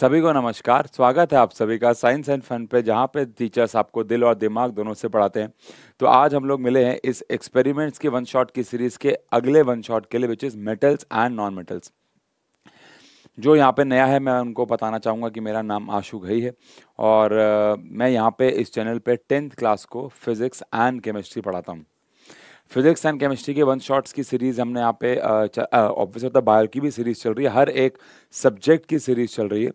सभी को नमस्कार स्वागत है आप सभी का साइंस एंड फन पे जहाँ पे टीचर्स आपको दिल और दिमाग दोनों से पढ़ाते हैं तो आज हम लोग मिले हैं इस एक्सपेरिमेंट्स के वन शॉट की सीरीज के अगले वन शॉट के लिए which is metals and non metals जो यहाँ पे नया है मैं उनको बताना चाहूँगा कि मेरा नाम आशु घई है और मैं यहाँ पे इस चैनल पे टेंथ क्लास को फिज़िक्स एंड केमिस्ट्री पढ़ाता हूँ फिजिक्स एंड केमिस्ट्री के वन शॉट्स की सीरीज़ हमने यहाँ पे ऑब्वियस होता है बायो की भी सीरीज़ चल रही है हर एक सब्जेक्ट की सीरीज़ चल रही है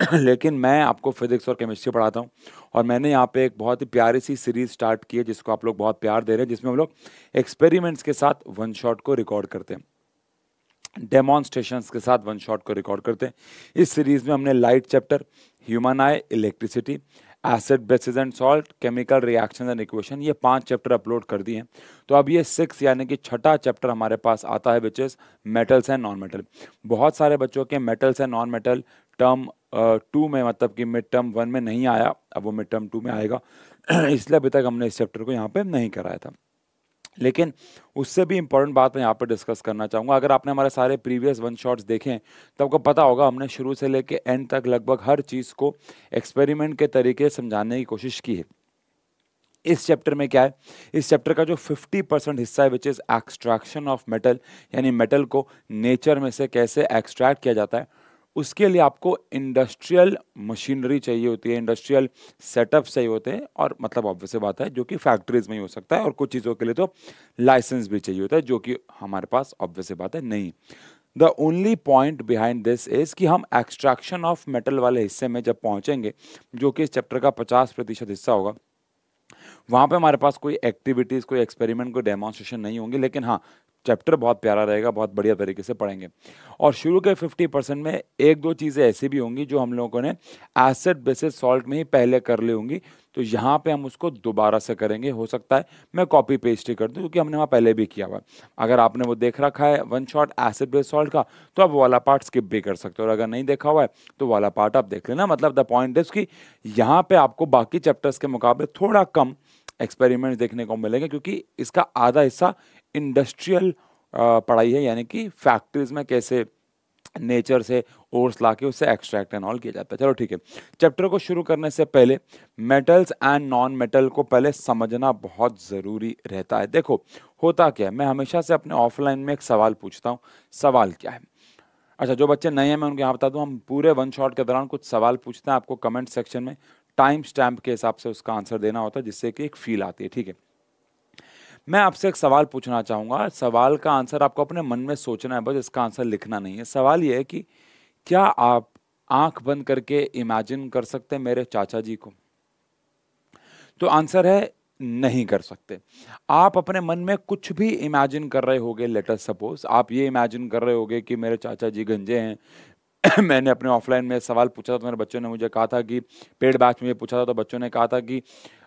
लेकिन मैं आपको फिजिक्स और केमिस्ट्री पढ़ाता हूँ और मैंने यहाँ पे एक बहुत ही प्यारी सी सीरीज स्टार्ट की है जिसको आप लोग बहुत प्यार दे रहे हैं जिसमें हम लोग एक्सपेरिमेंट्स के साथ वन शॉट को रिकॉर्ड करते हैं डेमॉन्स्ट्रेशन के साथ वन शॉट को रिकॉर्ड करते हैं इस सीरीज़ में हमने light chapter human eye electricity acid bases and salt chemical reaction and equation ये पांच चैप्टर अपलोड कर दिए तो अब ये सिक्स यानी कि छठा चैप्टर हमारे पास आता है which is metals and non metal बहुत सारे बच्चों के metals and non metal term two में मतलब कि मिड टर्म वन में नहीं आया अब वो मिड टर्म टू में आएगा इसलिए अभी तक हमने इस चैप्टर को यहाँ पर नहीं कराया था लेकिन उससे भी इम्पोर्टेंट बात मैं यहाँ पर डिस्कस करना चाहूँगा अगर आपने हमारे सारे प्रीवियस वन शॉट्स देखें तो आपको पता होगा हमने शुरू से लेके एंड तक लगभग हर चीज़ को एक्सपेरिमेंट के तरीके समझाने की कोशिश की है इस चैप्टर में क्या है इस चैप्टर का जो 50 परसेंट हिस्सा है which is extraction of metal यानी मेटल को नेचर में से कैसे एक्सट्रैक्ट किया जाता है उसके लिए आपको इंडस्ट्रियल मशीनरी चाहिए होती है इंडस्ट्रियल सेटअप चाहिए होते हैं और मतलब ऑब्वियस बात है जो कि फैक्ट्रीज में ही हो सकता है और कुछ चीज़ों के लिए तो लाइसेंस भी चाहिए होता है जो कि हमारे पास ऑब्वियस बात है नहीं the only point behind this is कि हम एक्सट्रैक्शन ऑफ मेटल वाले हिस्से में जब पहुंचेंगे जो कि इस चैप्टर का पचास प्रतिशत हिस्सा होगा वहाँ पे हमारे पास कोई एक्टिविटीज़ कोई एक्सपेरिमेंट कोई डेमोन्स्ट्रेशन नहीं होंगे लेकिन हाँ चैप्टर बहुत प्यारा रहेगा बहुत बढ़िया तरीके से पढ़ेंगे और शुरू के 50 परसेंट में एक दो चीज़ें ऐसी भी होंगी जो हम लोगों ने एसेट बेसिस सॉल्ट में ही पहले कर ली होंगी तो यहाँ पे हम उसको दोबारा से करेंगे हो सकता है मैं कॉपी पेस्ट ही कर दूँ क्योंकि हमने वहाँ पहले भी किया हुआ अगर आपने वो देख रखा है one shot acid base salt का तो आप वाला पार्ट स्किप भी कर सकते हो और अगर नहीं देखा हुआ है तो वाला पार्ट आप देख लेना मतलब द पॉइंट इज कि यहाँ पे आपको बाकी चैप्टर्स के मुकाबले थोड़ा कम एक्सपेरिमेंट्स देखने को मिलेंगे क्योंकि इसका आधा हिस्सा इंडस्ट्रियल uh, पढ़ाई है यानी कि फैक्ट्रीज में कैसे नेचर से ओर्स ला के उससे एक्सट्रैक्ट एंड ऑल किया जाता है चलो ठीक है चैप्टर को शुरू करने से पहले मेटल्स एंड नॉन मेटल को पहले समझना बहुत ज़रूरी रहता है देखो होता क्या है मैं हमेशा से अपने ऑफलाइन में एक सवाल पूछता हूँ सवाल क्या है अच्छा जो बच्चे नए हैं मैं उनके यहाँ बता दूँ हम पूरे वन शॉट के दौरान कुछ सवाल पूछते हैं आपको कमेंट सेक्शन में टाइम स्टैम्प के हिसाब से उसका आंसर देना होता है जिससे कि एक फील आती है ठीक है मैं आपसे एक सवाल पूछना चाहूँगा सवाल का आंसर आपको अपने मन में सोचना है बस इसका आंसर लिखना नहीं है सवाल ये है कि क्या आप आंख बंद करके इमेजिन कर सकते हैं मेरे चाचा जी को तो आंसर है नहीं कर सकते आप अपने मन में कुछ भी इमेजिन कर रहे होगे लेटर सपोज आप ये इमेजिन कर रहे होगे कि मेरे चाचा जी गंजे हैं मैंने अपने ऑफलाइन में सवाल पूछा था तो मेरे बच्चों ने मुझे कहा था कि पेड बैच में पूछा था तो बच्चों ने कहा था कि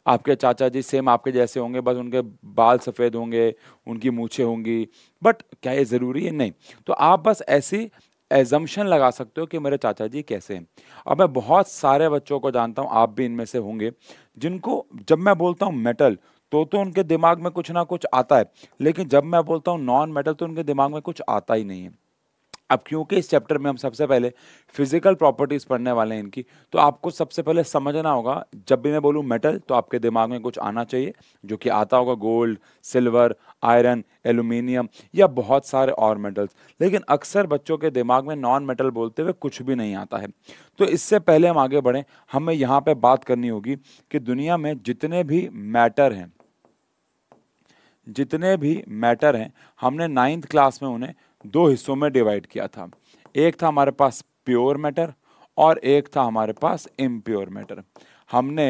आपके चाचा जी सेम आपके जैसे होंगे बस उनके बाल सफ़ेद होंगे उनकी मूछें होंगी बट क्या ये ज़रूरी है नहीं तो आप बस ऐसी एजम्पन लगा सकते हो कि मेरे चाचा जी कैसे हैं अब मैं बहुत सारे बच्चों को जानता हूँ आप भी इनमें से होंगे जिनको जब मैं बोलता हूँ मेटल तो तो उनके दिमाग में कुछ ना कुछ आता है लेकिन जब मैं बोलता हूँ नॉन मेटल तो उनके दिमाग में कुछ आता ही नहीं है अब क्योंकि इस चैप्टर में हम सबसे पहले फिजिकल प्रॉपर्टीज पढ़ने वाले हैं इनकी तो आपको सबसे पहले समझना होगा जब भी मैं बोलूँ मेटल तो आपके दिमाग में कुछ आना चाहिए जो कि आता होगा गोल्ड सिल्वर आयरन एल्यूमिनियम या बहुत सारे और मेटल्स लेकिन अक्सर बच्चों के दिमाग में नॉन मेटल बोलते हुए कुछ भी नहीं आता है तो इससे पहले हम आगे बढ़ें हमें यहाँ पर बात करनी होगी कि दुनिया में जितने भी मैटर हैं जितने भी मैटर हैं हमने नाइन्थ क्लास में उन्हें दो हिस्सों में डिवाइड किया था एक था हमारे पास प्योर मैटर और एक था हमारे पास इम्प्योर मैटर हमने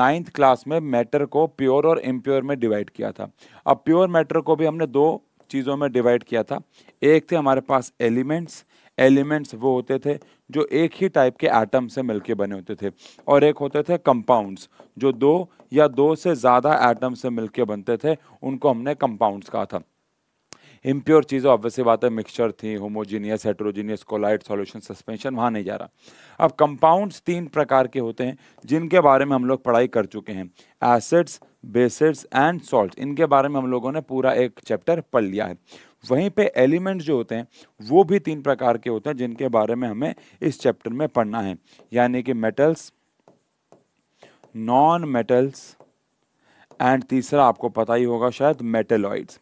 नाइन्थ क्लास में मैटर को प्योर और इम्प्योर में डिवाइड किया था अब प्योर मैटर को भी हमने दो चीज़ों में डिवाइड किया था एक थे हमारे पास एलिमेंट्स एलिमेंट्स वो होते थे जो एक ही टाइप के एटम से मिलके बने होते थे और एक होते थे कंपाउंड्स जो दो या दो से ज़्यादा एटम से मिलके बनते थे उनको हमने कंपाउंड्स कहा था इम्प्योर चीज़ें ऑब्वियसली बात है मिक्सचर थी homogeneous heterogeneous colloid solution suspension वहाँ नहीं जा रहा अब कंपाउंड्स तीन प्रकार के होते हैं जिनके बारे में हम लोग पढ़ाई कर चुके हैं एसिड्स बेसिड्स एंड सॉल्ट इनके बारे में हम लोगों ने पूरा एक चैप्टर पढ़ लिया है वहीं पे एलिमेंट जो होते हैं वो भी तीन प्रकार के होते हैं जिनके बारे में हमें इस चैप्टर में पढ़ना है यानी कि मेटल्स नॉन मेटल्स एंड तीसरा आपको पता ही होगा शायद मेटेलॉइड्स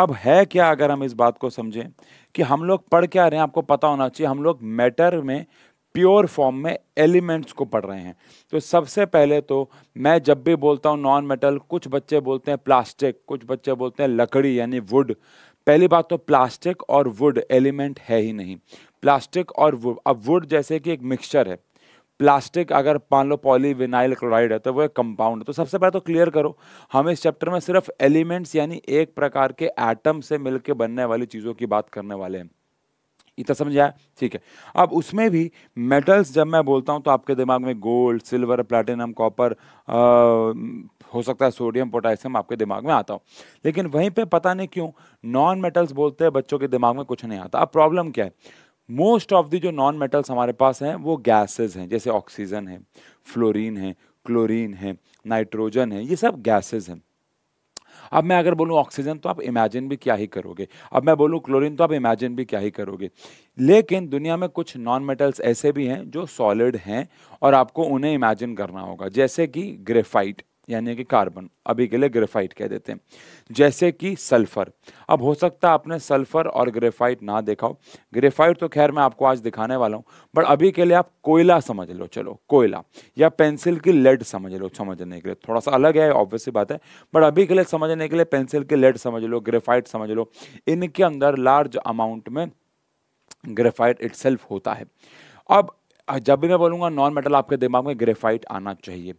अब है क्या अगर हम इस बात को समझें कि हम लोग पढ़ क्या रहे हैं आपको पता होना चाहिए हम लोग मैटर में प्योर फॉर्म में एलिमेंट्स को पढ़ रहे हैं तो सबसे पहले तो मैं जब भी बोलता हूँ नॉन मेटल कुछ बच्चे बोलते हैं प्लास्टिक कुछ बच्चे बोलते हैं लकड़ी यानी वुड पहली बात तो प्लास्टिक और वुड एलिमेंट है ही नहीं प्लास्टिक और वुड अब वुड जैसे कि एक मिक्सचर है प्लास्टिक अगर मान लो पॉलीविनाइल क्लोराइड है तो वो एक कंपाउंड है तो सबसे पहले तो क्लियर करो हम इस चैप्टर में सिर्फ एलिमेंट्स यानी एक प्रकार के एटम से मिलकर बनने वाली चीज़ों की बात करने वाले हैं इतना समझ आया ठीक है अब उसमें भी मेटल्स जब मैं बोलता हूँ तो आपके दिमाग में गोल्ड सिल्वर प्लैटिनम कॉपर हो सकता है सोडियम पोटासियम आपके दिमाग में आता हो लेकिन वहीं पे पता नहीं क्यों नॉन मेटल्स बोलते हैं बच्चों के दिमाग में कुछ नहीं आता अब प्रॉब्लम क्या है मोस्ट ऑफ दी जो नॉन मेटल्स हमारे पास हैं वो गैसेस हैं जैसे ऑक्सीजन है फ्लोरीन है क्लोरीन है नाइट्रोजन है ये सब गैसेस हैं अब मैं अगर बोलूं ऑक्सीजन तो आप इमेजिन भी क्या ही करोगे अब मैं बोलूँ क्लोरीन तो आप इमेजिन भी क्या ही करोगे लेकिन दुनिया में कुछ नॉन मेटल्स ऐसे भी हैं जो सॉलिड हैं और आपको उन्हें इमेजिन करना होगा जैसे कि ग्रेफाइट यानी कि कार्बन अभी के लिए ग्रेफाइट कह देते हैं जैसे कि सल्फर अब हो सकता है आपने सल्फर और ग्रेफाइट ना देखा हो ग्रेफाइट तो खैर मैं आपको आज दिखाने वाला हूँ बट अभी के लिए आप कोयला समझ लो चलो कोयला या पेंसिल की लेड समझ लो समझने के लिए थोड़ा सा अलग है ऑब्वियसली बात है बट अभी के लिए समझने के लिए पेंसिल की लेड समझ लो ग्रेफाइट समझ लो इनके अंदर लार्ज अमाउंट में ग्रेफाइट इट्सेल्फ होता है अब जब भी मैं बोलूंगा नॉन मेटल आपके दिमाग में ग्रेफाइट आना चाहिए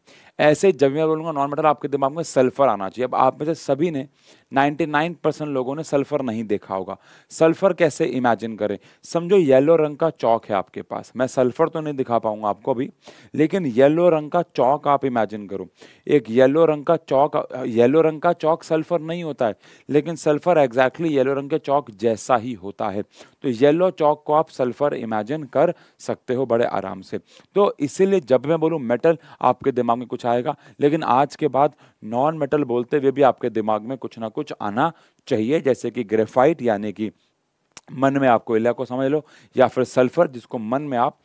ऐसे जब भी मैं बोलूंगा नॉन मेटल आपके दिमाग में सल्फर आना चाहिए अब आप में से सभी ने 99 परसेंट लोगों ने सल्फर नहीं देखा होगा सल्फर कैसे इमेजिन करें समझो येलो रंग का चौक है आपके पास मैं सल्फर तो नहीं दिखा पाऊंगा आपको अभी लेकिन येलो रंग का चौक आप इमेजिन करो एक येलो रंग का चौक येलो रंग का चौक सल्फर नहीं होता है लेकिन सल्फर एग्जैक्टली येलो रंग के चौक जैसा ही होता है तो येलो चौक को आप सल्फर इमेजिन कर सकते हो बड़े आराम से तो इसीलिए जब मैं बोलूँ मेटल आपके दिमाग में कुछ आएगा लेकिन आज के बाद नॉन मेटल बोलते हुए भी आपके दिमाग में कुछ ना कुछ आना चाहिए जैसे कि ग्रेफाइट यानी कि मन में आप कोयला को समझ लो या फिर सल्फर जिसको मन में आप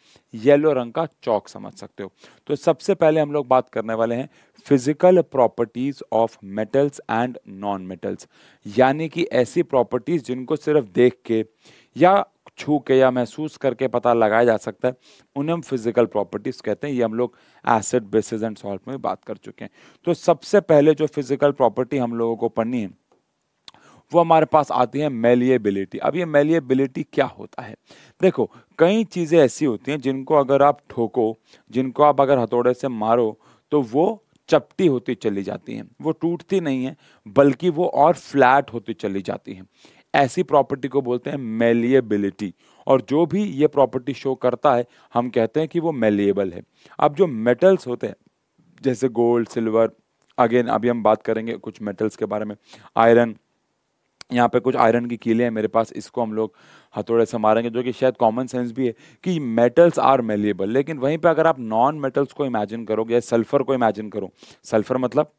येलो रंग का चौक समझ सकते हो तो सबसे पहले हम लोग बात करने वाले हैं physical properties of metals and non metals यानी कि ऐसी प्रॉपर्टीज जिनको सिर्फ देख के या छू के या महसूस करके पता लगाया जा सकता है उन्हें हम फिजिकल प्रॉपर्टीज़ कहते हैं ये हम लोग एसिड बेसिस एंड सॉल्ट में बात कर चुके हैं तो सबसे पहले जो फिजिकल प्रॉपर्टी हम लोगों को पढ़नी है वो हमारे पास आती है मेलिएबिलिटी अब ये मेलिएबिलिटी क्या होता है देखो कई चीज़ें ऐसी होती हैं जिनको अगर आप ठोको जिनको आप अगर हथौड़े से मारो तो वो चपटी होती चली जाती हैं वो टूटती नहीं है बल्कि वो और फ्लैट होती चली जाती हैं ऐसी प्रॉपर्टी को बोलते हैं मेलिएबिलिटी और जो भी ये प्रॉपर्टी शो करता है हम कहते हैं कि वो मेलिएबल है अब जो मेटल्स होते हैं जैसे गोल्ड सिल्वर अगेन अभी हम बात करेंगे कुछ मेटल्स के बारे में आयरन यहाँ पे कुछ आयरन की कीले हैं मेरे पास इसको हम लोग हथौड़े से मारेंगे जो कि शायद कॉमन सेंस भी है कि मेटल्स आर मेलिएबल लेकिन वहीं पे अगर आप नॉन मेटल्स को इमेजिन करोगे या सल्फर को इमेजिन करो सल्फर मतलब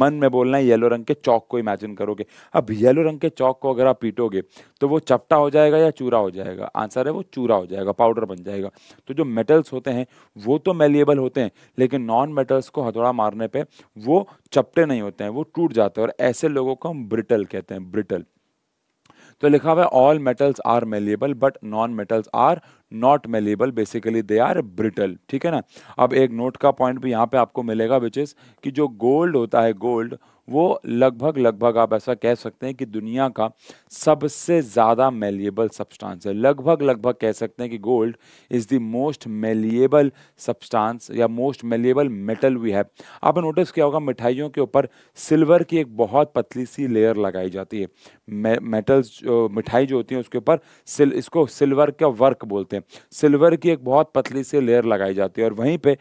मन में बोलना है येलो रंग के चौक को इमेजिन करोगे अब येलो रंग के चौक को अगर आप पीटोगे तो वो चपटा हो जाएगा या चूरा हो जाएगा आंसर है वो चूरा हो जाएगा पाउडर बन जाएगा तो जो मेटल्स होते हैं वो तो मेलिएबल होते हैं लेकिन नॉन मेटल्स को हथौड़ा मारने पर वो चपटे नहीं होते हैं वो टूट जाते हैं और ऐसे लोगों को हम ब्रिटल कहते हैं ब्रिटल तो लिखा हुआ है all metals are malleable but non metals are not malleable basically they are brittle ठीक है ना अब एक नोट का पॉइंट भी यहाँ पे आपको मिलेगा विच इज़ कि जो गोल्ड होता है गोल्ड वो लगभग लगभग आप ऐसा कह सकते हैं कि दुनिया का सबसे ज़्यादा मेलिएबल सब्सटेंस है लगभग लगभग कह सकते हैं कि gold is the most malleable substance या मोस्ट मेलिएबल मेटल भी है आपने नोटिस किया होगा मिठाइयों के ऊपर सिल्वर की एक बहुत पतली सी लेयर लगाई जाती है मे, मेटल्स मिठाई जो होती है उसके ऊपर सिल, इसको सिल्वर का वर्क बोलते हैं सिल्वर की एक बहुत पतली सी लेयर लगाई जाती है और वहीं पर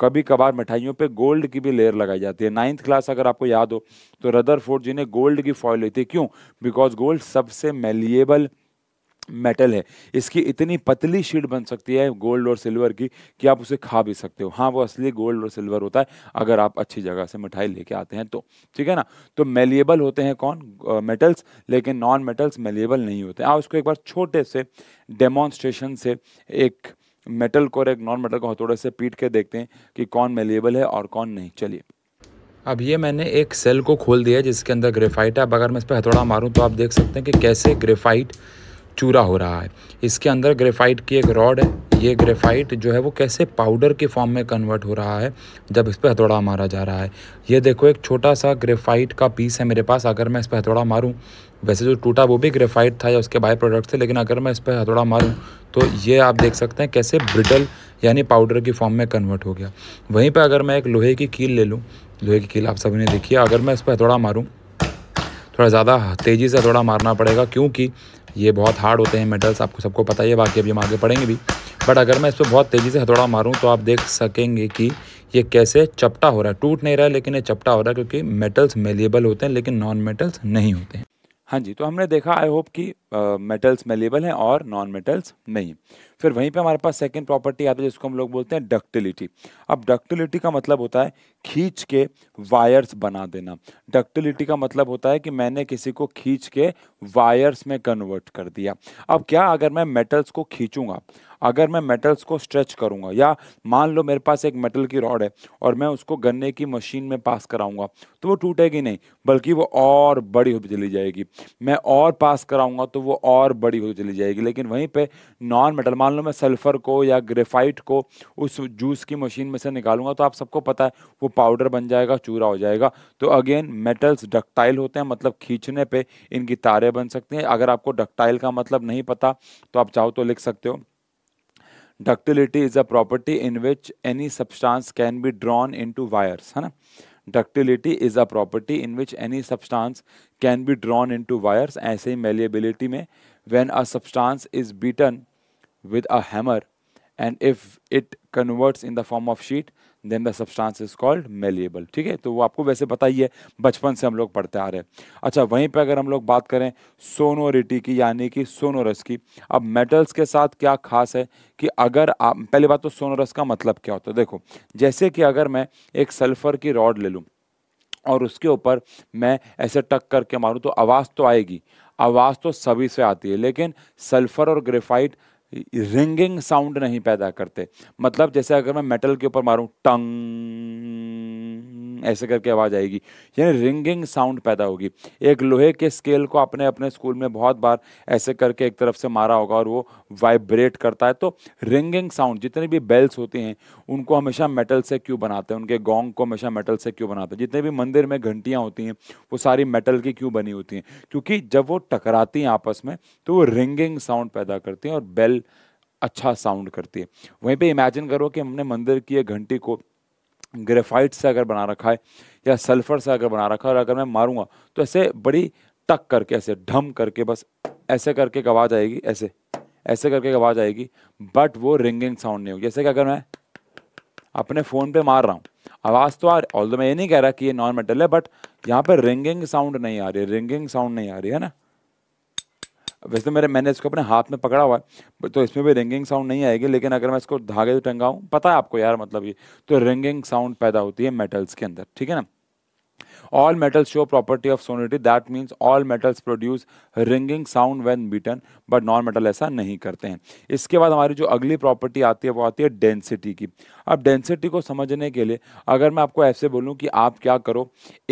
कभी कभार मिठाइयों पर गोल्ड की भी लेयर लगाई जाती है नाइन्थ क्लास अगर आपको याद दो तो रदर फोर्ड जी ने गोल्ड की फॉइल ली थी क्यों बिकॉज गोल्ड सबसे मेलिएबल मेटल है इसकी इतनी पतली शीट बन सकती है गोल्ड और सिल्वर की कि आप उसे खा भी सकते हो हाँ वो असली गोल्ड और सिल्वर होता है अगर आप अच्छी जगह से मिठाई लेके आते हैं तो ठीक है ना तो मेलिएबल होते हैं कौन मेटल्स uh, लेकिन नॉन मेटल्स मेलिएबल नहीं होते आप उसको एक बार छोटे से डेमोन्स्ट्रेशन से एक मेटल को और एक नॉन मेटल को हथौड़े से पीट के देखते हैं कि कौन मेलिएबल है और कौन नहीं चलिए अब ये मैंने एक सेल को खोल दिया है जिसके अंदर ग्रेफाइट है अब अगर मैं इस पर हथौड़ा मारूँ तो आप देख सकते हैं कि कैसे ग्रेफाइट चूरा हो रहा है इसके अंदर ग्रेफाइट की एक रॉड है ये ग्रेफाइट जो है वो कैसे पाउडर के फॉर्म में कन्वर्ट हो रहा है जब इस पर हथौड़ा मारा जा रहा है ये देखो एक छोटा सा ग्रेफाइट का पीस है मेरे पास अगर मैं इस पर हथौड़ा मारूँ वैसे जो टूटा वो भी ग्रेफाइट था या उसके बाय प्रोडक्ट थे लेकिन अगर मैं इस पर हथौड़ा मारूँ तो ये आप देख सकते हैं कैसे ब्रिटल यानी पाउडर की फॉर्म में कन्वर्ट हो गया वहीं पर अगर मैं एक लोहे की कील ले लूँ लोहे की कील आप सभी ने देखी अगर मैं इस पर हथौड़ा मारूँ थोड़ा ज़्यादा तेज़ी से थोड़ा मारना पड़ेगा क्योंकि ये बहुत हार्ड होते हैं मेटल्स आपको सबको पता ही है बाकी अभी हम आगे पढ़ेंगे भी बट अगर मैं इस पर बहुत तेज़ी से हथौड़ा मारूं तो आप देख सकेंगे कि ये कैसे चपटा हो रहा है टूट नहीं रहा है लेकिन ये चपटा हो रहा है क्योंकि मेटल्स मेलेबल होते हैं लेकिन नॉन मेटल्स नहीं होते हैं हाँ जी तो हमने देखा आई होप कि मेटल्स मेलेबल हैं और नॉन मेटल्स नहीं फिर वहीं पे हमारे पास सेकंड प्रॉपर्टी आती है जिसको हम लोग बोलते हैं डक्टिलिटी अब डक्टिलिटी का मतलब होता है खींच के वायर्स बना देना डक्टिलिटी का मतलब होता है कि मैंने किसी को खींच के वायर्स में कन्वर्ट कर दिया अब क्या अगर मैं मेटल्स को खींचूंगा अगर मैं मेटल्स को स्ट्रेच करूँगा या मान लो मेरे पास एक मेटल की रॉड है और मैं उसको गन्ने की मशीन में पास कराऊँगा तो वो टूटेगी नहीं बल्कि वो और बड़ी होती चली जाएगी मैं और पास कराऊँगा तो वो और बड़ी होती चली जाएगी लेकिन वहीं पर नॉन मेटल मान लो मैं सल्फ़र को या ग्रेफाइट को उस जूस की मशीन में से निकालूंगा तो आप सबको पता है वो पाउडर बन जाएगा चूरा हो जाएगा तो अगेन मेटल्स डक्टाइल होते हैं मतलब खींचने पर इनकी तारें बन सकती हैं अगर आपको डक्टाइल का मतलब नहीं पता तो आप चाहो तो लिख सकते हो ductility is a property in which any substance can be drawn into wires है ना ductility is a property in which any substance can be drawn into wires ऐसे ही मेलिएबिलिटी में when a substance is beaten with a hammer and if it converts in the form of sheet then the substance is called malleable ठीक है तो वो आपको वैसे पता ही है बचपन से हम लोग पढ़ते आ रहे हैं अच्छा वहीं पे अगर हम लोग बात करें सोनोरिटी की यानी कि सोनोरस की अब मेटल्स के साथ क्या खास है कि अगर आप पहली बात तो सोनोरस का मतलब क्या होता है देखो जैसे कि अगर मैं एक सल्फर की रॉड ले लूँ और उसके ऊपर मैं ऐसे टक करके मारूँ तो आवाज़ तो आएगी आवाज़ तो सभी से आती है लेकिन सल्फर और ग्रेफाइट रिंगिंग साउंड नहीं पैदा करते मतलब जैसे अगर मैं मेटल के ऊपर मारूं टंग ऐसे करके आवाज़ आएगी यानी रिंगिंग साउंड पैदा होगी एक लोहे के स्केल को आपने अपने स्कूल में बहुत बार ऐसे करके एक तरफ से मारा होगा और वो वाइब्रेट करता है तो रिंगिंग साउंड जितने भी बेल्स होते हैं उनको हमेशा मेटल से क्यों बनाते हैं उनके गोंग को हमेशा मेटल से क्यों बनाते हैं जितने भी मंदिर में घंटियाँ होती हैं वो सारी मेटल की क्यों बनी होती हैं क्योंकि जब वो टकराती हैं आपस में तो वो रिंगिंग साउंड पैदा करती हैं और बेल अच्छा साउंड करती है वहीं पे इमेजिन करो कि हमने मंदिर की एक घंटी को ग्रेफाइट से अगर बना रखा है या सल्फर से अगर बना रखा है और अगर मैं मारूंगा तो ऐसे बड़ी टक करके ऐसे ढम करके बस ऐसे करके आवाज़ आएगी ऐसे ऐसे करके आवाज़ आएगी बट वो रिंगिंग साउंड नहीं होगी जैसे कि अगर मैं अपने फ़ोन पे मार रहा हूँ आवाज़ तो आ रही ऑल मैं ये नहीं कह रहा कि ये नॉन मेटल है बट यहाँ पर रिंगिंग साउंड नहीं आ रही रिंगिंग साउंड नहीं आ रही है ना वैसे तो मेरे मैंने इसको अपने हाथ में पकड़ा हुआ है तो इसमें भी रिंगिंग साउंड नहीं आएगी लेकिन अगर मैं इसको धागे से टंगाऊँ पता है आपको यार मतलब ये तो रिंगिंग साउंड पैदा होती है मेटल्स के अंदर ठीक है ना all metals show property of sonority that means all metals produce ringing sound when beaten but non metal ऐसा नहीं करते हैं इसके बाद हमारी जो अगली प्रॉपर्टी आती है वो आती है डेंसिटी की अब डेंसिटी को समझने के लिए अगर मैं आपको ऐसे बोलूँ कि आप क्या करो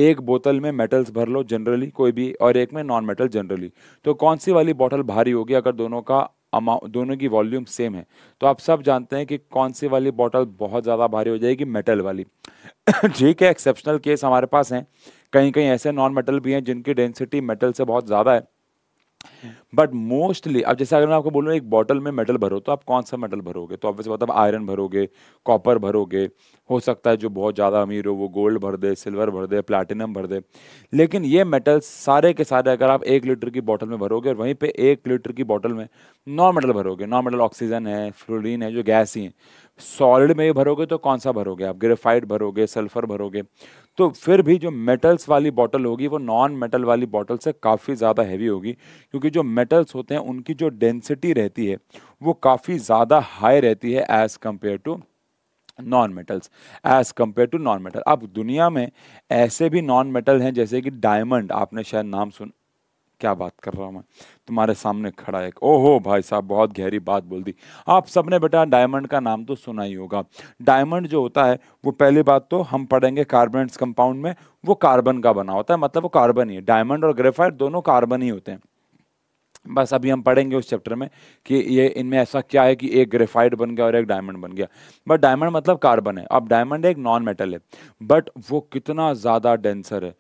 एक बोतल में मेटल्स भर लो जनरली कोई भी और एक में नॉन मेटल जनरली तो कौन सी वाली बॉटल भारी होगी अगर दोनों का अमाउंट दोनों की वॉल्यूम सेम है तो आप सब जानते हैं कि कौन सी वाली बॉटल बहुत ज़्यादा भारी हो जाएगी मेटल वाली ठीक है एक्सेप्शनल केस हमारे पास हैं कहीं कहीं ऐसे नॉन मेटल भी हैं जिनकी डेंसिटी मेटल से बहुत ज़्यादा है बट मोस्टली अब जैसे अगर मैं आपको बोलूँ एक बॉटल में मेटल भरो तो आप कौन सा मेटल भरोगे तो ऑब्वियसली मतलब आयरन भरोगे कॉपर भरोगे हो सकता है जो बहुत ज़्यादा अमीर हो वो गोल्ड भर दे सिल्वर भर दे प्लाटिनम भर दे लेकिन ये मेटल सारे के सारे अगर आप एक लीटर की बॉटल में भरोगे और वहीं पर एक लीटर की बॉटल में नॉन मेटल भरोगे नॉन मेटल ऑक्सीजन है फ्लोरिन है जो गैस ही है सॉलिड में भरोगे तो कौन सा भरोगे आप ग्रेफाइड भरोगे सल्फर भरोगे तो फिर भी जो मेटल्स वाली बॉटल होगी वो नॉन मेटल वाली बॉटल से काफ़ी ज़्यादा हैवी होगी क्योंकि जो मेटल्स होते हैं उनकी जो डेंसिटी रहती है वो काफ़ी ज़्यादा हाई रहती है as compare to non metals as compare to non metal अब दुनिया में ऐसे भी नॉन मेटल हैं जैसे कि डायमंड आपने शायद नाम सुन क्या बात कर रहा हूँ मैं तुम्हारे सामने खड़ा एक ओहो भाई साहब बहुत गहरी बात बोल दी आप सबने बेटा डायमंड का नाम तो सुना ही होगा डायमंड जो होता है वो पहली बात तो हम पढ़ेंगे कार्बन कंपाउंड में वो कार्बन का बना होता है मतलब वो कार्बन ही है डायमंड और ग्रेफाइट दोनों कार्बन ही होते हैं बस अभी हम पढ़ेंगे उस चैप्टर में कि ये इनमें ऐसा क्या है कि एक ग्रेफाइट बन गया और एक डायमंड बन गया बट डायमंड मतलब कार्बन है अब डायमंड एक नॉन मेटल है बट वो कितना ज़्यादा डेंसर है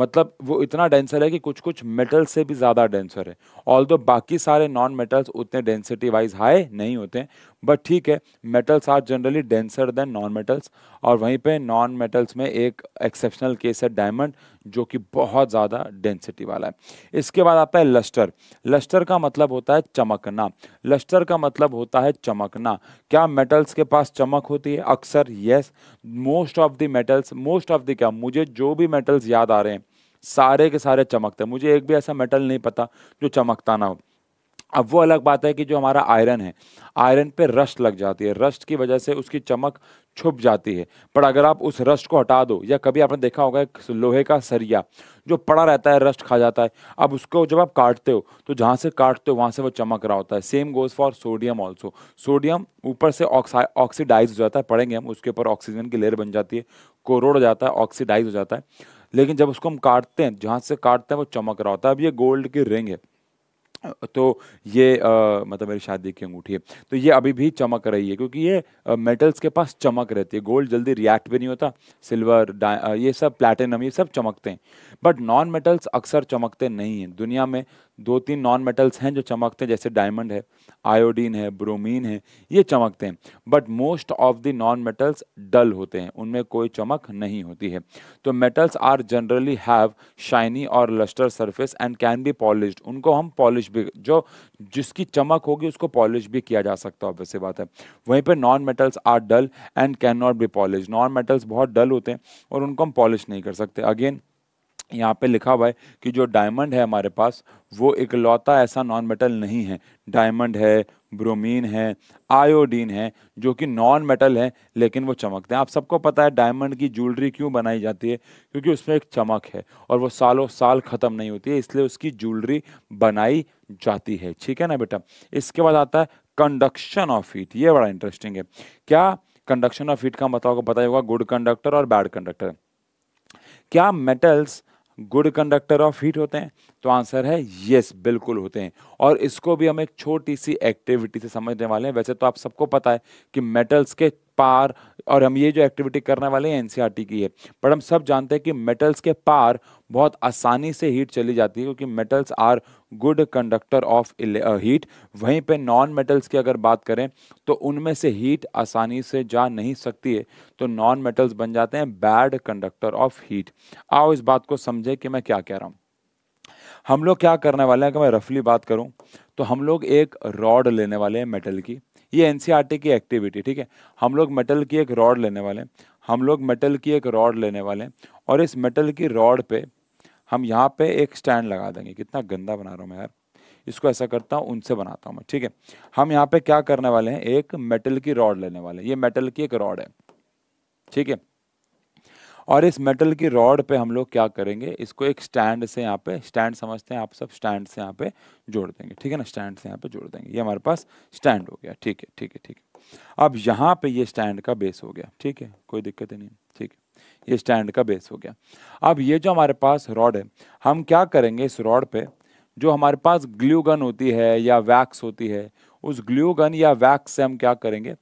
मतलब वो इतना डेंसर है कि कुछ कुछ मेटल्स से भी ज़्यादा डेंसर है ऑल दो बाकी सारे नॉन मेटल्स उतने डेंसिटी वाइज हाई नहीं होते हैं बट ठीक है metals are generally denser than non metals और वहीं पे नॉन मेटल्स में एक एक्सेप्शनल केस है डायमंड जो कि बहुत ज़्यादा डेंसिटी वाला है इसके बाद आता है लस्टर लस्टर का मतलब होता है चमकना लस्टर का मतलब होता है चमकना क्या मेटल्स के पास चमक होती है अक्सर yes most of the metals most of the क्या मुझे जो भी मेटल्स याद आ रहे हैं सारे के सारे चमकते हैं मुझे एक भी ऐसा मेटल नहीं पता जो चमकता ना हो अब वो अलग बात है कि जो हमारा आयरन है आयरन पे रस्ट लग जाती है रस्ट की वजह से उसकी चमक छुप जाती है पर अगर आप उस रस्ट को हटा दो या कभी आपने देखा होगा एक लोहे का सरिया जो पड़ा रहता है रस्ट खा जाता है अब उसको जब आप काटते हो तो जहाँ से काटते हो वहाँ से वो चमक रहा होता है same goes for sodium also sodium ऊपर से ऑक्सीडाइज हो जाता है पड़ेंगे हम उसके ऊपर ऑक्सीजन की लेयर बन जाती है कोरोड हो जाता है ऑक्सीडाइज हो जाता है लेकिन जब उसको हम काटते हैं जहाँ से काटते हैं वो चमक रहा होता है अब ये गोल्ड की रिंग है तो ये आ, मतलब मेरी शादी की अंगूठी है तो ये अभी भी चमक रही है क्योंकि ये आ, मेटल्स के पास चमक रहती है गोल्ड जल्दी रिएक्ट भी नहीं होता सिल्वर आ, ये सब प्लैटिनम ये सब चमकते हैं बट नॉन मेटल्स अक्सर चमकते नहीं हैं दुनिया में दो तीन नॉन मेटल्स हैं जो चमकते हैं जैसे डायमंड है आयोडीन है ब्रोमीन है ये चमकते हैं but most of the non metals dull होते हैं उनमें कोई चमक नहीं होती है तो metals are generally have shiny और lustre surface and can be polish उनको हम पॉलिश भी जो जिसकी चमक होगी उसको पॉलिश भी किया जा सकता है वैसे बात है वहीं पर non metals are dull and can not be polish non metals बहुत डल होते हैं और उनको हम पॉलिश नहीं कर सकते अगेन यहाँ पे लिखा हुआ है कि जो डायमंड है हमारे पास वो इकलौता ऐसा नॉन मेटल नहीं है डायमंड है ब्रोमीन है आयोडीन है जो कि नॉन मेटल है लेकिन वो चमकते हैं आप सबको पता है डायमंड की ज्वेलरी क्यों बनाई जाती है क्योंकि उसमें एक चमक है और वो सालों साल ख़त्म नहीं होती है इसलिए उसकी ज्वेलरी बनाई जाती है ठीक है ना बेटा इसके बाद आता है कंडक्शन ऑफ हीट ये बड़ा इंटरेस्टिंग है क्या कंडक्शन ऑफ हीट का मतलब पता ही होगा गुड कंडक्टर और बैड कंडक्टर क्या metals good conductor of heat होते हैं तो आंसर है यस बिल्कुल होते हैं और इसको भी हम एक छोटी सी एक्टिविटी से समझने वाले हैं वैसे तो आप सबको पता है कि मेटल्स के पार और हम ये जो एक्टिविटी करने वाले हैं एनसीईआरटी e की है पर हम सब जानते हैं कि मेटल्स के पार बहुत आसानी से हीट चली जाती है क्योंकि metals are good conductor of heat वहीं पे नॉन मेटल्स की अगर बात करें तो उनमें से हीट आसानी से जा नहीं सकती है तो नॉन मेटल्स बन जाते हैं बैड कंडक्टर ऑफ हीट आओ इस बात को समझे कि मैं क्या कह रहा हूँ हम लोग क्या करने वाले हैं अगर मैं रफली बात करूँ तो हम लोग एक रॉड लेने वाले हैं मेटल की ये एन e की एक्टिविटी ठीक है हम लोग मेटल की एक रॉड लेने वाले हैं हम लोग मेटल की एक रॉड लेने वाले हैं और इस मेटल की रॉड पे हम यहाँ पे एक स्टैंड लगा देंगे कितना गंदा बना रहा हूँ मैं यार इसको ऐसा करता हूँ उनसे बनाता हूँ मैं ठीक है हम यहाँ पे क्या करने वाले हैं एक मेटल की रॉड लेने वाले हैं ये मेटल की एक रॉड है ठीक है और इस मेटल की रॉड पे हम लोग क्या करेंगे इसको एक स्टैंड से यहाँ पे स्टैंड समझते हैं आप सब स्टैंड से यहाँ पे जोड़ देंगे ठीक है ना स्टैंड से यहाँ पे जोड़ देंगे ये हमारे पास स्टैंड हो गया ठीक है ठीक है ठीक है अब यहाँ पे ये स्टैंड का बेस हो गया ठीक है कोई दिक्कत ही नहीं ठीक है ये स्टैंड का बेस हो गया अब ये जो हमारे पास रॉड है हम क्या करेंगे इस रॉड पे जो हमारे पास ग्ल्यू गन होती है या वैक्स होती है उस ग्ल्यू गन या वैक्स से हम क्या करेंगे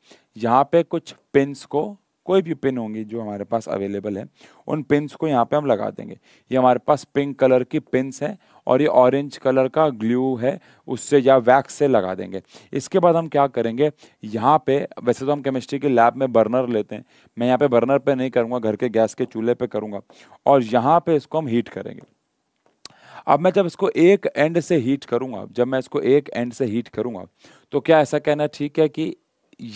यहाँ पे कुछ पिंस को कोई भी पिन होंगी जो हमारे पास अवेलेबल है उन पिनस को यहाँ पे हम लगा देंगे ये हमारे पास पिंक कलर की पिन हैं और ये ऑरेंज कलर का ग्लू है उससे या वैक्स से लगा देंगे इसके बाद हम क्या करेंगे यहाँ पे वैसे तो हम केमिस्ट्री के लैब में बर्नर लेते हैं मैं यहाँ पे बर्नर पे नहीं करूँगा घर के गैस के चूल्हे पे करूँगा और यहाँ पे इसको हम हीट करेंगे अब मैं जब इसको एक एंड से हीट करूँगा जब मैं इसको एक एंड से हीट करूँगा तो क्या ऐसा कहना ठीक है कि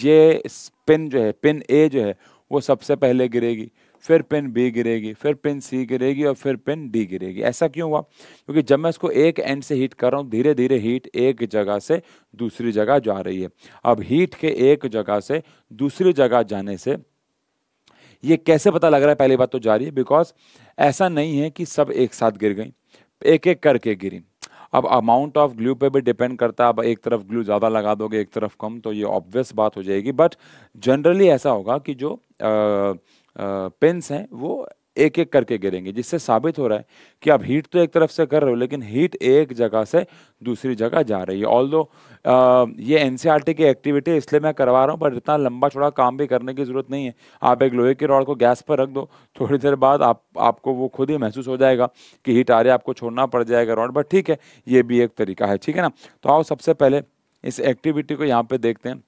ये पिन जो है पिन ए जो है वो सबसे पहले गिरेगी फिर पिन बी गिरेगी फिर पिन सी गिरेगी और फिर पिन डी गिरेगी ऐसा क्यों हुआ क्योंकि जब मैं इसको एक एंड से हीट कर रहा हूँ धीरे धीरे हीट एक जगह से दूसरी जगह जा रही है अब हीट के एक जगह से दूसरी जगह जाने से ये कैसे पता लग रहा है पहली बात तो जा रही है बिकॉज ऐसा नहीं है कि सब एक साथ गिर गई एक एक करके गिरी अब अमाउंट ऑफ ग्लू पे भी डिपेंड करता है अब एक तरफ ग्लू ज़्यादा लगा दोगे एक तरफ कम तो ये ऑब्वियस बात हो जाएगी बट जनरली ऐसा होगा कि जो पेंस हैं वो एक एक करके गिरेंगे जिससे साबित हो रहा है कि आप हीट तो एक तरफ से कर रहे हो लेकिन हीट एक जगह से दूसरी जगह जा रही है ऑल दो ये एन e की एक्टिविटी इसलिए मैं करवा रहा हूँ पर इतना लंबा छोड़ा काम भी करने की ज़रूरत नहीं है आप एक लोहे की रॉड को गैस पर रख दो थोड़ी देर बाद आप आपको वो खुद ही महसूस हो जाएगा कि हीट आ रही है आपको छोड़ना पड़ जाएगा रॉड बट ठीक है ये भी एक तरीका है ठीक है ना तो आओ सबसे पहले इस एक्टिविटी को यहाँ पर देखते हैं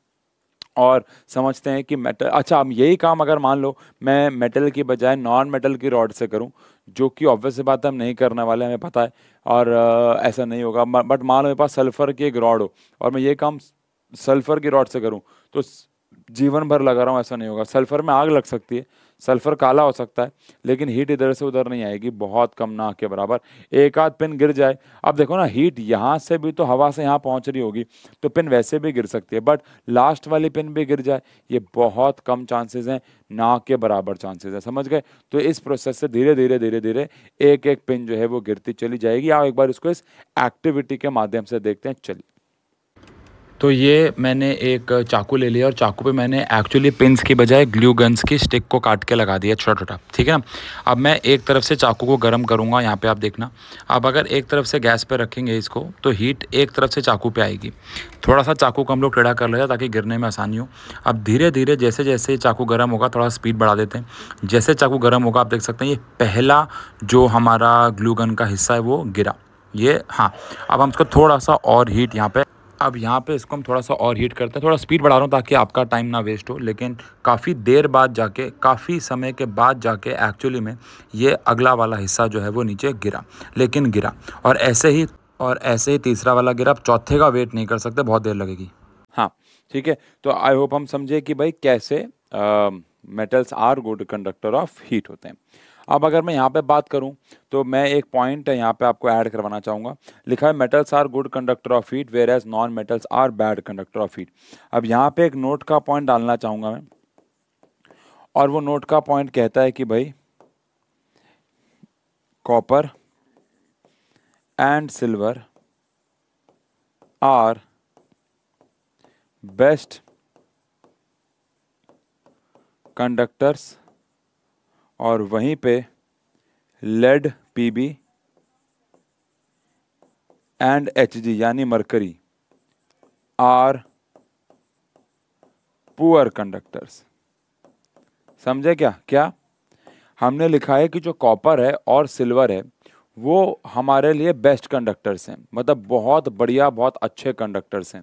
और समझते हैं कि मेटल अच्छा अब यही काम अगर मान लो मैं मेटल की बजाय नॉन मेटल की रॉड से करूं जो कि ऑब्वियस बात हम नहीं करने वाले हमें पता है और आ, ऐसा नहीं होगा बट मान लो मेरे पास सल्फ़र की एक रॉड हो और मैं ये काम सल्फ़र की रॉड से करूँ तो जीवन भर लगा रहा हूँ ऐसा नहीं होगा सल्फ़र में आग लग सकती है सल्फ़र काला हो सकता है लेकिन हीट इधर से उधर नहीं आएगी बहुत कम ना के बराबर एक आध पिन गिर जाए अब देखो ना हीट यहाँ से भी तो हवा से यहाँ पहुँच रही होगी तो पिन वैसे भी गिर सकती है बट लास्ट वाली पिन भी गिर जाए ये बहुत कम चांसेस हैं ना के बराबर चांसेस हैं समझ गए तो इस प्रोसेस से धीरे धीरे धीरे धीरे एक एक पिन जो है वो गिरती चली जाएगी आप एक बार इसको इस एक्टिविटी के माध्यम से देखते हैं चलिए तो ये मैंने एक चाकू ले लिया और चाकू पे मैंने एक्चुअली पिंस की बजाय ग्लू गन्स की स्टिक को काट के लगा दिया छोटा छोटा ठीक है ना अब मैं एक तरफ से चाकू को गर्म करूँगा यहाँ पे आप देखना अब अगर एक तरफ से गैस पे रखेंगे इसको तो हीट एक तरफ से चाकू पे आएगी थोड़ा सा चाकू को हम लोग टेढ़ा कर लेते ताकि गिरने में आसानी हो अब धीरे धीरे जैसे जैसे चाकू गर्म होगा थोड़ा स्पीड बढ़ा देते हैं जैसे चाकू गर्म होगा आप देख सकते हैं ये पहला जो हमारा ग्लू गन का हिस्सा है वो गिरा ये हाँ अब हम इसको थोड़ा सा और हीट यहाँ पर अब यहाँ पे इसको हम थोड़ा सा और हीट करते हैं थोड़ा स्पीड बढ़ा रहा हूँ ताकि आपका टाइम ना वेस्ट हो लेकिन काफ़ी देर बाद जाके काफ़ी समय के बाद जाके एक्चुअली में ये अगला वाला हिस्सा जो है वो नीचे गिरा लेकिन गिरा और ऐसे ही और ऐसे ही तीसरा वाला गिरा आप चौथे का वेट नहीं कर सकते बहुत देर लगेगी हाँ ठीक है तो आई होप हम समझे कि भाई कैसे metals are good conductor of heat होते हैं अब अगर मैं यहाँ पे बात करूँ तो मैं एक पॉइंट यहाँ पे आपको ऐड करवाना चाहूँगा लिखा है metals are good conductor of heat whereas non metals are bad conductor of heat अब यहाँ पे एक नोट का पॉइंट डालना चाहूँगा मैं और वो नोट का पॉइंट कहता है कि भाई copper and silver are best conductors और वहीं पे लेड पीबी एंड एचजी यानी मरकरी आर पुअर कंडक्टर्स समझे क्या क्या हमने लिखा है कि जो कॉपर है और सिल्वर है वो हमारे लिए बेस्ट कंडक्टर्स हैं मतलब बहुत बढ़िया बहुत अच्छे कंडक्टर्स हैं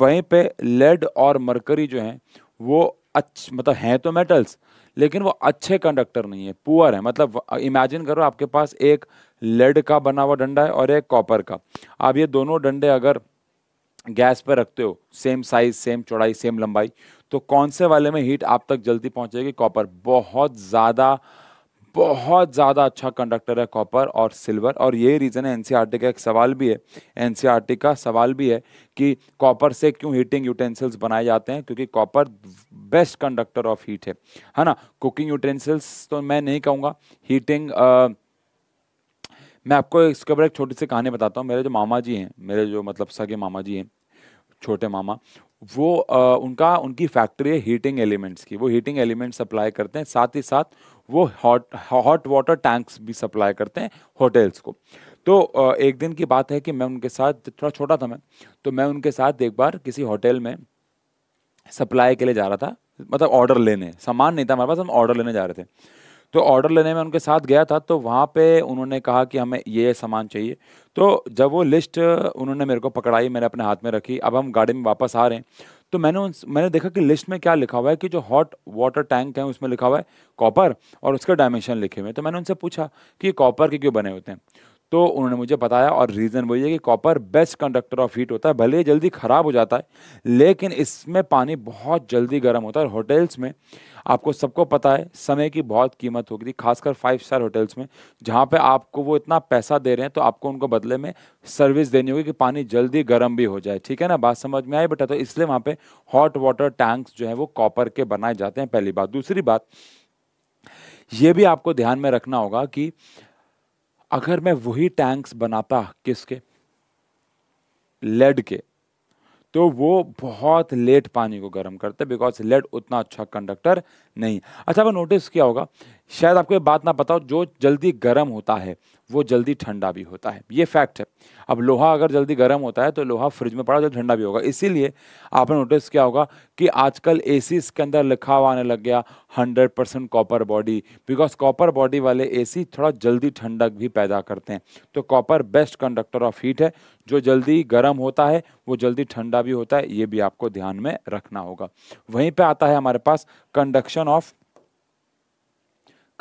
वहीं पे लेड और मरकरी जो हैं वो अच्छ मतलब हैं तो मेटल्स लेकिन वो अच्छे कंडक्टर नहीं है पुअर है मतलब इमेजिन करो आपके पास एक लेड का बना हुआ डंडा है और एक कॉपर का आप ये दोनों डंडे अगर गैस पर रखते हो सेम साइज सेम चौड़ाई सेम लंबाई तो कौन से वाले में हीट आप तक जल्दी पहुंचेगी कॉपर बहुत ज़्यादा बहुत ज़्यादा अच्छा कंडक्टर है कॉपर और सिल्वर और यही रीज़न है एनसीईआरटी e का एक सवाल भी है एनसीईआरटी e का सवाल भी है कि कॉपर से क्यों हीटिंग यूटेंसिल्स बनाए जाते हैं क्योंकि copper best conductor of heat है है ना कुकिंग यूटेंसिल्स तो मैं नहीं कहूँगा हीटिंग आ, मैं आपको इसके ऊपर एक छोटी सी कहानी बताता हूँ मेरे जो मामा जी हैं मेरे जो मतलब सगे मामा जी हैं छोटे मामा वो आ, उनका उनकी फैक्ट्री है हीटिंग एलिमेंट्स की वो हीटिंग एलिमेंट्स सप्लाई करते हैं साथ ही साथ वो हॉट हॉट वाटर टैंक्स भी सप्लाई करते हैं होटल्स को तो एक दिन की बात है कि मैं उनके साथ थोड़ा छोटा था मैं तो मैं उनके साथ एक बार किसी होटल में सप्लाई के लिए जा रहा था मतलब ऑर्डर लेने सामान नहीं था हमारे पास हम ऑर्डर लेने जा रहे थे तो ऑर्डर लेने में उनके साथ गया था तो वहाँ पे उन्होंने कहा कि हमें ये सामान चाहिए तो जब वो लिस्ट उन्होंने मेरे को पकड़ाई मैंने अपने हाथ में रखी अब हम गाड़ी में वापस आ रहे हैं तो मैंने उन मैंने देखा कि लिस्ट में क्या लिखा हुआ है कि जो हॉट वाटर टैंक है उसमें लिखा हुआ है कॉपर और उसका डायमेंशन लिखे हुए हैं तो मैंने उनसे पूछा कि कॉपर के क्यों बने होते हैं तो उन्होंने मुझे बताया और रीज़न वही है कि copper best conductor of heat होता है भले ही जल्दी ख़राब हो जाता है लेकिन इसमें पानी बहुत जल्दी गर्म होता है और होटल्स में आपको सबको पता है समय की बहुत कीमत होगी खासकर फाइव स्टार होटल्स में जहाँ पे आपको वो इतना पैसा दे रहे हैं तो आपको उनको बदले में सर्विस देनी होगी कि पानी जल्दी गर्म भी हो जाए ठीक है ना बात समझ में आई बेटा तो इसलिए वहाँ पर हॉट वाटर टैंक्स जो है वो कॉपर के बनाए जाते हैं पहली बात दूसरी बात ये भी आपको ध्यान में रखना होगा कि अगर मैं वही टैंक्स बनाता किसके लेड के तो वो बहुत लेट पानी को गर्म करते बिकॉज लेड उतना अच्छा कंडक्टर नहीं अच्छा आप नोटिस किया होगा शायद आपको ये बात ना पता हो जो जल्दी गर्म होता है वो जल्दी ठंडा भी होता है ये फैक्ट है अब लोहा अगर जल्दी गर्म होता है तो लोहा फ्रिज में पड़ा तो ठंडा भी होगा इसीलिए आपने नोटिस किया होगा कि आजकल ए के अंदर लिखा हुआ आने लग गया hundred percent copper body because copper body वाले ए थोड़ा जल्दी ठंडक भी पैदा करते हैं तो copper best conductor of heat है जो जल्दी गर्म होता है वो जल्दी ठंडा भी होता है ये भी आपको ध्यान में रखना होगा वहीं पर आता है हमारे पास conduction of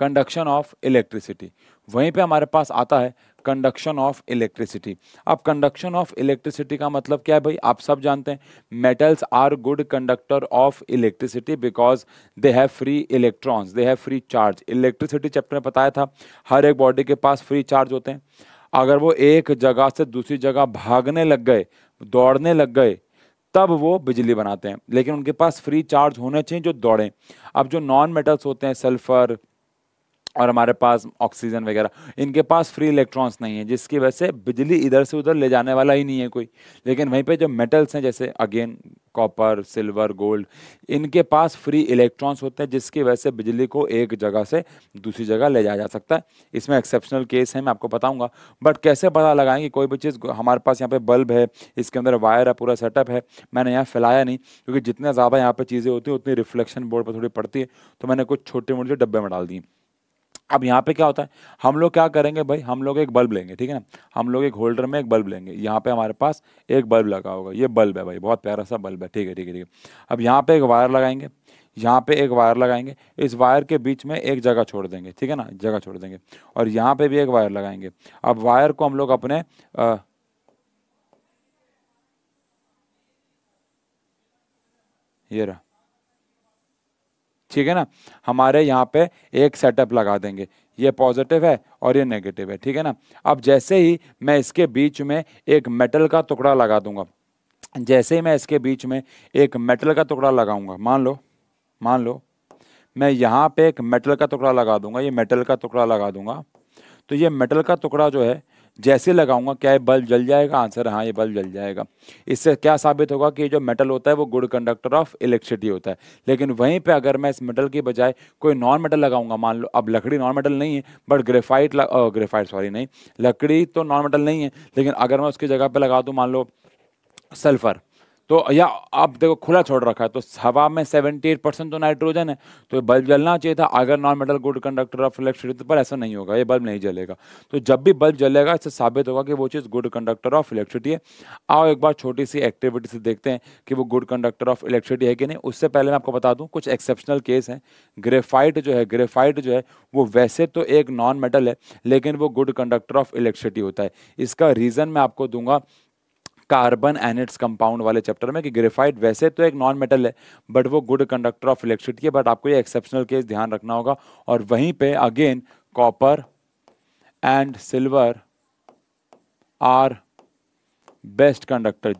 conduction of electricity वहीं पे हमारे पास आता है कंडक्शन ऑफ इलेक्ट्रिसिटी अब कंडक्शन ऑफ इलेक्ट्रिसिटी का मतलब क्या है भाई आप सब जानते हैं metals are good conductor of electricity because they have free electrons they have free charge electricity chapter में बताया था हर एक बॉडी के पास फ्री चार्ज होते हैं अगर वो एक जगह से दूसरी जगह भागने लग गए दौड़ने लग गए तब वो बिजली बनाते हैं लेकिन उनके पास फ्री चार्ज होने चाहिए जो दौड़ें अब जो नॉन मेटल्स होते हैं सल्फर और हमारे पास ऑक्सीजन वगैरह इनके पास फ्री इलेक्ट्रॉन्स नहीं है जिसकी वजह से बिजली इधर से उधर ले जाने वाला ही नहीं है कोई लेकिन वहीं पे जो मेटल्स हैं जैसे अगेन कॉपर सिल्वर गोल्ड इनके पास फ्री इलेक्ट्रॉन्स होते हैं जिसकी वजह से बिजली को एक जगह से दूसरी जगह ले जाया जा सकता है इसमें एक्सेप्शनल केस है मैं आपको बताऊँगा बट कैसे पता लगाएँ कि कोई भी चीज़ हमारे पास यहाँ पर बल्ब है इसके अंदर वायर है पूरा सेटअप है मैंने यहाँ फैलाया नहीं क्योंकि जितना ज़्यादा यहाँ पर चीज़ें होती हैं उतनी रिफ्लेक्शन बोर्ड पर थोड़ी पड़ती है तो मैंने कुछ छोटे मोटे डब्बे में डाल दिए अब यहाँ पे क्या होता है हम लोग क्या करेंगे भाई हम लोग एक बल्ब लेंगे ठीक है ना हम लोग एक होल्डर में एक बल्ब लेंगे यहाँ पे हमारे पास एक बल्ब लगा होगा ये बल्ब है भाई बहुत प्यारा सा बल्ब है ठीक है ठीक है ठीक है अब यहाँ पे एक वायर लगाएंगे यहाँ पे एक वायर लगाएंगे इस वायर के बीच में एक जगह छोड़ देंगे ठीक है ना जगह छोड़ देंगे और यहाँ पे भी एक वायर लगाएंगे अब वायर को हम लोग अपने आ, ये रहा ठीक है ना हमारे यहाँ पे एक सेटअप लगा देंगे ये पॉजिटिव है और ये नेगेटिव है ठीक है ना अब जैसे ही मैं इसके बीच में एक मेटल का टुकड़ा लगा दूंगा जैसे ही मैं इसके बीच में एक मेटल का टुकड़ा लगाऊंगा मान लो मान लो मैं यहाँ पे एक मेटल का टुकड़ा लगा दूंगा ये मेटल का टुकड़ा लगा दूंगा तो ये मेटल का टुकड़ा जो है जैसे लगाऊंगा क्या ये बल्ब जल जाएगा आंसर हाँ ये बल्ब जल जाएगा इससे क्या साबित होगा कि जो मेटल होता है वो गुड कंडक्टर ऑफ इलेक्ट्रिसिटी होता है लेकिन वहीं पर अगर मैं इस मेटल के बजाय कोई नॉन मेटल लगाऊंगा मान लो अब लकड़ी नॉन मेटल नहीं है बट ग्रेफाइट ग्रेफाइट सॉरी नहीं लकड़ी तो नॉन मेटल नहीं है लेकिन अगर मैं उसकी जगह पर लगा दूँ मान लो सल्फ़र तो या आप देखो खुला छोड़ रखा है तो हवा में सेवेंटी एट परसेंट तो नाइट्रोजन है तो ये बल्ब जलना चाहिए था अगर non metal good conductor of electricity पर ऐसा नहीं होगा ये बल्ब नहीं जलेगा तो जब भी बल्ब जलेगा इससे साबित होगा कि वो चीज़ गुड कंडक्टर ऑफ इलेक्ट्रिसिटी है आओ एक बार छोटी सी एक्टिविटी से देखते हैं कि वो गुड कंडक्टर ऑफ इलेक्ट्रिसिटी है कि नहीं उससे पहले मैं आपको बता दूँ कुछ एक्सेप्शनल केस हैं ग्रेफाइट जो है ग्रेफाइट जो है वो वैसे तो एक नॉन मेटल है लेकिन वो गुड कंडक्टर ऑफ इलेक्ट्रिसिटी होता है इसका रीज़न मैं आपको दूंगा कार्बन एनिट्स कंपाउंड वाले चैप्टर में कि ग्रेफाइट वैसे तो एक नॉन मेटल है बट वो गुड कंडक्टर ऑफ इलेक्ट्रिसिटी है बट आपको ये एक्सेप्शनल केस ध्यान रखना होगा और वहीं पे again copper and silver are best conductor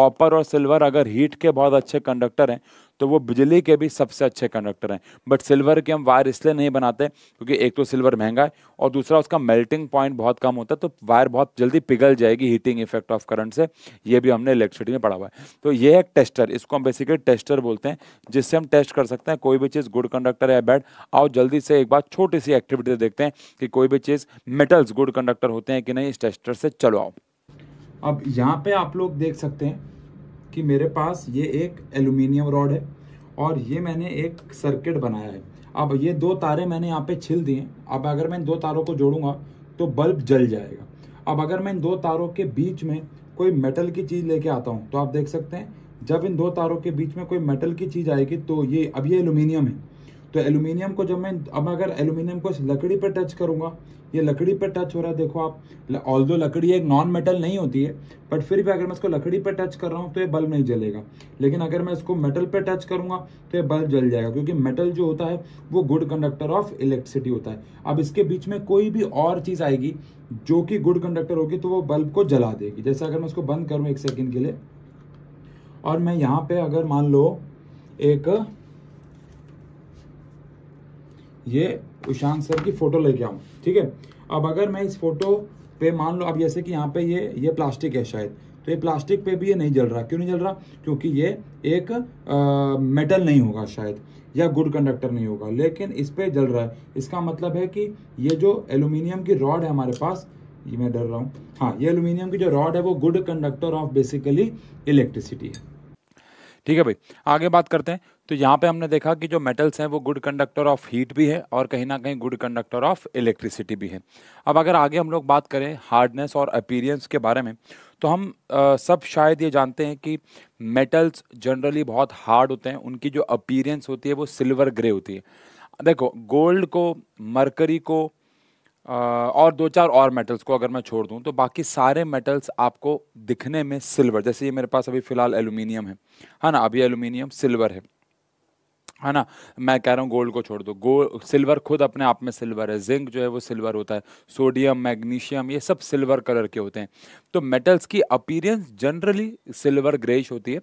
copper और सिल्वर अगर हीट के बहुत अच्छे कंडक्टर हैं तो वो बिजली के भी सबसे अच्छे कंडक्टर हैं बट सिल्वर के हम वायर इसलिए नहीं बनाते क्योंकि एक तो सिल्वर महंगा है और दूसरा उसका मेल्टिंग पॉइंट बहुत कम होता है तो वायर बहुत जल्दी पिघल जाएगी हीटिंग इफेक्ट ऑफ करंट से ये भी हमने इलेक्ट्रिसिटी में पढ़ा हुआ है तो ये एक टेस्टर इसको हम बेसिकली टेस्टर बोलते हैं जिससे हम टेस्ट कर सकते हैं कोई भी चीज़ गुड कंडक्टर है बैड आओ जल्दी से एक बार छोटी सी एक्टिविटी देखते हैं कि कोई भी चीज़ मेटल्स गुड कंडक्टर होते हैं कि नहीं इस टेस्टर से चलो आओ अब यहाँ पे आप लोग देख सकते हैं कि मेरे पास ये एक एल्यूमिनियम रॉड है और ये मैंने एक सर्किट बनाया है अब ये दो तारे मैंने यहाँ पे छिल दिए अब अगर मैं इन दो तारों को जोड़ूंगा तो बल्ब जल जाएगा अब अगर मैं इन दो तारों के बीच में कोई मेटल की चीज़ लेके आता हूँ तो आप देख सकते हैं जब इन दो तारों के बीच में कोई मेटल की चीज़ आएगी तो ये अब ये एल्यूमिनियम है तो एल्यूमिनियम को जब मैं अब अगर एल्यूमिनियम को इस लकड़ी पर टच करूंगा ये लकड़ी पर टच हो रहा है देखो आप ऑल दो लकड़ी एक नॉन मेटल नहीं होती है बट फिर भी अगर मैं इसको लकड़ी पर टच कर रहा हूँ तो ये बल्ब नहीं जलेगा लेकिन अगर मैं इसको मेटल पर टच करूंगा तो ये बल्ब जल जाएगा क्योंकि मेटल जो होता है वो गुड कंडक्टर ऑफ इलेक्ट्रिसिटी होता है अब इसके बीच में कोई भी और चीज़ आएगी जो कि गुड कंडक्टर होगी तो वो बल्ब को जला देगी जैसे अगर मैं इसको बंद करूँ एक सेकेंड के लिए और मैं यहाँ पे अगर मान लो एक ये उशांत सर की फ़ोटो लेके आऊँ ठीक है अब अगर मैं इस फोटो पे मान लो अब जैसे कि यहाँ पे ये ये प्लास्टिक है शायद तो ये प्लास्टिक पे भी ये नहीं जल रहा क्यों नहीं जल रहा क्योंकि ये एक आ, मेटल नहीं होगा शायद या गुड कंडक्टर नहीं होगा लेकिन इस पर जल रहा है इसका मतलब है कि ये जो एल्यूमिनियम की रॉड है हमारे पास ये मैं डर रहा हूँ हाँ ये एल्यूमिनियम की जो रॉड है वो good conductor of basically electricity है ठीक है भाई आगे बात करते हैं तो यहाँ पे हमने देखा कि जो मेटल्स हैं वो गुड कंडक्टर ऑफ हीट भी है और कहीं ना कहीं गुड कंडक्टर ऑफ इलेक्ट्रिसिटी भी है अब अगर आगे हम लोग बात करें हार्डनेस और अपीरियंस के बारे में तो हम आ, सब शायद ये जानते हैं कि मेटल्स जनरली बहुत हार्ड होते हैं उनकी जो अपीरियंस होती है वो सिल्वर ग्रे होती है देखो गोल्ड को मरकरी को आ, और दो चार और मेटल्स को अगर मैं छोड़ दूँ तो बाकी सारे मेटल्स आपको दिखने में सिल्वर जैसे ये मेरे पास अभी फ़िलहाल एलुमिनियम है है हाँ ना अभी एलुमिनियम सिल्वर है है ना मैं कह रहा हूँ गोल्ड को छोड़ दो गोल्ड सिल्वर खुद अपने आप में सिल्वर है जिंक जो है वो सिल्वर होता है सोडियम मैग्नीशियम ये सब सिल्वर कलर के होते हैं तो मेटल्स की अपीरियंस जनरली सिल्वर ग्रेश होती है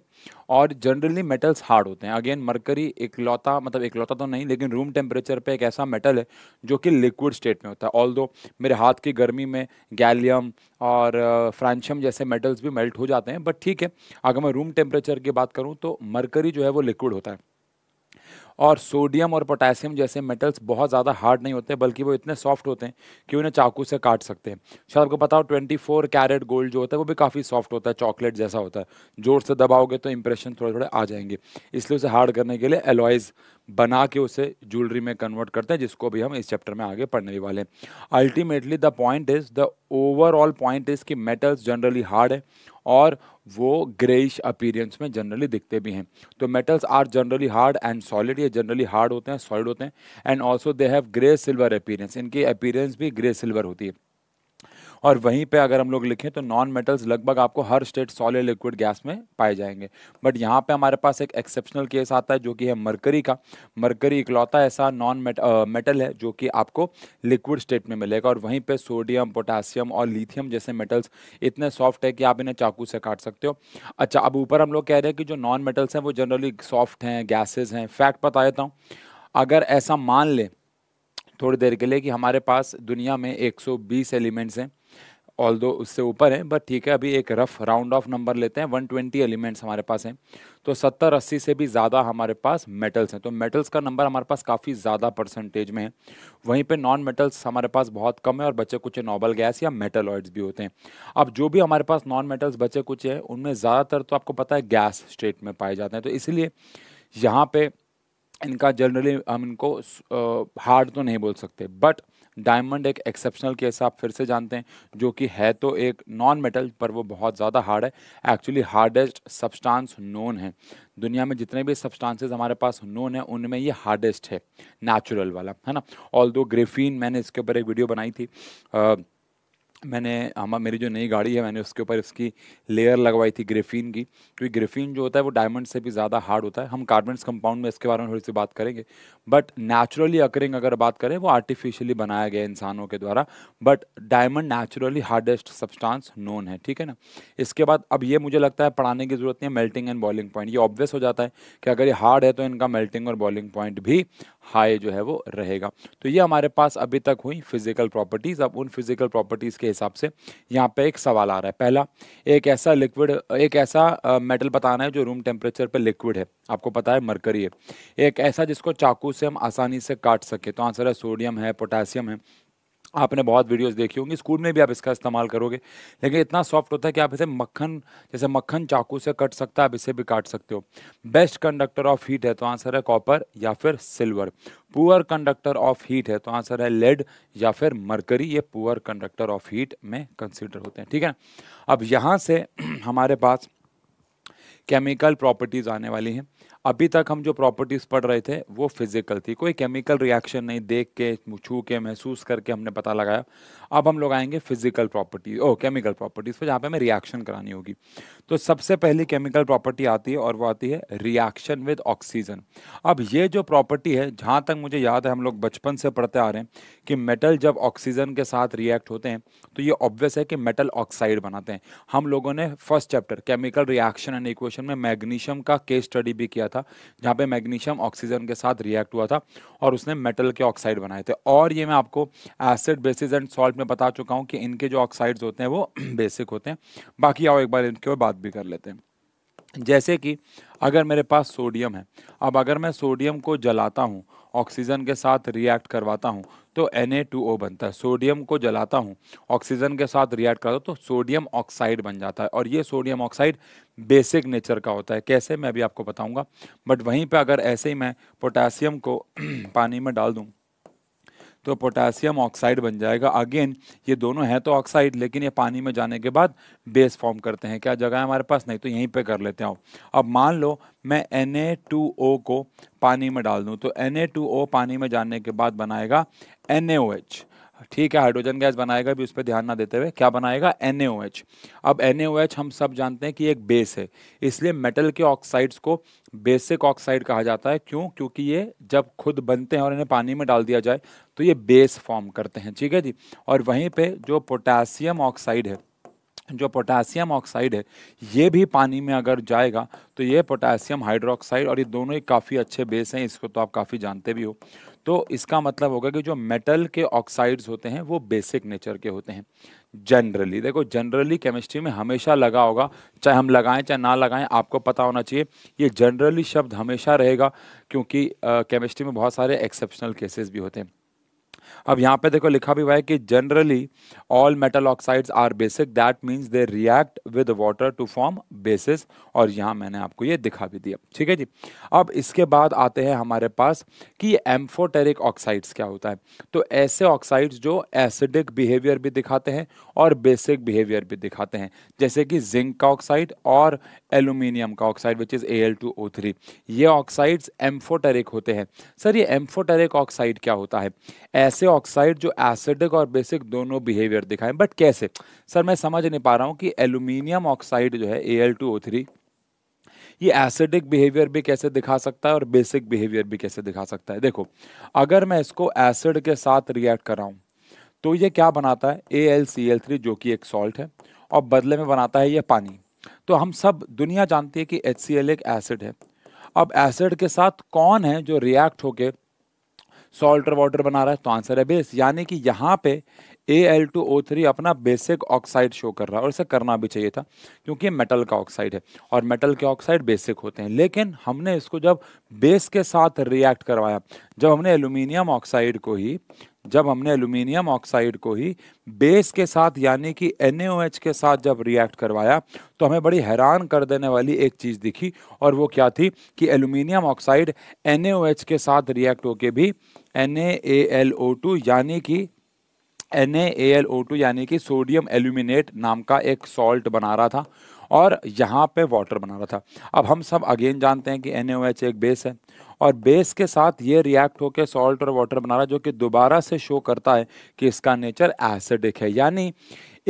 और जनरली मेटल्स हार्ड होते हैं अगेन मरकरी एक लौता मतलब एक लौता तो नहीं लेकिन रूम टेम्परेचर पर एक ऐसा मेटल है जो कि लिक्विड स्टेट में होता है ऑल मेरे हाथ की गर्मी में गैलियम और फ्रांशियम जैसे मेटल्स भी मेल्ट हो जाते हैं बट ठीक है अगर मैं रूम टेम्परेचर की बात करूँ तो मरकरी जो है वो लिक्विड होता है और सोडियम और पोटेशियम जैसे मेटल्स बहुत ज़्यादा हार्ड नहीं होते बल्कि वो इतने सॉफ्ट होते हैं कि उन्हें चाकू से काट सकते हैं शायद आपको पता हो ट्वेंटी फोर कैरेट गोल्ड जो होता है वो भी काफ़ी सॉफ्ट होता है चॉकलेट जैसा होता है जोर से दबाओगे तो इंप्रेशन थोड़े थोड़े आ जाएंगे इसलिए उसे हार्ड करने के लिए एलॉयज़ बना के उसे ज्वेलरी में कन्वर्ट करते हैं जिसको भी हम इस चैप्टर में आगे पढ़ने वाले हैं ultimately the point is the overall point is कि मेटल्स जनरली हार्ड है और वो ग्रेइश अपीरियंस में जनरली दिखते भी हैं तो metals are generally hard and solid ये जनरली हार्ड होते हैं सॉलिड होते हैं and also they have grey silver appearance इनकी अपीरेंस भी ग्रे सिल्वर होती है और वहीं पे अगर हम लोग लिखें तो नॉन मेटल्स लगभग आपको हर स्टेट सॉलिड लिक्विड गैस में पाए जाएंगे बट यहाँ पे हमारे पास एक एक्सेप्शनल केस आता है जो कि है मरकरी का मरकरी इकलौता ऐसा नॉन मेट, मेटल है जो कि आपको लिक्विड स्टेट में मिलेगा और वहीं पर सोडियम पोटासियम और लिथियम जैसे मेटल्स इतने सॉफ्ट है कि आप इन्हें चाकू से काट सकते हो अच्छा अब ऊपर हम लोग कह रहे हैं कि जो नॉन मेटल्स हैं वो जनरली सॉफ्ट हैं गैसेज हैं फैक्ट बता देता हूँ अगर ऐसा मान लें थोड़ी देर के लिए कि हमारे पास दुनिया में 120 एलिमेंट्स हैं ऑल दो उससे ऊपर है बट ठीक है अभी एक रफ राउंड ऑफ नंबर लेते हैं वन ट्वेंटी एलिमेंट्स हमारे पास हैं तो सत्तर अस्सी से भी ज़्यादा हमारे पास मेटल्स हैं तो मेटल्स का नंबर हमारे पास काफ़ी ज़्यादा परसेंटेज में है वहीं पे नॉन मेटल्स हमारे पास बहुत कम है और बचे कुछ नॉबल गैस या मेटलॉइड्स भी होते हैं अब जो भी हमारे पास नॉन मेटल्स बचे कुछ हैं उनमें ज़्यादातर तो आपको पता है गैस स्टेट में पाए जाते हैं तो इसलिए यहाँ पर इनका जनरली हम इनको हार्ड तो नहीं बोल सकते बट डायमंड एक एक्सेप्शनल केस आप फिर से जानते हैं जो कि है तो एक नॉन मेटल पर वो बहुत ज़्यादा हार्ड है एक्चुअली हार्डेस्ट सब्सटेंस नोन है दुनिया में जितने भी सब्सटेंसेस हमारे पास नोन है उनमें ये हार्डेस्ट है नेचुरल वाला है ना ऑल ग्रेफीन मैंने इसके ऊपर एक वीडियो बनाई थी आ, मैंने हम हाँ, मेरी जो नई गाड़ी है मैंने उसके ऊपर इसकी लेयर लगवाई थी ग्रेफीन की क्योंकि ग्रेफीन जो होता है वो डायमंड से भी ज़्यादा हार्ड होता है हम कार्बन्स कंपाउंड में इसके बारे में थोड़ी सी बात करेंगे बट नेचुरली अकरिंग अगर बात करें वो आर्टिफिशियली बनाया गया इंसानों के द्वारा but diamond naturally hardest substance known है ठीक है ना इसके बाद अब ये मुझे लगता है पढ़ाने की जरूरत नहीं है मेल्टिंग एंड बॉइलिंग पॉइंट ये ऑब्वियस हो जाता है कि अगर ये हार्ड है तो इनका मेल्टिंग और बॉइलिंग पॉइंट भी हाई जो है वो रहेगा तो ये हमारे पास अभी तक हुई फिजिकल प्रॉपर्टीज़ अब उन फिजिकल प्रॉपर्टीज़ के हिसाब से यहाँ पे एक सवाल आ रहा है पहला एक ऐसा लिक्विड एक ऐसा मेटल बताना है जो रूम टेम्परेचर पे लिक्विड है आपको पता है मरकरी है एक ऐसा जिसको चाकू से हम आसानी से काट सके तो आंसर है सोडियम है पोटासियम है आपने बहुत वीडियोस देखी होंगी स्कूल में भी आप इसका इस्तेमाल करोगे लेकिन इतना सॉफ्ट होता है कि आप इसे मक्खन जैसे मक्खन चाकू से कट सकता है आप इसे भी काट सकते हो बेस्ट कंडक्टर ऑफ हीट है तो आंसर है कॉपर या फिर silver poor conductor of heat है तो आंसर है लेड या फिर मरकरी ये पुअर कंडक्टर ऑफ हीट में कंसिडर होते हैं ठीक है अब यहाँ से हमारे पास केमिकल प्रॉपर्टीज़ आने वाली हैं अभी तक हम जो प्रॉपर्टीज़ पढ़ रहे थे वो फिज़िकल थी कोई केमिकल रिएक्शन नहीं देख के छू के महसूस करके हमने पता लगाया अब हम लोग आएंगे फिज़िकल प्रॉपर्टीज ओ केमिकल प्रॉपर्टीज़ पर जहाँ पे हमें रिएक्शन करानी होगी तो सबसे पहली केमिकल प्रॉपर्टी आती है और वो आती है रिएक्शन विद ऑक्सीजन अब ये जो प्रॉपर्टी है जहाँ तक मुझे याद है हम लोग बचपन से पढ़ते आ रहे हैं कि मेटल जब ऑक्सीजन के साथ रिएक्ट होते हैं तो ये ऑब्वियस है कि मेटल ऑक्साइड बनाते हैं हम लोगों ने first chapter chemical reaction and equation में मैग्नीशियम का केस स्टडी भी किया था जहाँ पे मैग्नीशियम ऑक्सीजन के साथ रिएक्ट हुआ था और उसने मेटल के ऑक्साइड बनाए थे और ये मैं आपको एसिड बेसिस एंड सॉल्ट में बता चुका हूँ कि इनके जो ऑक्साइड्स होते हैं वो बेसिक होते हैं बाकी आओ एक बार इनके बाद बात भी कर लेते हैं जैसे कि अगर मेरे पास सोडियम है अब अगर मैं सोडियम को जलाता हूँ ऑक्सीजन के साथ रिएक्ट करवाता हूँ तो Na2O बनता है सोडियम को जलाता हूँ ऑक्सीजन के साथ रिएक्ट करता हूँ तो सोडियम ऑक्साइड बन जाता है और ये सोडियम ऑक्साइड बेसिक नेचर का होता है कैसे मैं अभी आपको बताऊँगा बट वहीं पर अगर ऐसे ही मैं पोटासियम को पानी में डाल दूँ तो पोटासियम ऑक्साइड बन जाएगा अगेन ये दोनों हैं तो ऑक्साइड लेकिन ये पानी में जाने के बाद बेस फॉर्म करते हैं क्या जगह है हमारे पास नहीं तो यहीं पे कर लेते हैं अब मान लो मैं Na2O को पानी में डाल दूँ तो Na2O पानी में जाने के बाद बनाएगा NaOH ठीक है हाइड्रोजन गैस बनाएगा भी उस पर ध्यान ना देते हुए क्या बनाएगा एन अब एन हम सब जानते हैं कि एक बेस है इसलिए मेटल के ऑक्साइड्स को बेसिक ऑक्साइड कहा जाता है क्यों क्योंकि ये जब खुद बनते हैं और इन्हें पानी में डाल दिया जाए तो ये बेस फॉर्म करते हैं ठीक है जी और वहीं पर जो पोटासियम ऑक्साइड है जो पोटासियम ऑक्साइड है ये भी पानी में अगर जाएगा तो ये पोटासियम हाइड्रोक्साइड और ये दोनों ही काफ़ी अच्छे बेस हैं इसको तो आप काफ़ी जानते भी हो तो इसका मतलब होगा कि जो मेटल के ऑक्साइड्स होते हैं वो बेसिक नेचर के होते हैं जनरली देखो जनरली केमिस्ट्री में हमेशा लगा होगा चाहे हम लगाएं चाहे ना लगाएं आपको पता होना चाहिए ये जनरली शब्द हमेशा रहेगा क्योंकि केमिस्ट्री में बहुत सारे एक्सेप्शनल केसेस भी होते हैं अब यहाँ पे देखो लिखा भी हुआ है कि generally all metal oxides are basic that means they react with water to form bases और यहाँ मैंने आपको ये दिखा भी दिया ठीक है जी अब इसके बाद आते हैं हमारे पास कि एम्फोटेरिक ऑक्साइड्स क्या होता है तो ऐसे ऑक्साइड्स जो एसिडिक बिहेवियर भी दिखाते हैं और बेसिक बिहेवियर भी दिखाते हैं जैसे कि जिंक का ऑक्साइड और एल्यूमिनियम का ऑक्साइड विच इज़ ए ये ऑक्साइड्स एम्फोटेरिक होते हैं सर ये एम्फोटेरिक ऑक्साइड क्या होता है ऐसे ऐसे ऑक्साइड जो एसिडिक और बेसिक दोनों बिहेवियर दिखाएं बट कैसे सर मैं समझ नहीं पा रहा हूं कि एल्यूमिनियम ऑक्साइड जो है A L two O three ये एसिडिक बिहेवियर भी कैसे दिखा सकता है और बेसिक बिहेवियर भी कैसे दिखा सकता है देखो अगर मैं इसको एसिड के साथ रिएक्ट कराऊं तो ये क्या बनाता है A L C L three जो कि एक सॉल्ट है और बदले में बनाता है ये पानी तो हम सब दुनिया जानती है कि एच सी एल एक एसिड है अब एसिड के साथ कौन है जो रिएक्ट होकर सॉल्ट और वाटर बना रहा है तो आंसर है बेस यानी कि यहाँ पे A L two O three अपना बेसिक ऑक्साइड शो कर रहा है और इसे करना भी चाहिए था क्योंकि मेटल का ऑक्साइड है और मेटल के ऑक्साइड बेसिक होते हैं लेकिन हमने इसको जब बेस के साथ रिएक्ट करवाया जब हमने एल्यूमिनियम ऑक्साइड को ही जब हमने एल्यूमिनियम ऑक्साइड को ही बेस के साथ यानी कि एन के साथ जब रिएक्ट करवाया तो हमें बड़ी हैरान कर देने वाली एक चीज़ दिखी और वो क्या थी कि एल्यूमिनियम ऑक्साइड एन के साथ रिएक्ट होके भी N A L O two यानी कि N A L O two यानी कि सोडियम एल्यूमिनेट नाम का एक सॉल्ट बना रहा था और यहाँ पे वाटर बना रहा था अब हम सब अगेन जानते हैं कि एन एक बेस है और बेस के साथ ये रिएक्ट होकर सॉल्ट और वाटर बना रहा है जो कि दोबारा से शो करता है कि इसका नेचर एसिडिक है यानी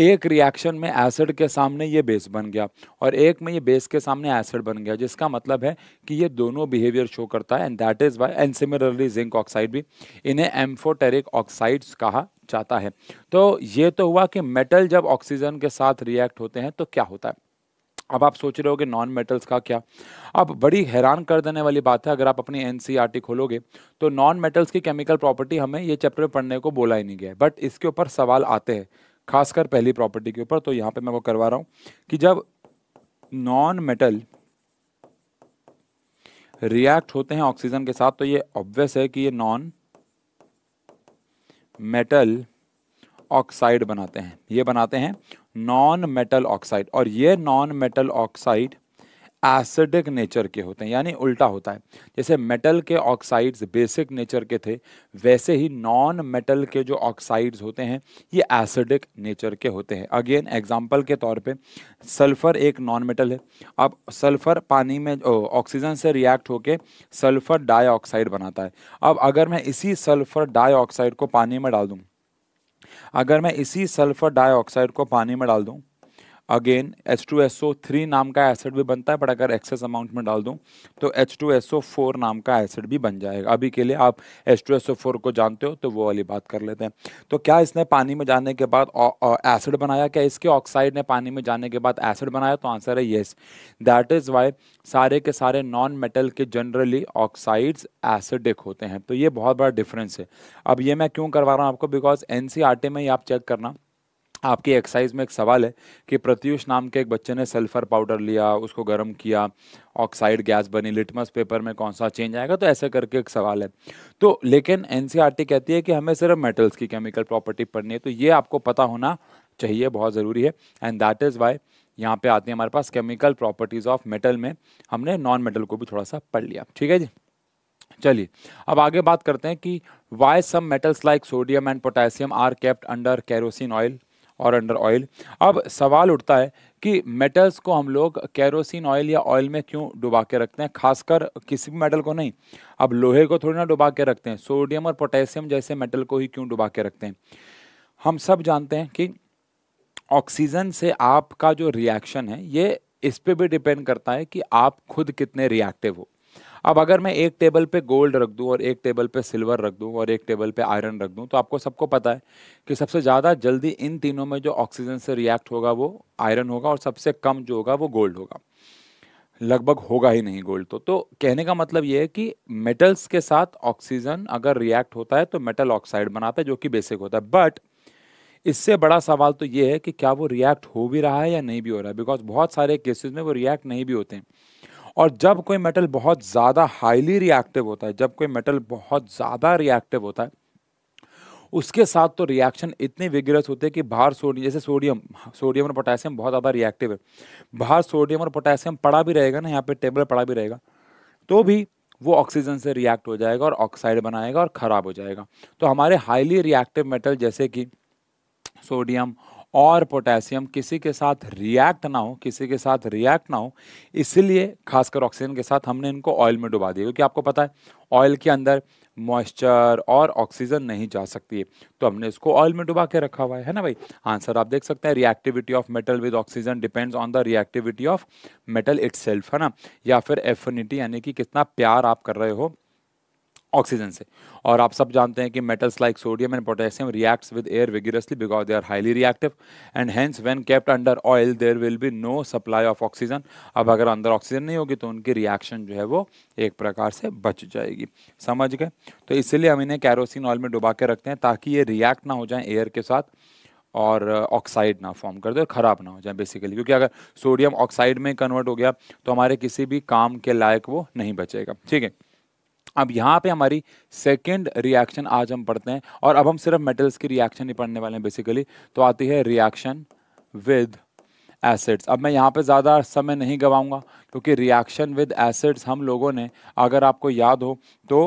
एक रिएक्शन में एसिड के सामने ये बेस बन गया और एक में ये बेस के सामने एसिड बन गया जिसका मतलब है कि ये दोनों बिहेवियर शो करता है and that is why and similarly zinc oxide भी इन्हें एम्फोटेरिक ऑक्साइड्स कहा जाता है तो ये तो हुआ कि मेटल जब ऑक्सीजन के साथ रिएक्ट होते हैं तो क्या होता है अब आप सोच रहे हो कि नॉन मेटल्स का क्या अब बड़ी हैरान कर देने वाली बात है अगर आप अपनी एन e खोलोगे तो नॉन मेटल्स की केमिकल प्रॉपर्टी हमें ये चैप्टर में पढ़ने को बोला ही नहीं गया बट इसके ऊपर सवाल आते हैं खासकर पहली प्रॉपर्टी के ऊपर तो यहां पे मैं वो करवा रहा हूं कि जब नॉन मेटल रिएक्ट होते हैं ऑक्सीजन के साथ तो ये ऑब्वियस है कि ये नॉन मेटल ऑक्साइड बनाते हैं ये बनाते हैं नॉन मेटल ऑक्साइड और ये non metal oxide acidic nature के होते हैं यानी उल्टा होता है जैसे मेटल के ऑक्साइड्स बेसिक नेचर के थे वैसे ही नॉन मेटल के जो ऑक्साइड्स होते हैं ये एसिडिक नेचर के होते हैं अगेन एग्जाम्पल के तौर पे सल्फ़र एक नॉन मेटल है अब सल्फ़र पानी में ऑक्सीजन से रिएक्ट होकर सल्फ़र डाईऑक्साइड बनाता है अब अगर मैं इसी सल्फ़र डाई को पानी में डाल दूँ अगर मैं इसी सल्फ़र डाई को पानी में डाल दूँ again H two S O three नाम का एसिड भी बनता है बट अगर एक्सेस अमाउंट में डाल दूँ तो H two S O four नाम का एसिड भी बन जाएगा अभी के लिए आप H two S O four को जानते हो तो वो वाली बात कर लेते हैं तो क्या इसने पानी में जाने के बाद एसिड बनाया क्या इसके ऑक्साइड ने पानी में जाने के बाद एसिड बनाया तो आंसर है येस दैट इज़ वाई सारे के सारे नॉन मेटल के जनरली ऑक्साइड्स एसिडिक होते हैं तो ये बहुत बड़ा डिफरेंस है अब ये मैं क्यों करवा रहा हूँ आपको बिकॉज एन में ही आप चेक करना आपकी एक्सरसाइज में एक सवाल है कि प्रत्युष नाम के एक बच्चे ने सल्फर पाउडर लिया उसको गर्म किया ऑक्साइड गैस बनी लिटमस पेपर में कौन सा चेंज आएगा तो ऐसे करके एक सवाल है तो लेकिन एन e कहती है कि हमें सिर्फ मेटल्स की केमिकल प्रॉपर्टी पढ़नी है तो ये आपको पता होना चाहिए बहुत ज़रूरी है एंड दैट इज़ वाई यहाँ पे आती है हमारे पास केमिकल प्रॉपर्टीज़ ऑफ मेटल में हमने नॉन मेटल को भी थोड़ा सा पढ़ लिया ठीक है जी चलिए अब आगे बात करते हैं कि why some metals like sodium and potassium are kept under kerosene oil और अंडर ऑयल अब सवाल उठता है कि मेटल्स को हम लोग कैरोसिन ऑयल या ऑयल में क्यों डुबा के रखते हैं खासकर किसी भी मेटल को नहीं अब लोहे को थोड़ी ना डुबा के रखते हैं सोडियम और पोटेशियम जैसे मेटल को ही क्यों डुबा के रखते हैं हम सब जानते हैं कि ऑक्सीजन से आपका जो रिएक्शन है ये इस पर भी डिपेंड करता है कि आप खुद कितने रिएक्टिव हो अब अगर मैं एक टेबल पे गोल्ड रख दूं और एक टेबल पे सिल्वर रख दूं और एक टेबल पे आयरन रख दूं तो आपको सबको पता है कि सबसे ज़्यादा जल्दी इन तीनों में जो ऑक्सीजन से रिएक्ट होगा वो आयरन होगा और सबसे कम जो होगा वो गोल्ड होगा लगभग होगा ही नहीं गोल्ड तो तो कहने का मतलब ये है कि मेटल्स के साथ ऑक्सीजन अगर रिएक्ट होता है तो मेटल ऑक्साइड बनाता है जो कि बेसिक होता है बट इससे बड़ा सवाल तो ये है कि क्या वो रिएक्ट हो भी रहा है या नहीं भी हो रहा है बिकॉज बहुत सारे केसेस में वो रिएक्ट नहीं भी होते हैं और जब कोई मेटल बहुत ज़्यादा हाईली रिएक्टिव होता है जब कोई मेटल बहुत ज़्यादा रिएक्टिव होता है उसके साथ तो रिएक्शन इतने विग्रस होते हैं कि बाहर सोडियम जैसे सोडियम सोडियम और पोटेशियम बहुत ज़्यादा रिएक्टिव है बाहर सोडियम और पोटेशियम पड़ा भी रहेगा ना यहाँ पे टेबल पड़ा भी रहेगा तो भी वो ऑक्सीजन से रिएक्ट हो जाएगा और ऑक्साइड बनाएगा और ख़राब हो जाएगा तो हमारे हाईली रिएक्टिव मेटल जैसे कि सोडियम और पोटेशियम किसी के साथ रिएक्ट ना हो किसी के साथ रिएक्ट ना हो इसीलिए खासकर ऑक्सीजन के साथ हमने इनको ऑयल में डुबा दिया क्योंकि आपको पता है ऑयल के अंदर मॉइस्चर और ऑक्सीजन नहीं जा सकती है तो हमने इसको ऑयल में डुबा के रखा हुआ है ना भाई आंसर आप देख सकते हैं reactivity of metal with oxygen depends on the reactivity of metal itself है ना या फिर एफिनिटी यानी कि कितना प्यार आप कर रहे हो ऑक्सीजन से और आप सब जानते हैं कि metals like sodium and potassium reacts with air vigorously because they are highly reactive and hence when kept under oil there will be no supply of oxygen अब अगर अंदर ऑक्सीजन नहीं होगी तो उनकी रिएक्शन जो है वो एक प्रकार से बच जाएगी समझ गए तो इसीलिए हम इन्हें कैरोसिन ऑयल में डुबा के रखते हैं ताकि ये रिएक्ट ना हो जाए एयर के साथ और ऑक्साइड uh, ना फॉर्म कर दे और ख़राब ना हो जाए बेसिकली क्योंकि अगर सोडियम ऑक्साइड में कन्वर्ट हो गया तो हमारे किसी भी काम के लायक वो नहीं बचेगा ठीक है अब यहाँ पे हमारी सेकेंड रिएक्शन आज हम पढ़ते हैं और अब हम सिर्फ मेटल्स की रिएक्शन ही पढ़ने वाले हैं बेसिकली तो आती है रिएक्शन विद एसिड्स अब मैं यहाँ पे ज़्यादा समय नहीं गवाऊँगा क्योंकि रिएक्शन विद एसिड्स हम लोगों ने अगर आपको याद हो तो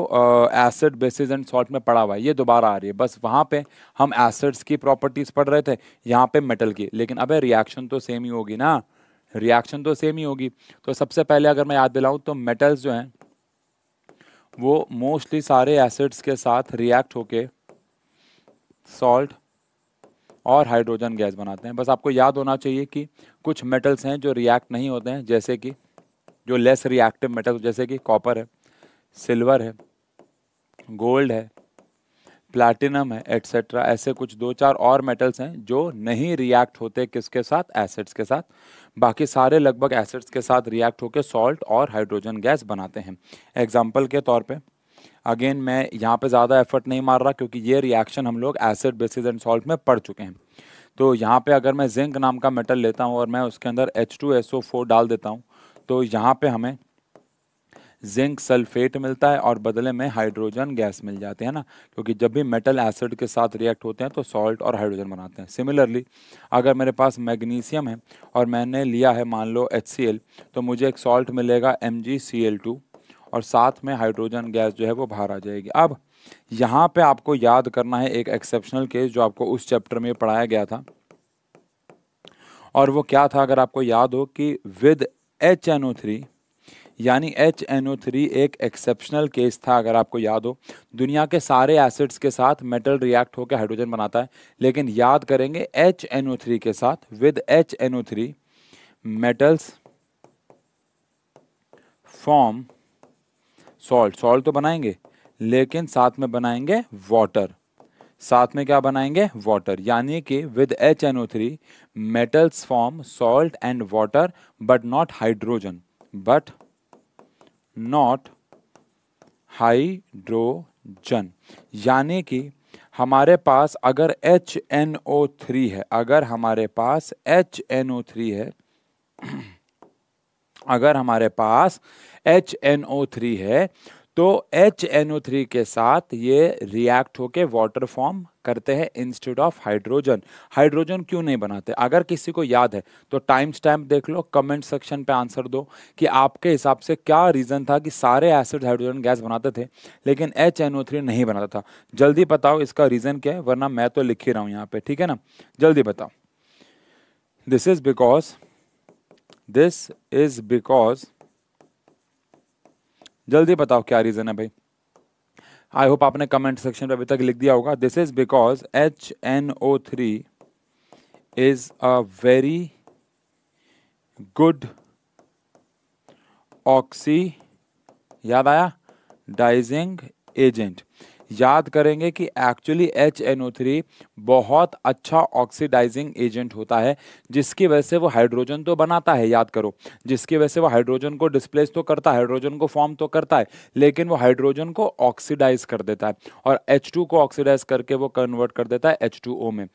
एसिड बेसिस एंड सॉल्ट में पढ़ा हुआ है ये दोबारा आ रही है बस वहाँ पे हम एसिड्स की प्रॉपर्टीज़ पढ़ रहे थे यहाँ पे मेटल की लेकिन अबे रिएक्शन तो सेम ही होगी ना रिएक्शन तो सेम ही होगी तो सबसे पहले अगर मैं याद दिलाऊँ तो मेटल्स जो हैं वो मोस्टली सारे एसिड्स के साथ रिएक्ट होके सॉल्ट और हाइड्रोजन गैस बनाते हैं बस आपको याद होना चाहिए कि कुछ मेटल्स हैं जो रिएक्ट नहीं होते हैं जैसे कि जो लेस रिएक्टिव मेटल्स जैसे कि कॉपर है सिल्वर है गोल्ड है प्लैटिनम है एटसेट्रा ऐसे कुछ दो चार और मेटल्स हैं जो नहीं रिएक्ट होते किसके साथ एसिड्स के साथ बाकी सारे लगभग एसिड्स के साथ रिएक्ट होकर सॉल्ट और हाइड्रोजन गैस बनाते हैं एग्जाम्पल के तौर पर अगेन मैं यहाँ पे ज़्यादा एफर्ट नहीं मार रहा क्योंकि ये रिएक्शन हम लोग एसिड बेसिस एंड सॉल्ट में पढ़ चुके हैं तो यहाँ पे अगर मैं जिंक नाम का मेटल लेता हूँ और मैं उसके अंदर एच डाल देता हूँ तो यहाँ पर हमें जिंक सल्फेट मिलता है और बदले में हाइड्रोजन गैस मिल जाते हैं ना क्योंकि जब भी मेटल एसिड के साथ रिएक्ट होते हैं तो सॉल्ट और हाइड्रोजन बनाते हैं सिमिलरली अगर मेरे पास मैग्नीशियम है और मैंने लिया है मान लो एच तो मुझे एक सॉल्ट मिलेगा एम और साथ में हाइड्रोजन गैस जो है वो बाहर आ जाएगी अब यहाँ पे आपको याद करना है एक एक्सेप्शनल केस जो आपको उस चैप्टर में पढ़ाया गया था और वो क्या था अगर आपको याद हो कि with H N O three यानी एच एन ओ थ्री एक एक्सेप्शनल केस था अगर आपको याद हो दुनिया के सारे एसिड्स के साथ मेटल रिएक्ट होकर हाइड्रोजन बनाता है लेकिन याद करेंगे एच एन ओ थ्री के साथ with H N O three metals form salt salt तो बनाएंगे लेकिन साथ में बनाएंगे वाटर साथ में क्या बनाएंगे वाटर यानी कि with H N O three metals form salt and water but not hydrogen but not hydrogen यानी कि हमारे पास अगर एच एन ओ थ्री है अगर हमारे पास एच एन ओ थ्री है अगर हमारे पास एच एन ओ थ्री है तो एच एन ओ थ्री के साथ ये रिएक्ट होके वाटर फॉर्म करते हैं इंस्टेड ऑफ हाइड्रोजन हाइड्रोजन क्यों नहीं बनाते अगर किसी को याद है तो टाइम स्टैम्प देख लो कमेंट सेक्शन पे आंसर दो कि आपके हिसाब से क्या रीज़न था कि सारे एसिड हाइड्रोजन गैस बनाते थे लेकिन एच नहीं बनाता था जल्दी बताओ इसका रीज़न क्या है वरना मैं तो लिख ही रहा हूँ यहाँ पे ठीक है ना जल्दी बताओ this is because this is because जल्दी बताओ क्या रीज़न है भाई आई होप आपने कमेंट सेक्शन में अभी तक लिख दिया होगा this is because H N O three is a very good oxy याद आया डाइजिंग एजेंट याद करेंगे कि actually H N O three बहुत अच्छा ऑक्सीडाइजिंग एजेंट होता है जिसकी वजह से वो हाइड्रोजन तो बनाता है याद करो जिसकी वजह से वो हाइड्रोजन को डिस्प्लेस तो करता है हाइड्रोजन को फॉर्म तो करता है लेकिन वो हाइड्रोजन को ऑक्सीडाइज कर देता है और एच को ऑक्सीडाइज करके वो कन्वर्ट कर देता है एच में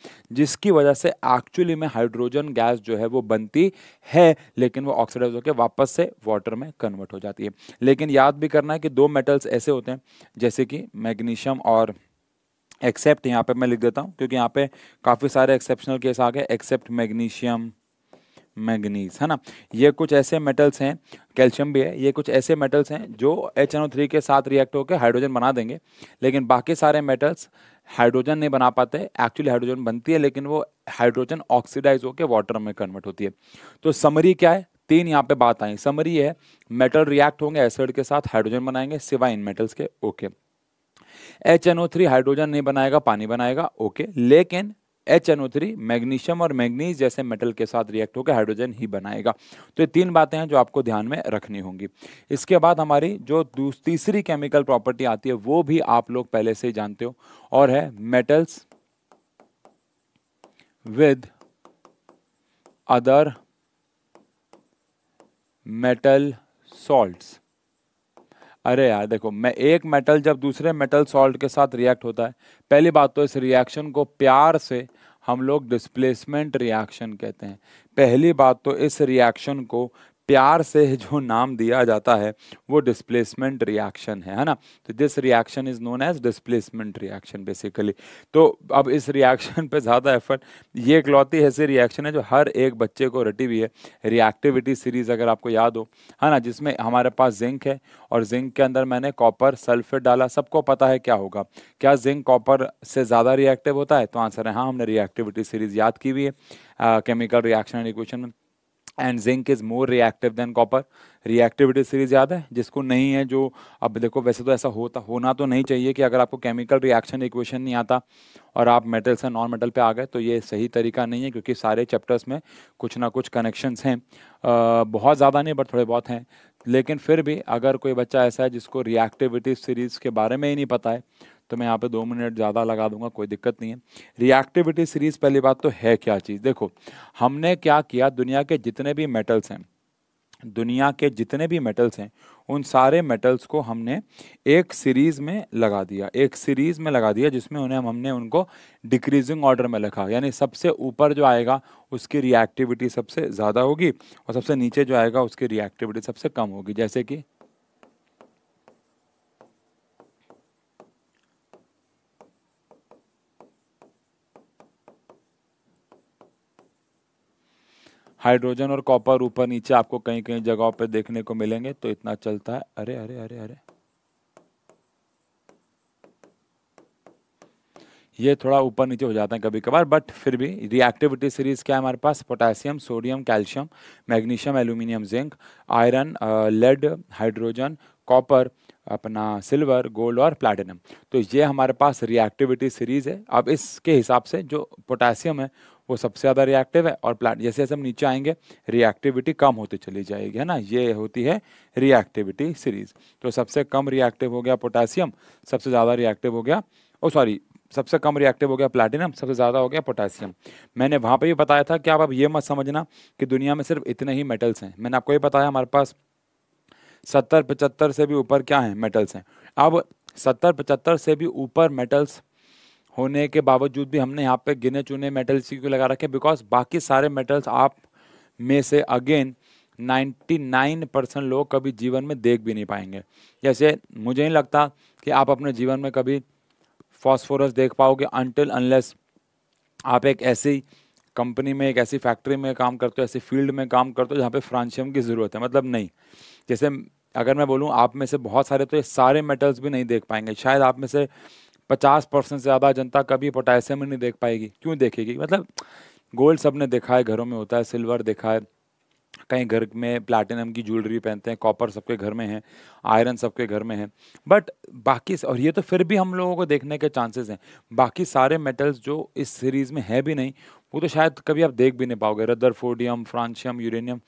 जिसकी वजह से एक्चुअली में हाइड्रोजन गैस जो है वो बनती है लेकिन वो ऑक्सीडाइज होकर वापस से वाटर में कन्वर्ट हो जाती है लेकिन याद भी करना है कि दो मेटल्स ऐसे होते हैं जैसे कि मैग्नीशियम और एक्सेप्ट यहाँ पे मैं लिख देता हूँ क्योंकि यहाँ पे काफ़ी सारे एक्सेप्शनल केस आ गए एक्सेप्ट मैग्नीशियम मैग्नीज है ना ये कुछ ऐसे मेटल्स हैं कैल्शियम भी है ये कुछ ऐसे मेटल्स हैं जो एच थ्री के साथ रिएक्ट होकर हाइड्रोजन बना देंगे लेकिन बाकी सारे मेटल्स हाइड्रोजन नहीं बना पाते एक्चुअली हाइड्रोजन बनती है लेकिन वो हाइड्रोजन ऑक्सीडाइज होकर वाटर में कन्वर्ट होती है तो समरी क्या है तीन यहाँ पे बात आई समरी है मेटल रिएक्ट होंगे एसिड के साथ हाइड्रोजन बनाएंगे सिवाय इन मेटल्स के okay okay. H N O three hydrogen नहीं बनाएगा पानी बनाएगा ओके लेकिन H N O three magnesium और मैग्नीज जैसे मेटल के साथ रिएक्ट होकर हाइड्रोजन ही बनाएगा तो ये तीन बातें हैं जो आपको ध्यान में रखनी होंगी इसके बाद हमारी जो तीसरी केमिकल प्रॉपर्टी आती है वो भी आप लोग पहले से ही जानते हो और है metals with other metal salts अरे यार देखो मैं एक मेटल जब दूसरे मेटल सॉल्ट के साथ रिएक्ट होता है पहली बात तो इस रिएक्शन को प्यार से हम लोग डिस्प्लेसमेंट रिएक्शन कहते हैं पहली बात तो इस रिएक्शन को प्यार से जो नाम दिया जाता है वो डिस्प्लेसमेंट रिएक्शन है है ना तो this reaction is known as displacement reaction basically तो अब इस रिएक्शन पे ज़्यादा एफर्ट ये इकलौती ऐसी रिएक्शन है जो हर एक बच्चे को रटी हुई है रिएक्टिविटी सीरीज अगर आपको याद हो है ना जिसमें हमारे पास जिंक है और जिंक के अंदर मैंने कॉपर सल्फेट डाला सबको पता है क्या होगा क्या जिंक कॉपर से ज़्यादा रिएक्टिव होता है तो आंसर है हाँ हमने रिएक्टिविटी सीरीज याद की हुई है केमिकल रिएक्शन एंड इक्वेशन में and zinc is more reactive than copper reactivity series याद है जिसको नहीं है जो अब देखो वैसे तो ऐसा होता होना तो नहीं चाहिए कि अगर आपको केमिकल रिएक्शन इक्वेशन नहीं आता और आप मेटल से नॉन मेटल पे आ गए तो ये सही तरीका नहीं है क्योंकि सारे चैप्टर्स में कुछ ना कुछ कनेक्शंस हैं बहुत ज़्यादा नहीं बट थोड़े बहुत हैं लेकिन फिर भी अगर कोई बच्चा ऐसा है जिसको रिएक्टिविटी सीरीज़ के बारे में ही नहीं पता है तो मैं यहाँ पे दो मिनट ज़्यादा लगा दूंगा कोई दिक्कत नहीं है रिएक्टिविटी सीरीज पहली बात तो है क्या चीज़ देखो हमने क्या किया दुनिया के जितने भी मेटल्स हैं दुनिया के जितने भी मेटल्स हैं उन सारे मेटल्स को हमने एक सीरीज़ में लगा दिया एक सीरीज़ में लगा दिया जिसमें उन्हें हमने उनको डिक्रीजिंग ऑर्डर में लिखा यानी सबसे ऊपर जो आएगा उसकी रिएक्टिविटी सबसे ज़्यादा होगी और सबसे नीचे जो आएगा उसकी रिएक्टिविटी सबसे कम होगी जैसे कि हाइड्रोजन और कॉपर ऊपर नीचे आपको कहीं कहीं जगहों पे देखने को मिलेंगे तो इतना चलता है अरे अरे अरे अरे ये थोड़ा ऊपर नीचे हो जाता है कभी कभार बट फिर भी रिएक्टिविटी सीरीज क्या है हमारे पास potassium sodium calcium magnesium aluminium zinc iron lead hydrogen copper अपना सिल्वर गोल्ड और प्लैटिनम तो ये हमारे पास रिएक्टिविटी सीरीज है अब इसके हिसाब से जो पोटेशियम है वो सबसे ज़्यादा रिएक्टिव है और प्लांट जैसे जैसे हम नीचे आएंगे रिएक्टिविटी कम होती चली जाएगी है ना ये होती है रिएक्टिविटी सीरीज तो सबसे कम रिएक्टिव हो गया पोटासियम सबसे ज़्यादा रिएक्टिव हो गया ओ सॉरी सबसे कम रिएक्टिव हो गया प्लैटिनम सबसे ज़्यादा हो गया पोटासियम मैंने वहाँ पर भी बताया था कि आप अब ये मत समझना कि दुनिया में सिर्फ इतने ही मेटल्स हैं मैंने आपको ये बताया हमारे पास सत्तर पचहत्तर से भी ऊपर क्या हैं मेटल्स हैं अब सत्तर पचहत्तर से भी ऊपर मेटल्स होने के बावजूद भी हमने यहाँ पे गिने चुने मेटल्स क्यों लगा रखे बिकॉज बाकी सारे मेटल्स आप में से अगेन 99 परसेंट लोग कभी जीवन में देख भी नहीं पाएंगे जैसे मुझे नहीं लगता कि आप अपने जीवन में कभी फॉस्फोरस देख पाओगे अनटिल अनलेस आप एक ऐसी कंपनी में एक ऐसी फैक्ट्री में काम करते हो ऐसी फील्ड में काम करते हो जहाँ पे फ्रांशियम की ज़रूरत है मतलब नहीं जैसे अगर मैं बोलूँ आप में से बहुत सारे तो ये सारे मेटल्स भी नहीं देख पाएंगे शायद आप में से पचास परसेंट से ज़्यादा जनता कभी पोटेशियम ही नहीं देख पाएगी क्यों देखेगी मतलब गोल्ड सब ने देखा है घरों में होता है सिल्वर देखा है कहीं घर में प्लाटिनम की ज्वेलरी पहनते हैं कॉपर सबके घर में है आयरन सबके घर में है बट बाकी और ये तो फिर भी हम लोगों को देखने के चांसेस हैं बाकी सारे मेटल्स जो इस सीरीज़ में है भी नहीं वो तो शायद कभी आप देख भी नहीं पाओगे रदर फोडियम फ्रांशियम यूरेनियम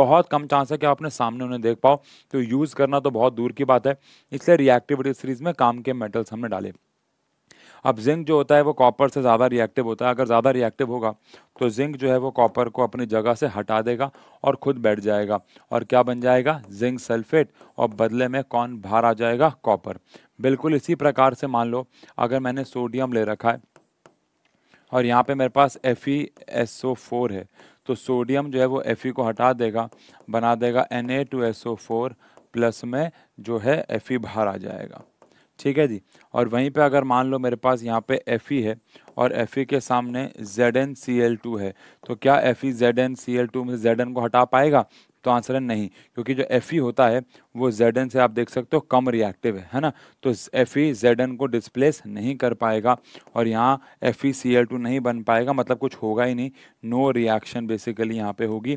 बहुत कम चांस है कि आप अपने सामने उन्हें देख पाओ तो यूज़ करना तो बहुत दूर की बात है इसलिए रिएक्टिविटी सीरीज़ में काम के मेटल्स हमने डाले अब जिंक जो होता है वो कॉपर से ज़्यादा रिएक्टिव होता है अगर ज़्यादा रिएक्टिव होगा तो जिंक जो है वो कॉपर को अपनी जगह से हटा देगा और खुद बैठ जाएगा और क्या बन जाएगा जिंक सल्फेट और बदले में कौन बाहर आ जाएगा कॉपर बिल्कुल इसी प्रकार से मान लो अगर मैंने सोडियम ले रखा है और यहाँ पे मेरे पास F E S O four है तो सोडियम जो है वो एफ ई को हटा देगा बना देगा N A two S O four plus में जो है एफ ई बाहर आ जाएगा ठीक है जी और वहीं पे अगर मान लो मेरे पास यहाँ पे एफ e है और एफ e के सामने Z N C L two है तो क्या F E Z N C L two में जेड एन को हटा पाएगा तो आंसर है नहीं क्योंकि जो एफ होता है वो जेड से आप देख सकते हो कम रिएक्टिव है है ना तो एफ ई को डिस्प्लेस नहीं कर पाएगा और यहाँ एफ ई नहीं बन पाएगा मतलब कुछ होगा ही नहीं नो रिएक्शन बेसिकली यहाँ पे होगी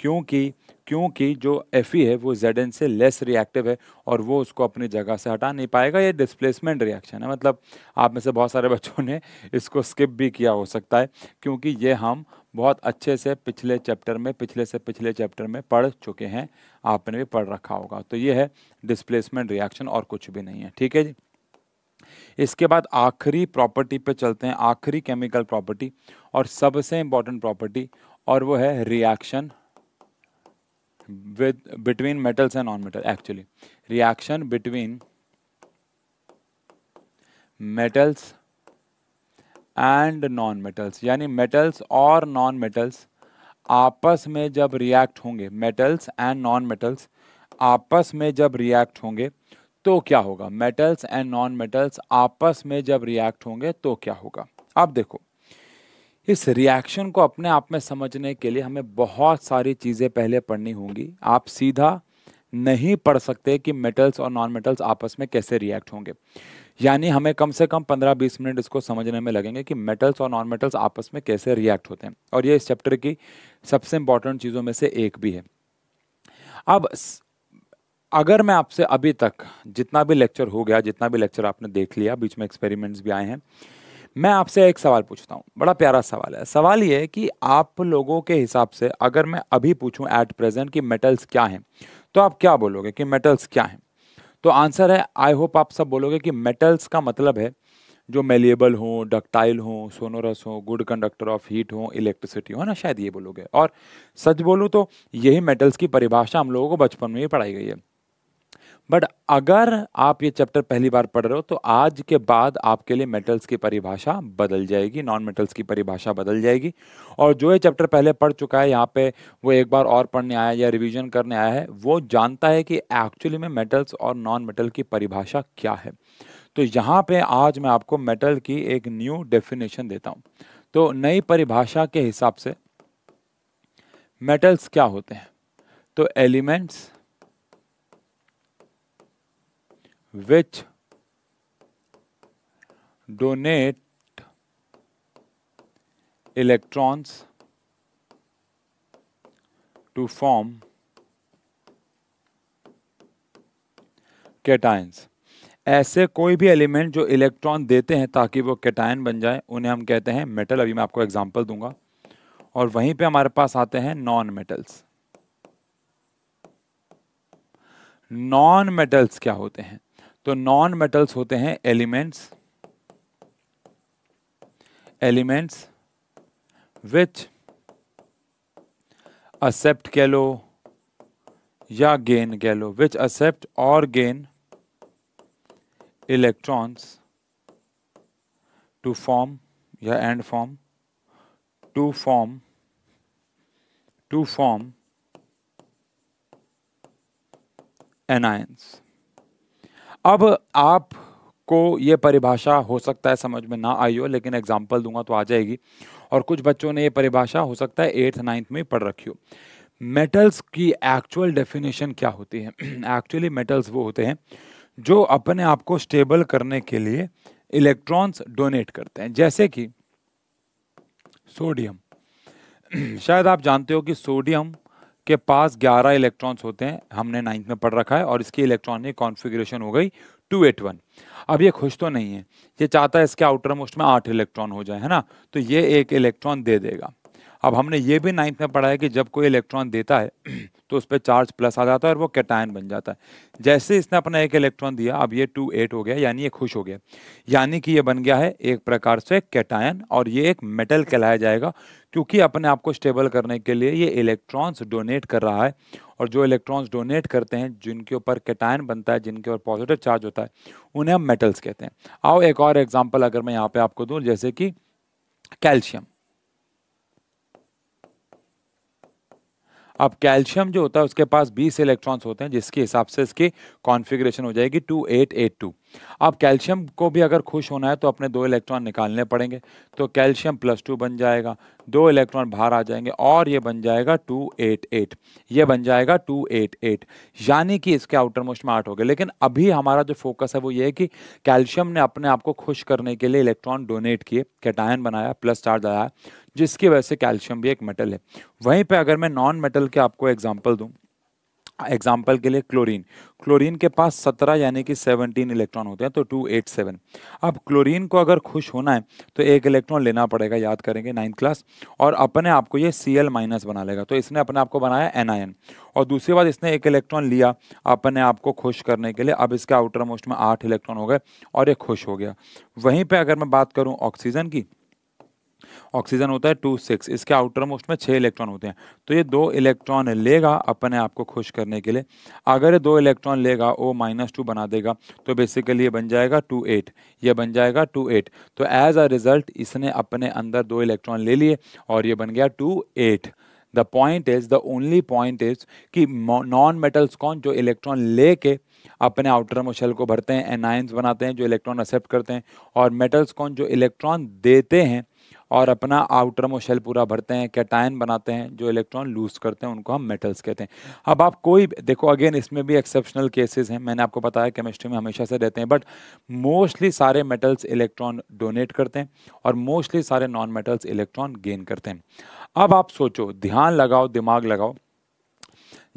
क्योंकि क्योंकि जो एफ है वो जेड से लेस रिएक्टिव है और वो उसको अपनी जगह से हटा नहीं पाएगा ये डिस्प्लेसमेंट रिएक्शन है मतलब आप में से बहुत सारे बच्चों ने इसको स्किप भी किया हो सकता है क्योंकि ये हम बहुत अच्छे से पिछले चैप्टर में पिछले से पिछले चैप्टर में पढ़ चुके हैं आपने भी पढ़ रखा होगा तो ये है डिस्प्लेसमेंट रिएक्शन और कुछ भी नहीं है ठीक है जी इसके बाद आखिरी प्रॉपर्टी पे चलते हैं आखिरी केमिकल प्रॉपर्टी और सबसे इंपॉर्टेंट प्रॉपर्टी और वो है reaction with between metals and non metal actually reaction between metals and non metals यानी मेटल्स और नॉन मेटल्स आपस में जब रिएक्ट होंगे मेटल्स एंड नॉन मेटल्स आपस में जब रिएक्ट होंगे तो क्या होगा मेटल्स एंड नॉन मेटल्स आपस में जब रिएक्ट होंगे तो क्या होगा अब देखो इस रिएक्शन को अपने आप में समझने के लिए हमें बहुत सारी चीज़ें पहले पढ़नी होंगी आप सीधा नहीं पढ़ सकते कि मेटल्स और नॉन मेटल्स आपस में कैसे रिएक्ट होंगे यानी हमें कम से कम 15-20 मिनट इसको समझने में लगेंगे कि मेटल्स और नॉन मेटल्स आपस में कैसे रिएक्ट होते हैं और ये इस चैप्टर की सबसे इंपॉर्टेंट चीज़ों में से एक भी है अब अगर मैं आपसे अभी तक जितना भी लेक्चर हो गया जितना भी लेक्चर आपने देख लिया बीच में एक्सपेरिमेंट्स भी आए हैं मैं आपसे एक सवाल पूछता हूँ बड़ा प्यारा सवाल है सवाल ये है कि आप लोगों के हिसाब से अगर मैं अभी पूछूँ एट प्रेजेंट कि मेटल्स क्या हैं तो आप क्या बोलोगे कि मेटल्स क्या हैं तो आंसर है आई होप आप सब बोलोगे कि मेटल्स का मतलब है जो मेलिएबल हों डक्टाइल हों सोनोरस हो गुड कंडक्टर ऑफ हीट हो इलेक्ट्रिसिटी हो ना शायद ये बोलोगे और सच बोलूँ तो यही मेटल्स की परिभाषा हम लोगों को बचपन में ही पढ़ाई गई है बट अगर आप ये चैप्टर पहली बार पढ़ रहे हो तो आज के बाद आपके लिए मेटल्स की परिभाषा बदल जाएगी नॉन मेटल्स की परिभाषा बदल जाएगी और जो ये चैप्टर पहले पढ़ चुका है यहाँ पे वो एक बार और पढ़ने आया या रिवीजन करने आया है वो जानता है कि एक्चुअली में मेटल्स और नॉन मेटल की परिभाषा क्या है तो यहाँ पे आज मैं आपको मेटल की एक न्यू डेफिनेशन देता हूँ तो नई परिभाषा के हिसाब से मेटल्स क्या होते हैं तो elements which donate electrons to form cations. ऐसे कोई भी एलिमेंट जो इलेक्ट्रॉन देते हैं ताकि वो कैटायन बन जाए उन्हें हम कहते हैं मेटल अभी मैं आपको एग्जांपल दूंगा और वहीं पे हमारे पास आते हैं नॉन मेटल्स नॉन मेटल्स क्या होते हैं तो नॉन मेटल्स होते हैं एलिमेंट्स एलिमेंट्स विच एक्सेप्ट कह लो या गेन कह लो विच एक्सेप्ट और गेन इलेक्ट्रॉन्स टू फॉर्म या and form to form to form anions अब आप को ये परिभाषा हो सकता है समझ में ना आई हो लेकिन एग्जाम्पल दूंगा तो आ जाएगी और कुछ बच्चों ने ये परिभाषा हो सकता है एट्थ नाइन्थ में पढ़ रखी हो मेटल्स की एक्चुअल डेफिनेशन क्या होती है एक्चुअली मेटल्स वो होते हैं जो अपने आप को स्टेबल करने के लिए इलेक्ट्रॉन्स डोनेट करते हैं जैसे कि सोडियम शायद आप जानते हो कि सोडियम के पास 11 इलेक्ट्रॉन्स होते हैं हमने नाइन्थ में पढ़ रखा है और इसकी इलेक्ट्रॉनिक कॉन्फ़िगरेशन हो गई 281 अब ये खुश तो नहीं है ये चाहता है इसके आउटर मोस्ट में आठ इलेक्ट्रॉन हो जाए है ना तो ये एक इलेक्ट्रॉन दे देगा अब हमने ये भी नाइन्थ में पढ़ा है कि जब कोई इलेक्ट्रॉन देता है तो उस पर चार्ज प्लस आ जाता है और वो कैटायन बन जाता है जैसे इसने अपना एक इलेक्ट्रॉन दिया अब ये टू एट हो गया यानी ये खुश हो गया यानी कि ये बन गया है एक प्रकार से कैटायन और ये एक मेटल कहलाया जाएगा क्योंकि अपने आप को स्टेबल करने के लिए ये इलेक्ट्रॉन्स डोनेट कर रहा है और जो इलेक्ट्रॉन्स डोनेट करते हैं जिनके ऊपर कैटायन बनता है जिनके ऊपर पॉजिटिव चार्ज होता है उन्हें हम मेटल्स कहते हैं आओ एक और एग्जाम्पल अगर मैं यहाँ पर आपको दूँ जैसे कि कैल्शियम अब कैल्शियम जो होता है उसके पास बीस इलेक्ट्रॉन्स होते हैं जिसके हिसाब से इसकी कॉन्फिग्रेशन हो जाएगी टू एट एट टू अब कैल्शियम को भी अगर खुश होना है तो अपने दो इलेक्ट्रॉन निकालने पड़ेंगे तो कैल्शियम प्लस टू बन जाएगा दो इलेक्ट्रॉन बाहर आ जाएंगे और ये बन जाएगा टू एट एट ये बन जाएगा टू एट एट यानी कि इसके आउटर मोस्ट में आठ हो गए लेकिन अभी हमारा जो फोकस है वो ये है कि कैल्शियम ने अपने आप को खुश करने के लिए इलेक्ट्रॉन डोनेट किए कैटायन बनाया प्लस चार्ज आया जिसकी वजह से कैल्शियम भी एक मेटल है वहीं पे अगर मैं नॉन मेटल के आपको एग्जांपल दूं एग्जाम्पल के लिए क्लोरीन क्लोरीन के पास सत्रह यानी कि सेवनटीन इलेक्ट्रॉन होते हैं तो टू एट सेवन अब क्लोरीन को अगर खुश होना है तो एक इलेक्ट्रॉन लेना पड़ेगा याद करेंगे नाइन्थ क्लास और अपने आप को ये सी एल माइनस बना लेगा तो इसने अपने आप को बनाया एन और दूसरी बात इसने एक इलेक्ट्रॉन लिया अपने आप को खुश करने के लिए अब इसके आउटर मोस्ट में आठ इलेक्ट्रॉन हो गए और ये खुश हो गया वहीं पर अगर मैं बात करूँ ऑक्सीजन की ऑक्सीजन होता है टू सिक्स इसके आउटर मोस्ट में छः इलेक्ट्रॉन होते हैं तो ये दो इलेक्ट्रॉन लेगा अपने आप को खुश करने के लिए अगर ये दो इलेक्ट्रॉन लेगा ओ माइनस टू बना देगा तो बेसिकली ये बन जाएगा टू एट ये बन जाएगा टू एट तो एज अ रिजल्ट इसने अपने अंदर दो इलेक्ट्रॉन ले लिए और ये बन गया two eight the point is the only point is कि नॉन मेटल्स कौन जो इलेक्ट्रॉन लेके अपने आउटर मोशल को भरते हैं एनाइंस बनाते हैं जो इलेक्ट्रॉन एक्सेप्ट करते हैं और मेटल्स कौन जो इलेक्ट्रॉन देते हैं और अपना आउटर मोशेल पूरा भरते हैं कैटायन बनाते हैं जो इलेक्ट्रॉन लूज करते हैं उनको हम मेटल्स कहते हैं अब आप कोई देखो अगेन इसमें भी एक्सेप्शनल केसेस हैं मैंने आपको बताया केमिस्ट्री में हमेशा से रहते हैं बट मोस्टली सारे मेटल्स इलेक्ट्रॉन डोनेट करते हैं और मोस्टली सारे नॉन मेटल्स इलेक्ट्रॉन गेन करते हैं अब आप सोचो ध्यान लगाओ दिमाग लगाओ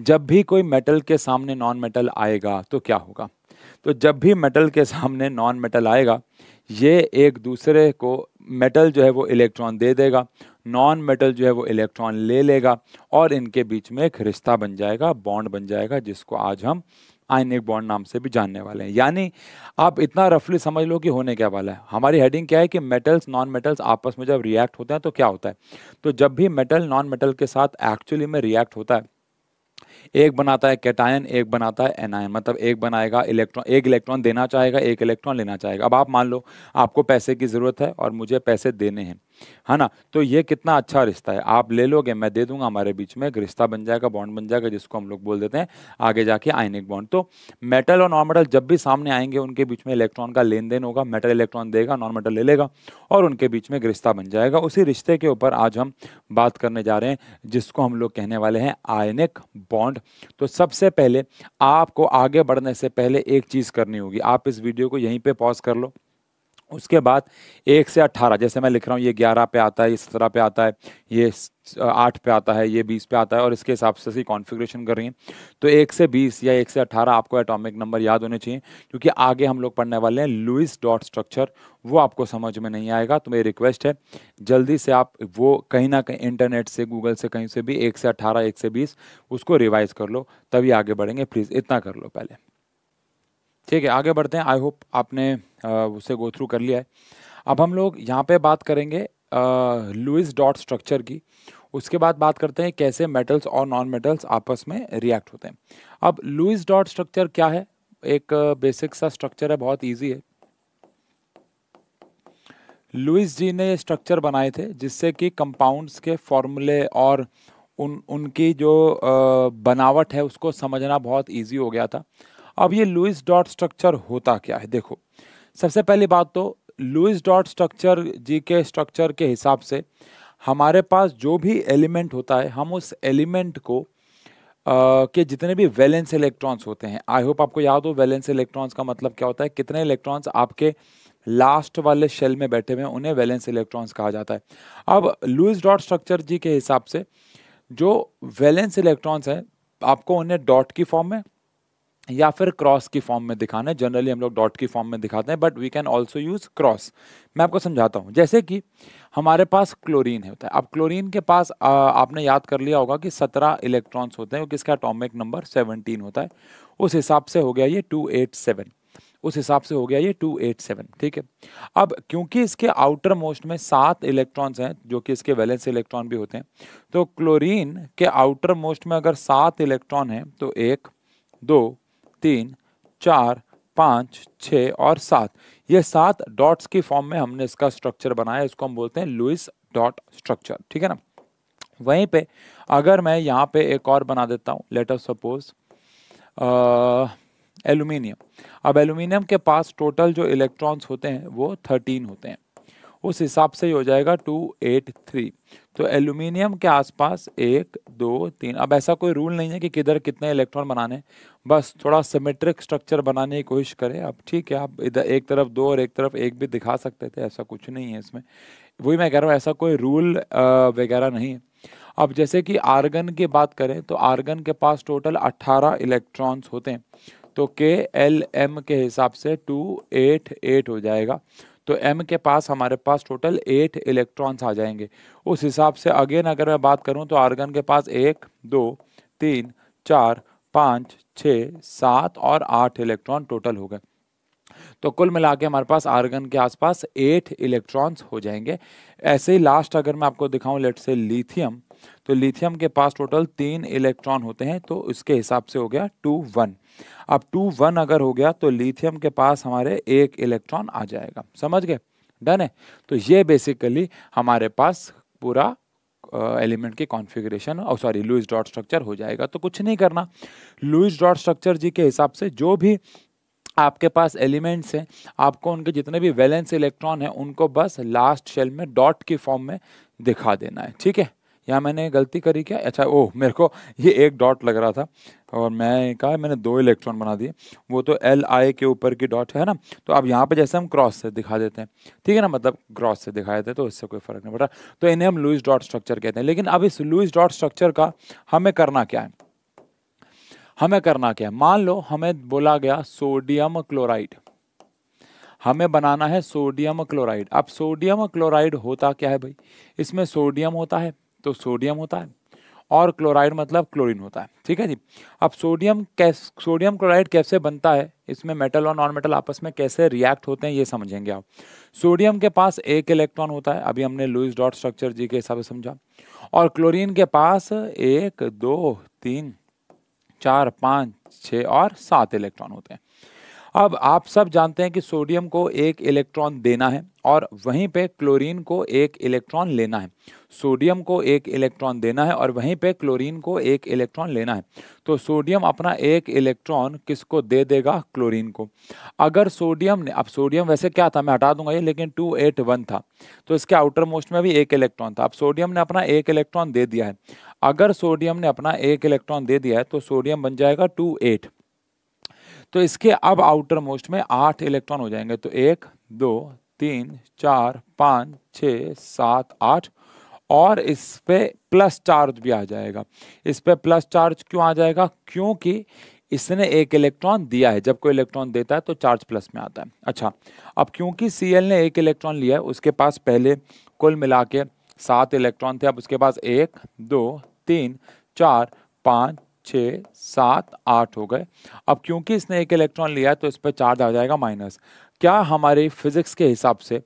जब भी कोई मेटल के सामने नॉन मेटल आएगा तो क्या होगा तो जब भी मेटल के सामने नॉन मेटल आएगा ये एक दूसरे को मेटल जो है वो इलेक्ट्रॉन दे देगा नॉन मेटल जो है वो इलेक्ट्रॉन ले लेगा और इनके बीच में एक रिश्ता बन जाएगा बॉन्ड बन जाएगा जिसको आज हम आयनिक बॉन्ड नाम से भी जानने वाले हैं यानी आप इतना रफली समझ लो कि होने क्या वाला है हमारी हेडिंग क्या है कि मेटल्स नॉन मेटल्स आपस में जब रिएक्ट होते हैं तो क्या होता है तो जब भी मेटल नॉन मेटल के साथ एक्चुअली में रिएक्ट होता है एक बनाता है कैटायन एक बनाता है एनायन मतलब एक बनाएगा इलेक्ट्रॉन एक इलेक्ट्रॉन देना चाहेगा एक इलेक्ट्रॉन लेना चाहेगा अब आप मान लो आपको पैसे की ज़रूरत है और मुझे पैसे देने हैं है हाँ ना तो ये कितना अच्छा रिश्ता है आप ले लोगे मैं दे दूंगा हमारे बीच में एक रिश्ता बन जाएगा बॉन्ड बन जाएगा जिसको हम लोग बोल देते हैं आगे जाके आयनिक बॉन्ड तो मेटल और नॉन मेटल जब भी सामने आएंगे उनके बीच में इलेक्ट्रॉन का लेन देन होगा मेटल इलेक्ट्रॉन देगा नॉन मेटल ले लेगा और उनके बीच में रिश्ता बन जाएगा उसी रिश्ते के ऊपर आज हम बात करने जा रहे हैं जिसको हम लोग कहने वाले हैं आयनिक बॉन्ड तो सबसे पहले आपको आगे बढ़ने से पहले एक चीज़ करनी होगी आप इस वीडियो को यहीं पर पॉज कर लो उसके बाद एक से अट्ठारह जैसे मैं लिख रहा हूँ ये ग्यारह पे आता है ये सत्रह पे आता है ये आठ पे आता है ये बीस पे आता है और इसके हिसाब से इसकी कॉन्फ़िगरेशन कर रही हैं तो एक से बीस या एक से अट्ठारह आपको एटॉमिक नंबर याद होने चाहिए क्योंकि आगे हम लोग पढ़ने वाले हैं लुइस डॉट स्ट्रक्चर वो आपको समझ में नहीं आएगा तो मेरी रिक्वेस्ट है जल्दी से आप वो कहीं ना कहीं इंटरनेट से गूगल से कहीं से भी एक से अट्ठारह एक से बीस उसको रिवाइज़ कर लो तभी आगे बढ़ेंगे प्लीज़ इतना कर लो पहले ठीक है आगे बढ़ते हैं आई होप आपने उसे गो थ्रू कर लिया है अब हम लोग यहाँ पे बात करेंगे लुइस डॉट स्ट्रक्चर की उसके बाद बात करते हैं कैसे मेटल्स और नॉन मेटल्स आपस में रिएक्ट होते हैं अब लुइस डॉट स्ट्रक्चर क्या है एक बेसिक सा स्ट्रक्चर है बहुत ईजी है लुइस जी ने ये स्ट्रक्चर बनाए थे जिससे कि कंपाउंड्स के फॉर्मूले और उन उनकी जो बनावट है उसको समझना बहुत ईजी हो गया था अब ये लुइस डॉट स्ट्रक्चर होता क्या है देखो सबसे पहली बात तो लुइस डॉट स्ट्रक्चर जी के स्ट्रक्चर के हिसाब से हमारे पास जो भी एलिमेंट होता है हम उस एलिमेंट को Uh, के जितने भी वैलेंस इलेक्ट्रॉन्स होते हैं आई होप आपको याद हो वैलेंस इलेक्ट्रॉन्स का मतलब क्या होता है कितने इलेक्ट्रॉन्स आपके लास्ट वाले शेल में बैठे हुए हैं उन्हें वैलेंस इलेक्ट्रॉन्स कहा जाता है अब लुइस डॉट स्ट्रक्चर जी के हिसाब से जो वैलेंस इलेक्ट्रॉन्स हैं आपको उन्हें डॉट की फॉर्म में या फिर क्रॉस की फॉर्म में दिखाना है जनरली हम लोग डॉट की फॉर्म में दिखाते हैं but we can also use cross मैं आपको समझाता हूँ जैसे कि हमारे पास क्लोरीन है होता तो है अब क्लोरीन के पास आ, आपने याद कर लिया होगा कि सत्रह इलेक्ट्रॉन्स होते हैं किसका अटोमिक नंबर सेवनटीन होता है उस हिसाब से हो गया ये टू एट सेवन उस हिसाब से हो गया ये टू एट सेवन ठीक है अब क्योंकि इसके आउटर मोस्ट में सात इलेक्ट्रॉन्स हैं जो कि इसके वैलेंस इलेक्ट्रॉन भी होते हैं तो क्लोरीन के आउटर मोस्ट में अगर सात इलेक्ट्रॉन हैं तो एक दो तीन चार पाँच छः और सात ये सात डॉट्स की फॉर्म में हमने इसका स्ट्रक्चर बनाया इसको हम बोलते हैं लुइस डॉट स्ट्रक्चर ठीक है ना वहीं पे अगर मैं यहाँ पे एक और बना देता हूँ लेटर सपोज एल्यूमिनियम अब एल्यूमिनियम के पास टोटल जो इलेक्ट्रॉन्स होते हैं वो थर्टीन होते हैं उस हिसाब से ही हो जाएगा टू एट थ्री तो एल्यूमिनियम के आसपास एक दो तीन अब ऐसा कोई रूल नहीं है कि किधर कितने इलेक्ट्रॉन बनाने बस थोड़ा सिमेट्रिक स्ट्रक्चर बनाने की कोशिश करें अब ठीक है आप इधर एक तरफ दो और एक तरफ एक भी दिखा सकते थे ऐसा कुछ नहीं है इसमें वही मैं कह रहा हूँ ऐसा कोई रूल वगैरह नहीं है अब जैसे कि आर्गन की बात करें तो आर्गन के पास टोटल अट्ठारह इलेक्ट्रॉन्स होते हैं तो के एल एम के हिसाब से टू एट एट हो जाएगा तो एम के पास हमारे पास टोटल एट इलेक्ट्रॉन्स आ जाएंगे उस हिसाब से अगेन अगर मैं बात करूँ तो आर्गन के पास एक दो तीन चार पाँच छः सात और आठ इलेक्ट्रॉन टोटल हो गए तो कुल मिला के हमारे पास आर्गन के आसपास एट इलेक्ट्रॉन्स हो जाएंगे ऐसे ही लास्ट अगर मैं आपको दिखाऊं लेट से लिथियम तो लिथियम के पास टोटल तीन इलेक्ट्रॉन होते हैं तो उसके हिसाब से हो गया टू वन अब टू वन अगर हो गया तो लिथियम के पास हमारे एक इलेक्ट्रॉन आ जाएगा समझ गए डन है तो ये बेसिकली हमारे पास पूरा एलिमेंट की कॉन्फ़िगरेशन और सॉरी लुइस डॉट स्ट्रक्चर हो जाएगा तो कुछ नहीं करना लुइस डॉट स्ट्रक्चर जी के हिसाब से जो भी आपके पास एलिमेंट्स हैं आपको उनके जितने भी वैलेंस इलेक्ट्रॉन हैं उनको बस लास्ट शेल में डॉट की फॉर्म में दिखा देना है ठीक है या मैंने गलती करी क्या अच्छा ओह मेरे को ये एक डॉट लग रहा था और मैं कहा मैंने दो इलेक्ट्रॉन बना दिए वो तो एल आई के ऊपर की डॉट है ना तो अब यहाँ पे जैसे हम क्रॉस से दिखा देते हैं ठीक है ना मतलब क्रॉस से दिखा देते हैं तो इससे कोई फर्क नहीं पड़ रहा तो इन्हें हम लुइस डॉट स्ट्रक्चर कहते हैं लेकिन अब इस लुइस डॉट स्ट्रक्चर का हमें करना क्या है हमें करना क्या है मान लो हमें बोला गया सोडियम क्लोराइड हमें बनाना है सोडियम क्लोराइड अब सोडियम क्लोराइड होता क्या है भाई इसमें सोडियम होता है तो सोडियम होता है और क्लोराइड मतलब क्लोरीन होता है ठीक है जी अब सोडियम कैसे सोडियम क्लोराइड कैसे बनता है इसमें मेटल और नॉन मेटल आपस में कैसे रिएक्ट होते हैं ये समझेंगे आप सोडियम के पास एक इलेक्ट्रॉन होता है अभी हमने लुइस डॉट स्ट्रक्चर जी के हिसाब से समझा और क्लोरीन के पास एक दो तीन चार पाँच छः और सात इलेक्ट्रॉन होते हैं अब आप सब जानते हैं कि सोडियम को एक इलेक्ट्रॉन देना है और वहीं पे क्लोरीन को एक इलेक्ट्रॉन लेना है सोडियम को एक इलेक्ट्रॉन देना है और वहीं पे क्लोरीन को एक इलेक्ट्रॉन लेना है तो सोडियम अपना एक इलेक्ट्रॉन किसको दे देगा क्लोरीन को अगर सोडियम ने अब सोडियम वैसे क्या था मैं हटा दूंगा ये लेकिन टू एट वन था तो इसके आउटर मोस्ट में भी एक इलेक्ट्रॉन था अब सोडियम ने अपना एक इलेक्ट्रॉन दे दिया है अगर सोडियम ने अपना एक इलेक्ट्रॉन दे दिया है तो सोडियम बन जाएगा टू एट तो इसके अब आउटर मोस्ट में आठ इलेक्ट्रॉन हो जाएंगे तो एक दो तीन चार पाँच छ सात आठ और इस पे प्लस चार्ज भी आ जाएगा इस पे प्लस चार्ज क्यों आ जाएगा क्योंकि इसने एक इलेक्ट्रॉन दिया है जब कोई इलेक्ट्रॉन देता है तो चार्ज प्लस में आता है अच्छा अब क्योंकि सी ने एक इलेक्ट्रॉन लिया है उसके पास पहले कुल मिला के सात इलेक्ट्रॉन थे अब उसके पास एक दो तीन चार पाँच छः सात आठ हो गए अब क्योंकि इसने एक इलेक्ट्रॉन लिया है तो इस पर चार्ज आ जाएगा माइनस क्या हमारे फिजिक्स के हिसाब से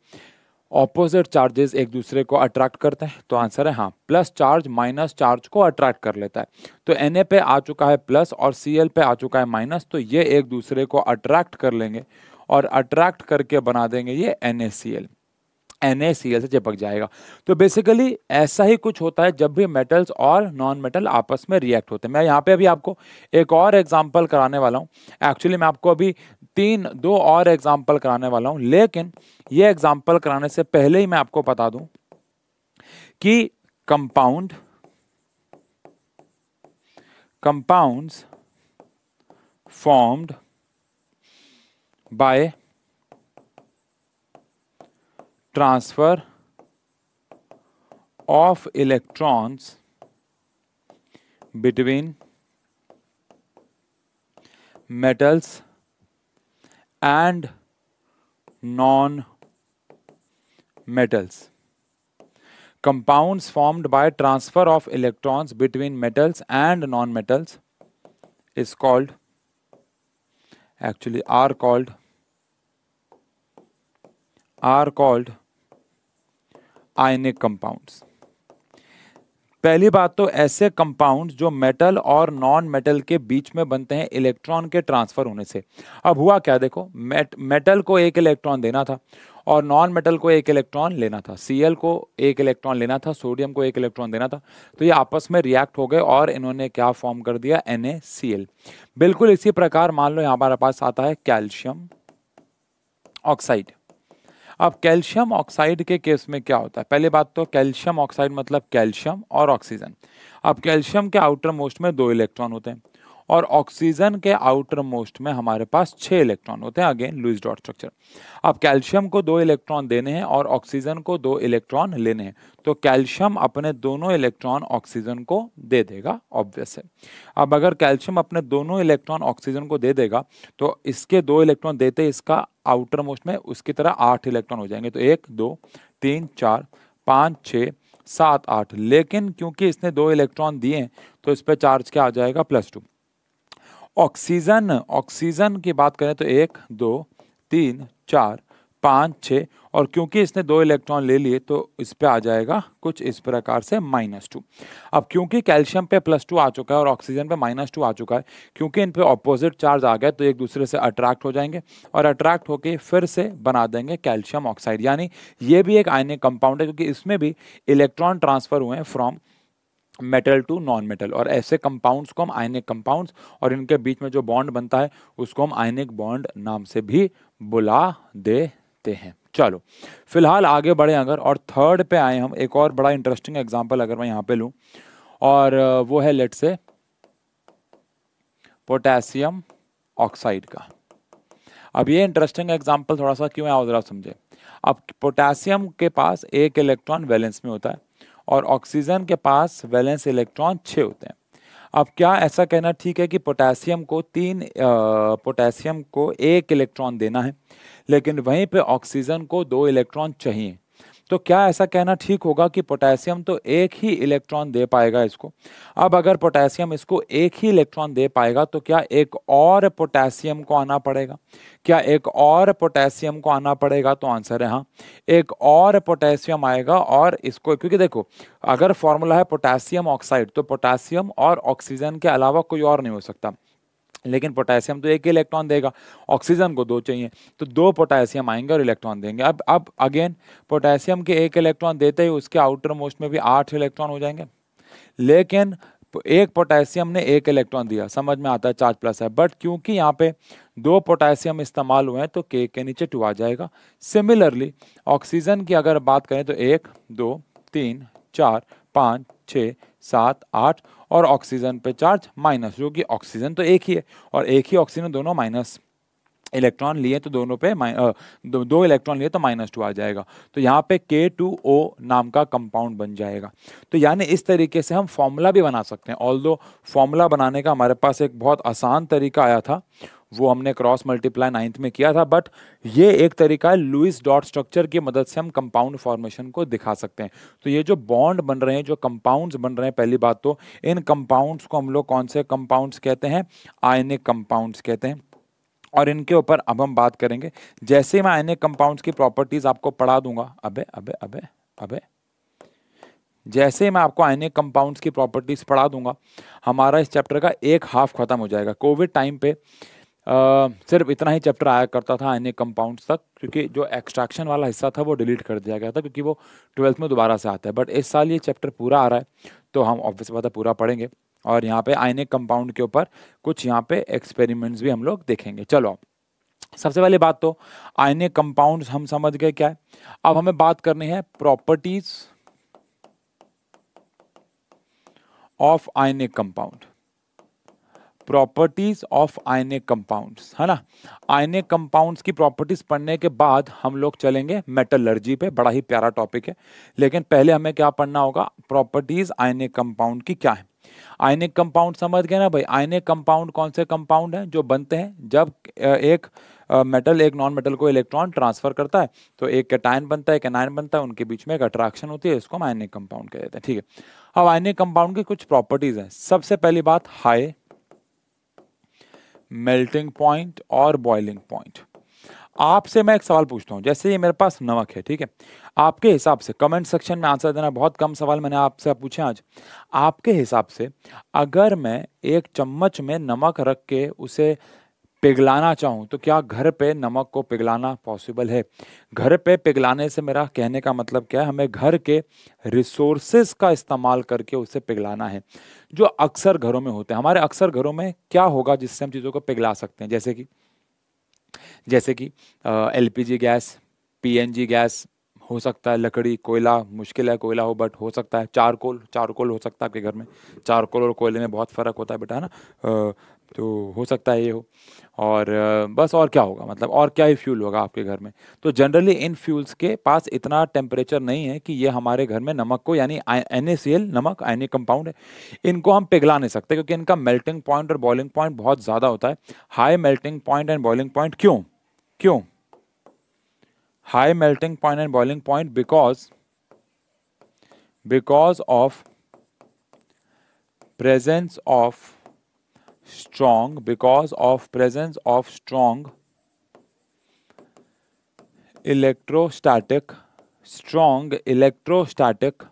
ऑपोजिट चार्जेस एक दूसरे को अट्रैक्ट करते हैं तो आंसर है हाँ प्लस चार्ज माइनस चार्ज को अट्रैक्ट कर लेता है तो एन पे आ चुका है प्लस और सी पे आ चुका है माइनस तो ये एक दूसरे को अट्रैक्ट कर लेंगे और अट्रैक्ट करके बना देंगे ये एन एन से चिपक जाएगा तो बेसिकली ऐसा ही कुछ होता है जब भी मेटल्स और नॉन मेटल आपस में रिएक्ट होते हैं मैं यहाँ पे अभी आपको एक और एग्जाम्पल कराने वाला हूँ एक्चुअली मैं आपको अभी तीन दो और एग्जाम्पल कराने वाला हूँ लेकिन ये एग्जाम्पल कराने से पहले ही मैं आपको बता दूँ कि compound compounds formed by transfer of electrons between metals and non metals compounds formed by transfer of electrons between metals and non metals is called actually are called are called ionic compounds पहली बात तो ऐसे compounds जो metal और non metal के बीच में बनते हैं इलेक्ट्रॉन के ट्रांसफर होने से अब हुआ क्या देखो मेट मेटल को एक इलेक्ट्रॉन देना था और नॉन मेटल को एक इलेक्ट्रॉन लेना था सीएल को एक इलेक्ट्रॉन लेना था सोडियम को एक इलेक्ट्रॉन देना था तो ये आपस में रिएक्ट हो गए और इन्होंने क्या फॉर्म कर दिया एन बिल्कुल इसी प्रकार मान लो यहाँ हमारे पास आता है कैल्शियम ऑक्साइड अब कैल्शियम ऑक्साइड के केस में क्या होता है पहले बात तो कैल्शियम ऑक्साइड मतलब कैल्शियम और ऑक्सीजन अब कैल्शियम के आउटर मोस्ट में दो इलेक्ट्रॉन होते हैं और ऑक्सीजन के आउटर मोस्ट में हमारे पास छः इलेक्ट्रॉन होते हैं अगेन लुइस डॉट स्ट्रक्चर अब कैल्शियम को दो इलेक्ट्रॉन देने हैं और ऑक्सीजन को दो इलेक्ट्रॉन लेने हैं तो कैल्शियम अपने दोनों इलेक्ट्रॉन ऑक्सीजन को दे देगा ऑब्वियस है अब अगर कैल्शियम अपने दोनों इलेक्ट्रॉन ऑक्सीजन को दे देगा तो इसके दो इलेक्ट्रॉन देते इसका आउटर मोस्ट में उसकी तरह आठ इलेक्ट्रॉन हो जाएंगे तो एक दो तीन चार पाँच छः सात आठ लेकिन क्योंकि इसने दो इलेक्ट्रॉन दिए तो इस पर चार्ज क्या आ जाएगा प्लस टू ऑक्सीजन ऑक्सीजन की बात करें तो एक दो तीन चार पाँच छः और क्योंकि इसने दो इलेक्ट्रॉन ले लिए तो इस पर आ जाएगा कुछ इस प्रकार से माइनस टू अब क्योंकि कैल्शियम पे प्लस टू आ चुका है और ऑक्सीजन पे माइनस टू आ चुका है क्योंकि इन पे ऑपोजिट चार्ज आ गए तो एक दूसरे से अट्रैक्ट हो जाएंगे और अट्रैक्ट होकर फिर से बना देंगे कैल्शियम ऑक्साइड यानी ये भी एक आयनिक कंपाउंड है क्योंकि इसमें भी इलेक्ट्रॉन ट्रांसफर हुए हैं from metal to non metal और ऐसे कंपाउंड्स को हम आयनिक कंपाउंड्स और इनके बीच में जो बॉन्ड बनता है उसको हम आयनिक बॉन्ड नाम से भी बुला देते हैं चलो फिलहाल आगे बढ़े अगर और थर्ड पे आए हम एक और बड़ा इंटरेस्टिंग एग्जाम्पल अगर मैं यहाँ पे लूँ और वो है लेट से पोटेशियम ऑक्साइड का अब ये इंटरेस्टिंग एग्जाम्पल थोड़ा सा क्यों है जरा समझे अब पोटेशियम के पास एक इलेक्ट्रॉन वैलेंस में होता है और ऑक्सीजन के पास वैलेंस इलेक्ट्रॉन छः होते हैं अब क्या ऐसा कहना ठीक है कि पोटेशियम को तीन पोटेशियम को एक इलेक्ट्रॉन देना है लेकिन वहीं पे ऑक्सीजन को दो इलेक्ट्रॉन चाहिए तो क्या ऐसा कहना ठीक होगा कि पोटेशियम तो एक ही इलेक्ट्रॉन दे पाएगा इसको अब अगर पोटेशियम इसको एक ही इलेक्ट्रॉन दे पाएगा तो क्या एक और पोटेशियम को आना पड़ेगा क्या एक और पोटेशियम को आना पड़ेगा तो आंसर है हाँ एक और पोटेशियम आएगा और इसको क्योंकि देखो अगर फॉर्मूला है पोटेशियम ऑक्साइड तो पोटेशियम और ऑक्सीजन के अलावा कोई और नहीं हो सकता लेकिन पोटेशियम तो एक ही इलेक्ट्रॉन देगा ऑक्सीजन को दो चाहिए तो दो पोटेशियम आएंगे और इलेक्ट्रॉन देंगे अब अब अगेन पोटेशियम के एक इलेक्ट्रॉन देते ही उसके आउटर मोस्ट में भी आठ इलेक्ट्रॉन हो जाएंगे लेकिन एक पोटेशियम ने एक इलेक्ट्रॉन दिया समझ में आता है चार्ज प्लस है बट क्योंकि यहाँ पे दो पोटेशियम इस्तेमाल हुए हैं तो के के नीचे टू आ जाएगा सिमिलरली ऑक्सीजन की अगर बात करें तो एक दो तीन चार पाँच छः सात आठ और ऑक्सीजन पे चार्ज माइनस जो कि ऑक्सीजन तो एक ही है और एक ही ऑक्सीजन दोनों माइनस इलेक्ट्रॉन लिए तो दोनों पे दो, दो इलेक्ट्रॉन लिए तो माइनस टू आ जाएगा तो यहाँ पे के टू ओ नाम का कंपाउंड बन जाएगा तो यानी इस तरीके से हम फॉर्मूला भी बना सकते हैं ऑल दो फॉर्मूला बनाने का हमारे पास एक बहुत आसान तरीका आया था वो हमने क्रॉस मल्टीप्लाई नाइन्थ में किया था बट ये एक तरीका है लुइस डॉट स्ट्रक्चर की मदद से हम कंपाउंड फॉर्मेशन को दिखा सकते हैं तो ये जो बॉन्ड बन रहे हैं जो कंपाउंड्स बन रहे हैं पहली बात तो इन कंपाउंड्स को हम लोग कौन से कंपाउंड्स कहते हैं आयनिक कंपाउंड्स कहते हैं और इनके ऊपर अब हम बात करेंगे जैसे मैं आयनिक कंपाउंड्स की प्रॉपर्टीज आपको पढ़ा दूंगा अबे अबे अबे अबे जैसे मैं आपको आयनिक कंपाउंड्स की प्रॉपर्टीज पढ़ा दूंगा हमारा इस चैप्टर का एक हाफ खत्म हो जाएगा कोविड टाइम पे सिर्फ इतना ही चैप्टर आया करता था अन्य कंपाउंड्स तक क्योंकि जो एक्सट्रैक्शन वाला हिस्सा था वो डिलीट कर दिया गया था क्योंकि वो ट्वेल्थ में दोबारा से आता है बट इस साल ये चैप्टर पूरा आ रहा है तो हम ऑब्वियस बात है पूरा पढ़ेंगे और यहाँ पे आयनिक कंपाउंड के ऊपर कुछ यहाँ पे एक्सपेरिमेंट्स भी हम लोग देखेंगे चलो सबसे पहले बात तो आयनिक कंपाउंड हम समझ गए क्या है अब हमें बात करनी है properties of ionic compound properties of ionic compounds है ना आयने कंपाउंड्स की प्रॉपर्टीज पढ़ने के बाद हम लोग चलेंगे मेटलर्जी पे बड़ा ही प्यारा टॉपिक है लेकिन पहले हमें क्या पढ़ना होगा प्रॉपर्टीज आयने कंपाउंड की क्या है आयने कंपाउंड समझ गए ना भाई आयने कंपाउंड कौन से कंपाउंड हैं जो बनते हैं जब एक मेटल एक नॉन मेटल को इलेक्ट्रॉन ट्रांसफर करता है तो एक कैटायन बनता है एक एनायन बनता है उनके बीच में एक अट्रैक्शन होती है इसको हम आयनिक कंपाउंड कह देते हैं ठीक है अब आयनिक कंपाउंड की कुछ प्रॉपर्टीज़ हैं सबसे पहली बात हाई मेल्टिंग पॉइंट और बॉइलिंग पॉइंट आपसे मैं एक सवाल पूछता हूँ जैसे ये मेरे पास नमक है ठीक है आपके हिसाब से कमेंट सेक्शन में आंसर देना बहुत कम सवाल मैंने आपसे पूछे आज आपके हिसाब से अगर मैं एक चम्मच में नमक रख के उसे पिघलाना चाहूँ तो क्या घर पे नमक को पिघलाना पॉसिबल है घर पे पिघलाने से मेरा कहने का मतलब क्या है हमें घर के रिसोर्सेज का इस्तेमाल करके उसे पिघलाना है जो अक्सर घरों में होते हैं हमारे अक्सर घरों में क्या होगा जिससे हम चीज़ों को पिघला सकते हैं जैसे कि जैसे कि एल गैस पी गैस हो सकता है लकड़ी कोयला मुश्किल है कोयला हो बट हो सकता है चारकोल चारकोल हो सकता है आपके घर में चारकोल और कोयले में बहुत फ़र्क होता है बेटा ना तो हो सकता है ये हो और बस और क्या होगा मतलब और क्या ही फ्यूल होगा आपके घर में तो जनरली इन फ्यूल्स के पास इतना टेम्परेचर नहीं है कि ये हमारे घर में नमक को यानी एन ए सी एल नमक ए कंपाउंड है इनको हम पिघला नहीं सकते क्योंकि इनका मेल्टिंग पॉइंट और बॉइलिंग पॉइंट बहुत ज़्यादा होता है high melting point and boiling point क्यों क्यों high melting point and boiling point because because of presence of strong because of presence of strong electrostatic strong electrostatic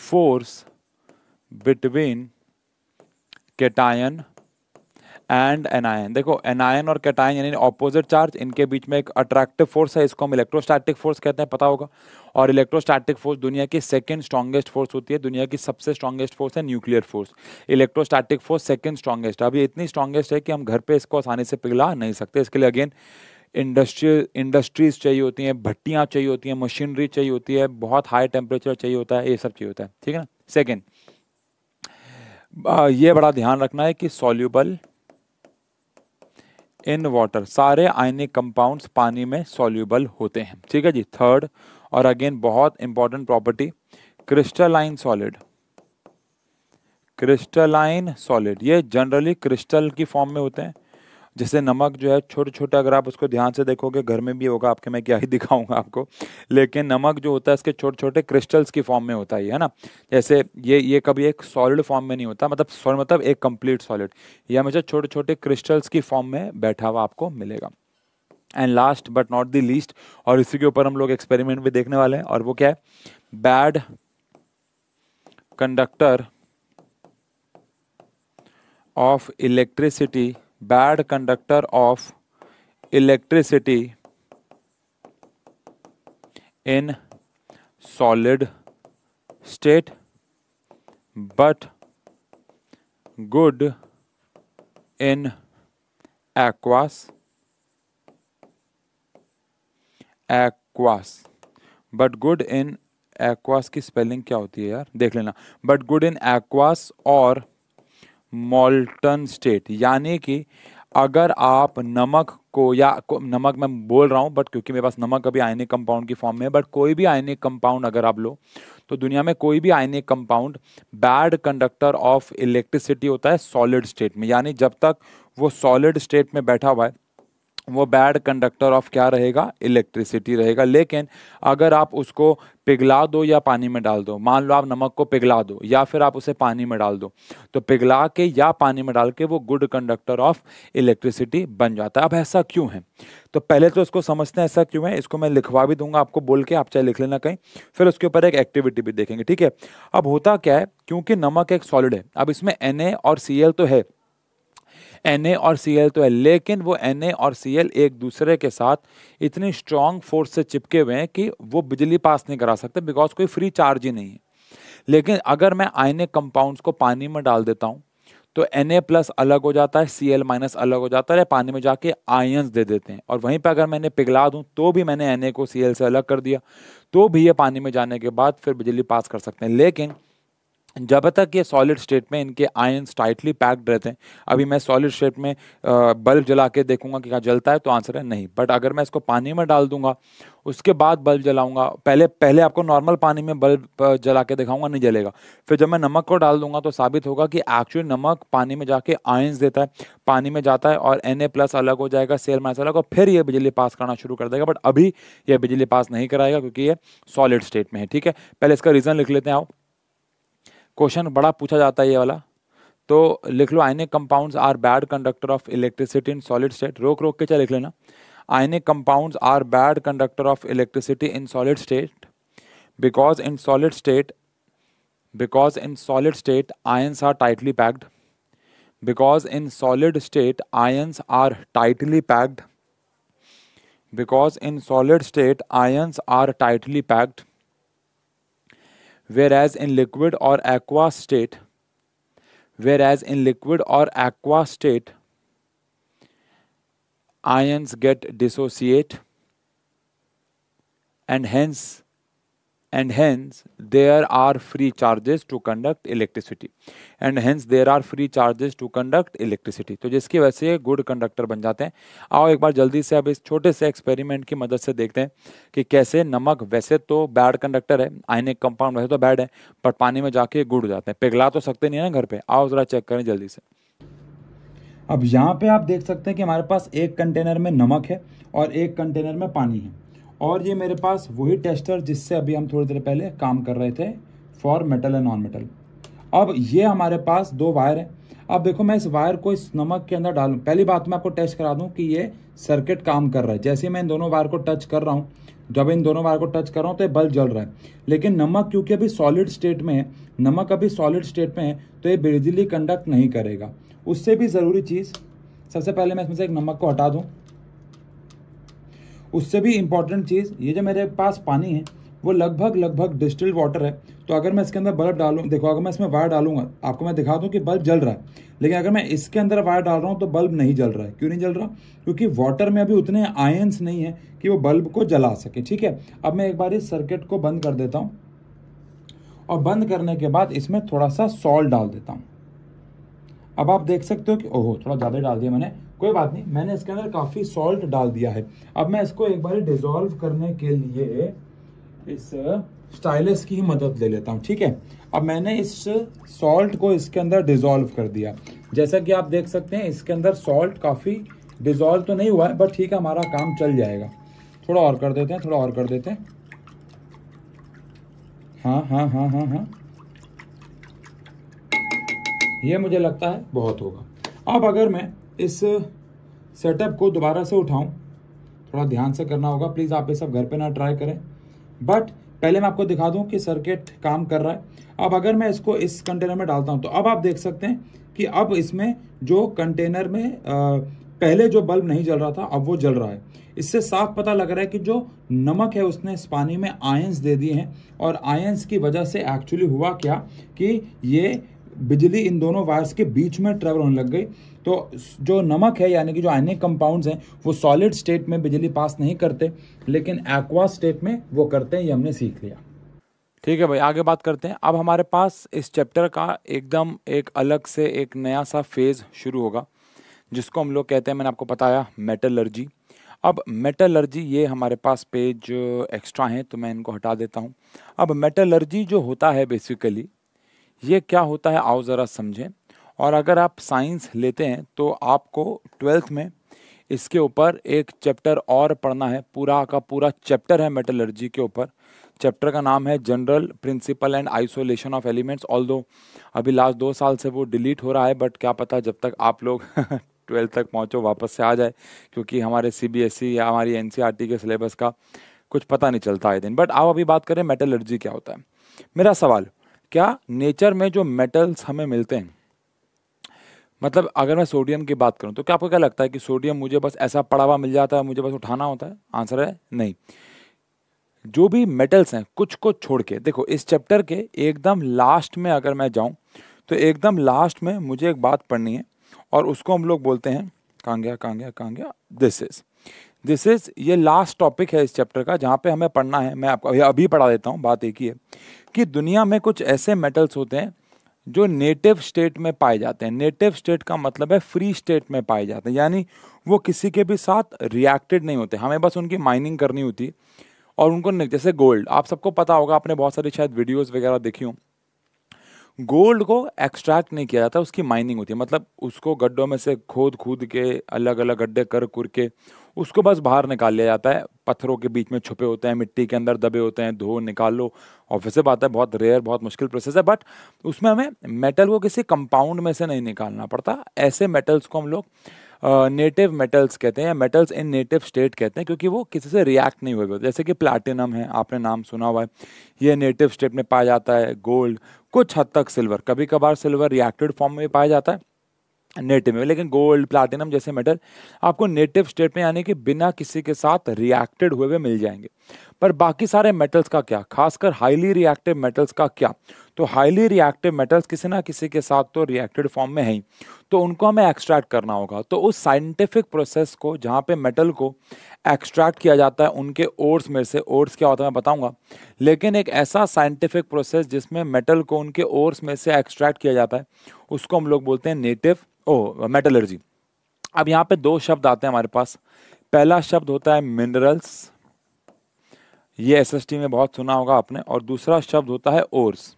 force between cation and anion देखो anion और cation यानी opposite charge इनके बीच में एक attractive force है इसको हम इलेक्ट्रोस्टैटिक फोर्स कहते हैं पता होगा और इलेक्ट्रोस्टैटिक फोर्स दुनिया की सेकंड स्ट्रांगेस्ट फोर्स होती है दुनिया की सबसे स्ट्रांगेस्ट फोर्स है nuclear force electrostatic force second strongest है अभी इतनी स्ट्रांगेस्ट है कि हम घर पर इसको आसानी से पिघला नहीं सकते इसके लिए अगेन इंडस्ट्रियल इंडस्ट्रीज चाहिए होती हैं भट्टियाँ चाहिए होती हैं मशीनरी चाहिए होती है बहुत हाई टेम्परेचर चाहिए होता है ये सब चाहिए होता है ठीक है ना सेकेंड ये बड़ा ध्यान रखना है कि सॉल्यूबल इन वाटर सारे आयनिक कंपाउंड्स पानी में सॉल्यूबल होते हैं ठीक है जी थर्ड और अगेन बहुत important property crystalline solid crystalline solid ये जनरली क्रिस्टल की फॉर्म में होते हैं जैसे नमक जो है छोटे छोटे अगर आप उसको ध्यान से देखोगे घर में भी होगा आपके मैं क्या ही दिखाऊंगा आपको लेकिन नमक जो होता है इसके छोटे छोटे क्रिस्टल्स की फॉर्म में होता है है ना जैसे ये ये कभी एक सॉलिड फॉर्म में नहीं होता मतलब सॉलिड मतलब एक कंप्लीट सॉलिड ये हमेशा छोटे छोटे क्रिस्टल्स की फॉर्म में बैठा हुआ आपको मिलेगा and last but not the least और इसी के ऊपर हम लोग एक्सपेरिमेंट भी देखने वाले हैं और वो क्या है bad conductor of electricity bad conductor of electricity in solid state but good in aqueous aqueous but good in aqueous की स्पेलिंग क्या होती है यार देख लेना बट गुड इन एक्वास और मोल्टन स्टेट यानी कि अगर आप नमक को या को, नमक मैं बोल रहा हूँ बट क्योंकि मेरे पास नमक अभी आयनिक कंपाउंड की फॉर्म में है बट कोई भी आयनिक कंपाउंड अगर आप लो तो दुनिया में कोई भी ionic compound bad conductor of electricity होता है सॉलिड स्टेट में यानी जब तक वो सॉलिड स्टेट में बैठा हुआ है वो बैड कंडक्टर ऑफ क्या रहेगा इलेक्ट्रिसिटी रहेगा लेकिन अगर आप उसको पिघला दो या पानी में डाल दो मान लो आप नमक को पिघला दो या फिर आप उसे पानी में डाल दो तो पिघला के या पानी में डाल के वो गुड कंडक्टर ऑफ इलेक्ट्रिसिटी बन जाता है अब ऐसा क्यों है तो पहले तो इसको समझते हैं ऐसा क्यों है इसको मैं लिखवा भी दूंगा आपको बोल के आप चाहे लिख लेना कहीं फिर उसके ऊपर एक एक्टिविटी भी देखेंगे ठीक है अब होता क्या है क्योंकि नमक एक सॉलिड है अब इसमें एन और सी तो है एन ए और सी एल तो है लेकिन वो एन ए और सी एल एक दूसरे के साथ इतनी स्ट्रॉन्ग फोर्स से चिपके हुए हैं कि वो बिजली पास नहीं करा सकते बिकॉज कोई फ्री चार्ज ही नहीं है लेकिन अगर मैं आईने कंपाउंड्स को पानी में डाल देता हूँ तो एन ए प्लस अलग हो जाता है सी एल माइनस अलग हो जाता है पानी में जाके आयंस दे देते हैं और वहीं पर अगर मैंने पिघला दूँ तो भी मैंने एन ए को सी एल से अलग कर दिया तो भी ये पानी में जाने के बाद फिर बिजली पास कर सकते हैं लेकिन जब तक ये सॉलिड स्टेट में इनके आयंस टाइटली पैक्ड रहते हैं अभी मैं सॉलिड स्टेट में बल्ब जला के देखूंगा कि क्या जलता है तो आंसर है नहीं बट अगर मैं इसको पानी में डाल दूंगा उसके बाद बल्ब जलाऊंगा पहले पहले आपको नॉर्मल पानी में बल्ब जला के दिखाऊंगा नहीं जलेगा फिर जब मैं नमक को डाल दूंगा तो साबित होगा कि एक्चुअली नमक पानी में जाके आयंस देता है पानी में जाता है और एन प्लस अलग हो जाएगा सेल माइनस अलग और फिर ये बिजली पास करना शुरू कर देगा बट अभी यह बिजली पास नहीं कराएगा क्योंकि ये सॉलिड स्टेट में है ठीक है पहले इसका रीज़न लिख लेते हैं आप क्वेश्चन बड़ा पूछा जाता है ये वाला तो लिख लो ionic compounds are bad conductor of electricity in solid state रोक रोक के चल लिख लेना ionic compounds are bad conductor of electricity in solid state because in solid state because in solid state ions are tightly packed because in solid state ions are tightly packed because in solid state ions are tightly packed whereas in liquid or aqua state whereas in liquid or aqua state ions get dissociate and hence and hence there are free charges to conduct electricity and hence there are free charges to conduct electricity तो जिसकी वजह से ये good conductor बन जाते हैं आओ एक बार जल्दी से अब इस छोटे से एक्सपेरिमेंट की मदद से देखते हैं कि कैसे नमक वैसे तो बैड कंडक्टर है आयनिक कंपाउंड वैसे तो बैड है पर पानी में जाके गुड़ हो जाते हैं पिघला तो सकते नहीं है ना घर पे आओ ज़रा चेक करें जल्दी से अब यहाँ पे आप देख सकते हैं कि हमारे पास एक कंटेनर में नमक है और एक कंटेनर में पानी है और ये मेरे पास वही टेस्टर जिससे अभी हम थोड़ी देर पहले काम कर रहे थे for metal and non metal अब ये हमारे पास दो वायर हैं अब देखो मैं इस वायर को इस नमक के अंदर डालूँ पहली बात तो मैं आपको टेस्ट करा दूँ कि ये सर्किट काम कर रहा है जैसे मैं इन दोनों वायर को टच कर रहा हूँ जब इन दोनों वायर को टच कर रहा हूँ तो ये बल्ब जल रहा है लेकिन नमक क्योंकि अभी सॉलिड स्टेट में है नमक अभी सॉलिड स्टेट में है तो ये बिजली कंडक्ट नहीं करेगा उससे भी ज़रूरी चीज़ सबसे पहले मैं इसमें से एक नमक को हटा दूँ उससे भी इम्पॉर्टेंट चीज़ ये जो मेरे पास पानी है वो लगभग लगभग डिस्टिल्ड वाटर है तो अगर मैं इसके अंदर बल्ब डालू देखो अगर मैं इसमें वायर डालूंगा आपको मैं दिखा दूँ कि बल्ब जल रहा है लेकिन अगर मैं इसके अंदर वायर डाल रहा हूँ तो बल्ब नहीं जल रहा है क्यों नहीं जल रहा क्योंकि वाटर में अभी उतने आयंस नहीं है कि वो बल्ब को जला सके ठीक है अब मैं एक बार इस सर्किट को बंद कर देता हूँ और बंद करने के बाद इसमें थोड़ा सा सॉल्ट डाल देता हूँ अब आप देख सकते हो कि ओहो थोड़ा ज़्यादा डाल दिया मैंने कोई बात नहीं मैंने इसके अंदर काफ़ी सॉल्ट डाल दिया है अब मैं इसको एक बार डिजोल्व करने के लिए इस स्टाइलस की ही मदद ले लेता हूँ ठीक है अब मैंने इस सॉल्ट को इसके अंदर डिजोल्व कर दिया जैसा कि आप देख सकते हैं इसके अंदर सॉल्ट काफ़ी डिजोल्व तो नहीं हुआ है बट ठीक है हमारा काम चल जाएगा थोड़ा और कर देते हैं थोड़ा और कर देते हैं हाँ हाँ हाँ हाँ हाँ ये मुझे लगता है बहुत होगा अब अगर मैं इस सेटअप को दोबारा से उठाऊं थोड़ा ध्यान से करना होगा प्लीज़ आप ये सब घर पे ना ट्राई करें बट पहले मैं आपको दिखा दूं कि सर्किट काम कर रहा है अब अगर मैं इसको इस कंटेनर में डालता हूं तो अब आप देख सकते हैं कि अब इसमें जो कंटेनर में आ, पहले जो बल्ब नहीं जल रहा था अब वो जल रहा है इससे साफ पता लग रहा है कि जो नमक है उसने इस पानी में आयंस दे दिए हैं और आयंस की वजह से एक्चुअली हुआ क्या कि ये बिजली इन दोनों वायर्स के बीच में ट्रेवल होने लग गई तो जो नमक है यानी कि जो आयनिक कंपाउंड्स हैं वो सॉलिड स्टेट में बिजली पास नहीं करते लेकिन एक्वा स्टेट में वो करते हैं ये हमने सीख लिया ठीक है भाई आगे बात करते हैं अब हमारे पास इस चैप्टर का एकदम एक अलग से एक नया सा फेज़ शुरू होगा जिसको हम लोग कहते हैं मैंने आपको बताया मेटलर्जी अब मेटलर्जी ये हमारे पास पेज एक्स्ट्रा हैं तो मैं इनको हटा देता हूँ अब मेटलर्जी जो होता है बेसिकली ये क्या होता है आओ ज़रा समझें और अगर आप साइंस लेते हैं तो आपको ट्वेल्थ में इसके ऊपर एक चैप्टर और पढ़ना है पूरा का पूरा चैप्टर है मेटलर्जी के ऊपर चैप्टर का नाम है general principle and isolation of elements all अभी लास्ट दो साल से वो डिलीट हो रहा है बट क्या पता जब तक आप लोग ट्वेल्थ तक पहुँचो वापस से आ जाए क्योंकि हमारे सी e या हमारी एन e के सिलेबस का कुछ पता नहीं चलता आए दिन बट आप अभी बात करें मेटलर्जी क्या होता है मेरा सवाल क्या नेचर में जो मेटल्स हमें मिलते हैं मतलब अगर मैं सोडियम की बात करूं तो क्या आपको क्या लगता है कि सोडियम मुझे बस ऐसा पड़ा हुआ मिल जाता है मुझे बस उठाना होता है आंसर है नहीं जो भी मेटल्स हैं कुछ को छोड़ के देखो इस चैप्टर के एकदम लास्ट में अगर मैं जाऊं तो एकदम लास्ट में मुझे एक बात पढ़नी है और उसको हम लोग बोलते हैं कांग्या कांग्या कांग्या दिस इज दिस इज ये लास्ट टॉपिक है इस चैप्टर का जहाँ पे हमें पढ़ना है मैं आपको अभी पढ़ा देता हूँ बात एक ही है कि दुनिया में कुछ ऐसे मेटल्स होते हैं जो नेटिव स्टेट में पाए जाते हैं नेटिव स्टेट का मतलब है फ्री स्टेट में पाए जाते हैं यानी वो किसी के भी साथ रिएक्टेड नहीं होते हमें बस उनकी माइनिंग करनी होती और उनको जैसे गोल्ड आप सबको पता होगा आपने बहुत सारी शायद वीडियोस वगैरह देखी हूँ गोल्ड को एक्सट्रैक्ट नहीं किया जाता उसकी माइनिंग होती है मतलब उसको गड्ढों में से खोद खूद के अलग अलग गड्ढे कर कुर के उसको बस बाहर निकाल लिया जाता है पत्थरों के बीच में छुपे होते हैं मिट्टी के अंदर दबे होते हैं धो निकालो ऑफिस से बात है बहुत रेयर बहुत मुश्किल प्रोसेस है बट उसमें हमें मेटल को किसी कंपाउंड में से नहीं निकालना पड़ता ऐसे मेटल्स को हम लोग नेटिव मेटल्स कहते हैं या मेटल्स इन नेटिव स्टेट कहते हैं क्योंकि वो किसी से रिएक्ट नहीं हुए जैसे कि प्लैटिनम है आपने नाम सुना हुआ है ये नेटिव स्टेट में पाया जाता है गोल्ड कुछ हद तक सिल्वर कभी कभार सिल्वर रिएक्टेड फॉर्म में पाया जाता है नेटिव में लेकिन गोल्ड प्लाटिनम जैसे मेटल आपको नेटिव स्टेट में यानी कि बिना किसी के साथ रिएक्टेड हुए हुए मिल जाएंगे पर बाकी सारे मेटल्स का क्या खासकर हाईली रिएक्टिव मेटल्स का क्या तो हाईली रिएक्टिव मेटल्स किसी ना किसी के साथ तो रिएक्टेड फॉर्म में है ही तो उनको हमें एक्सट्रैक्ट करना होगा तो उस साइंटिफिक प्रोसेस को जहाँ पे मेटल को एक्सट्रैक्ट किया जाता है उनके ओर्स में से ओर्स क्या होता है मैं बताऊँगा लेकिन एक ऐसा साइंटिफिक प्रोसेस जिसमें मेटल को उनके ओर्स में से एक्सट्रैक्ट किया जाता है उसको हम लोग बोलते हैं नेटिव ओ मेटलर्जी अब यहाँ पे दो शब्द आते हैं हमारे पास पहला शब्द होता है मिनरल्स ये एसएसटी में बहुत सुना होगा आपने और दूसरा शब्द होता है ओर्स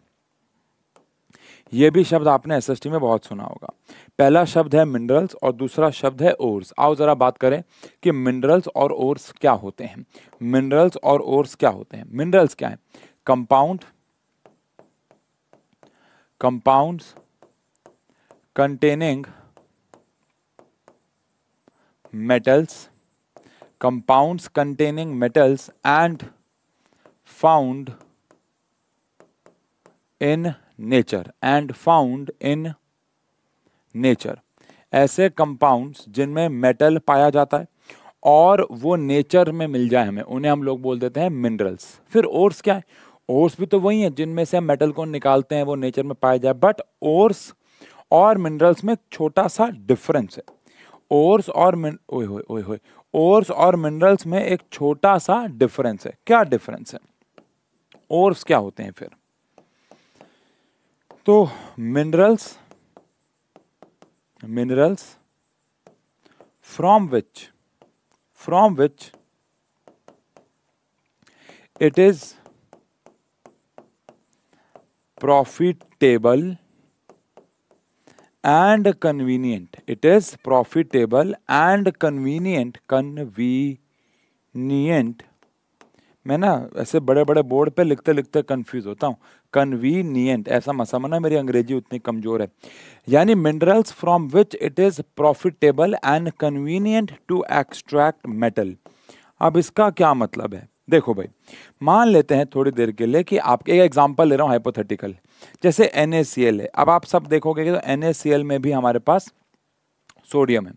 ये भी शब्द आपने एसएसटी में बहुत सुना होगा पहला शब्द है मिनरल्स और दूसरा शब्द है ओर्स आओ ज़रा बात करें कि मिनरल्स और ओर्स क्या होते हैं मिनरल्स और ओर्स क्या होते हैं मिनरल्स क्या है compound compounds containing metals, compounds containing metals and found in nature and found in nature. ऐसे compounds जिनमें मेटल पाया जाता है और वो नेचर में मिल जाए हमें उन्हें हम लोग बोल देते हैं मिनरल्स फिर ओर्स क्या है ओर्स भी तो वही है जिनमें से हम मेटल को निकालते हैं वो नेचर में पाया जाए बट ओर्स और मिनरल्स में छोटा सा डिफरेंस है ओर्स और ओए होए ओए होए ओर्स और मिनरल्स में एक छोटा सा डिफरेंस है क्या डिफरेंस है ओर्स क्या होते हैं फिर तो minerals minerals from which from which it is profitable and convenient. It is profitable and convenient. Convenient. मैं ना ऐसे बड़े बड़े बोर्ड पे लिखते लिखते कंफ्यूज होता हूँ कन्वीनियंट ऐसा मसा मना मेरी अंग्रेजी उतनी कमज़ोर है यानी minerals from which it is profitable and convenient to extract metal अब इसका क्या मतलब है देखो भाई मान लेते हैं थोड़ी देर के लिए कि आपके एक एग्जाम्पल ले रहा हूँ हाइपोथेटिकल जैसे एन है अब आप सब देखोगे कि तो एन में भी हमारे पास सोडियम है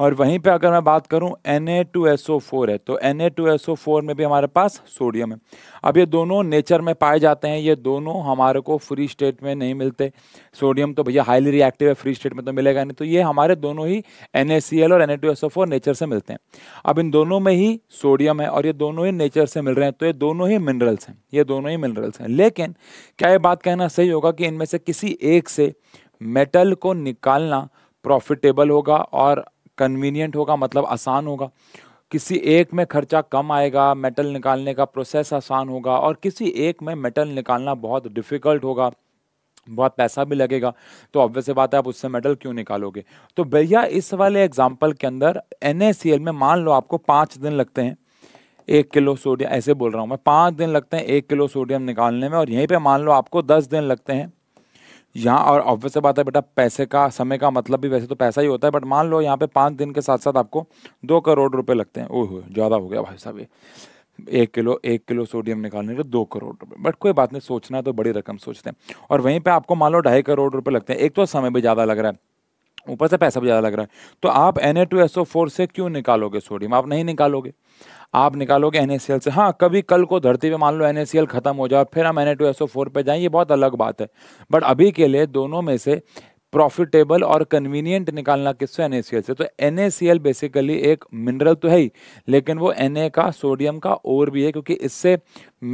और वहीं पे अगर मैं बात करूं Na2SO4 है तो Na2SO4 में भी हमारे पास सोडियम है अब ये दोनों नेचर में पाए जाते हैं ये दोनों हमारे को फ्री स्टेट में नहीं मिलते सोडियम तो भैया हाईली रिएक्टिव है फ्री स्टेट में तो मिलेगा नहीं तो ये हमारे दोनों ही NaCl और Na2SO4 नेचर से मिलते हैं अब इन दोनों में ही सोडियम है और ये दोनों ही नेचर से मिल रहे हैं तो ये दोनों ही मिनरल्स हैं ये दोनों ही मिनरल्स हैं लेकिन क्या ये बात कहना सही होगा कि इनमें से किसी एक से मेटल को निकालना प्रॉफिटेबल होगा और कन्वीनियंट होगा मतलब आसान होगा किसी एक में खर्चा कम आएगा मेटल निकालने का प्रोसेस आसान होगा और किसी एक में मेटल निकालना बहुत डिफ़िकल्ट होगा बहुत पैसा भी लगेगा तो ऑब्वियस बात है आप उससे मेडल क्यों निकालोगे तो भैया इस वाले एग्जाम्पल के अंदर एन में मान लो आपको पाँच दिन लगते हैं एक किलो सोडियम ऐसे बोल रहा हूँ मैं पाँच दिन लगते हैं एक किलो सोडियम निकालने में और यहीं पे मान लो आपको दस दिन लगते हैं यहाँ और ऑब्वियस बात है बेटा पैसे का समय का मतलब भी वैसे तो पैसा ही होता है बट मान लो यहाँ पे पाँच दिन के साथ साथ आपको दो करोड़ रुपए लगते हैं ओह ज़्यादा हो गया भाई साहब ये एक किलो एक किलो सोडियम निकालने के दो करोड़ रुपए बट कोई बात नहीं सोचना है तो बड़ी रकम सोचते हैं और वहीं पे आपको मान लो ढाई करोड़ रुपए लगते हैं एक तो समय भी ज़्यादा लग रहा है ऊपर से पैसा भी ज़्यादा लग रहा है तो आप एन से क्यों निकालोगे सोडियम आप नहीं निकालोगे आप निकालोगे एन से हाँ कभी कल को धरती पे मान लो एन खत्म हो जाए और फिर हम N two S O four पर जाएँ ये बहुत अलग बात है बट अभी के लिए दोनों में से प्रॉफिटेबल और कन्वीनियंट निकालना किससे एन से तो एन बेसिकली एक मिनरल तो है ही लेकिन वो एन का सोडियम का और भी है क्योंकि इससे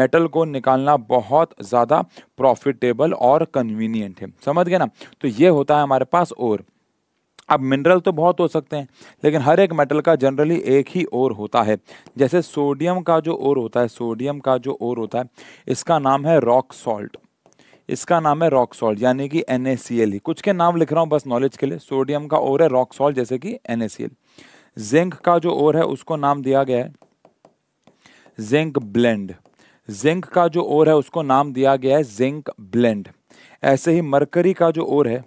मेटल को निकालना बहुत ज़्यादा प्रॉफिटेबल और कन्वीनियंट है समझ गए ना तो ये होता है हमारे पास और अब मिनरल तो बहुत हो सकते हैं लेकिन हर एक मेटल का जनरली एक ही ओर होता है जैसे सोडियम का जो ओर होता है सोडियम का जो ओर होता है इसका नाम है रॉक सॉल्ट इसका नाम है रॉक सॉल्ट यानी कि एन ही e। कुछ के नाम लिख रहा हूँ बस नॉलेज के लिए सोडियम का ओर है रॉक सॉल्ट जैसे कि एन जिंक e। का जो ओर है उसको नाम दिया गया है जिंक ब्लेंड जिंक का जो ओर है उसको नाम दिया गया है जिंक ब्लेंड ऐसे ही मरकरी का जो ओर है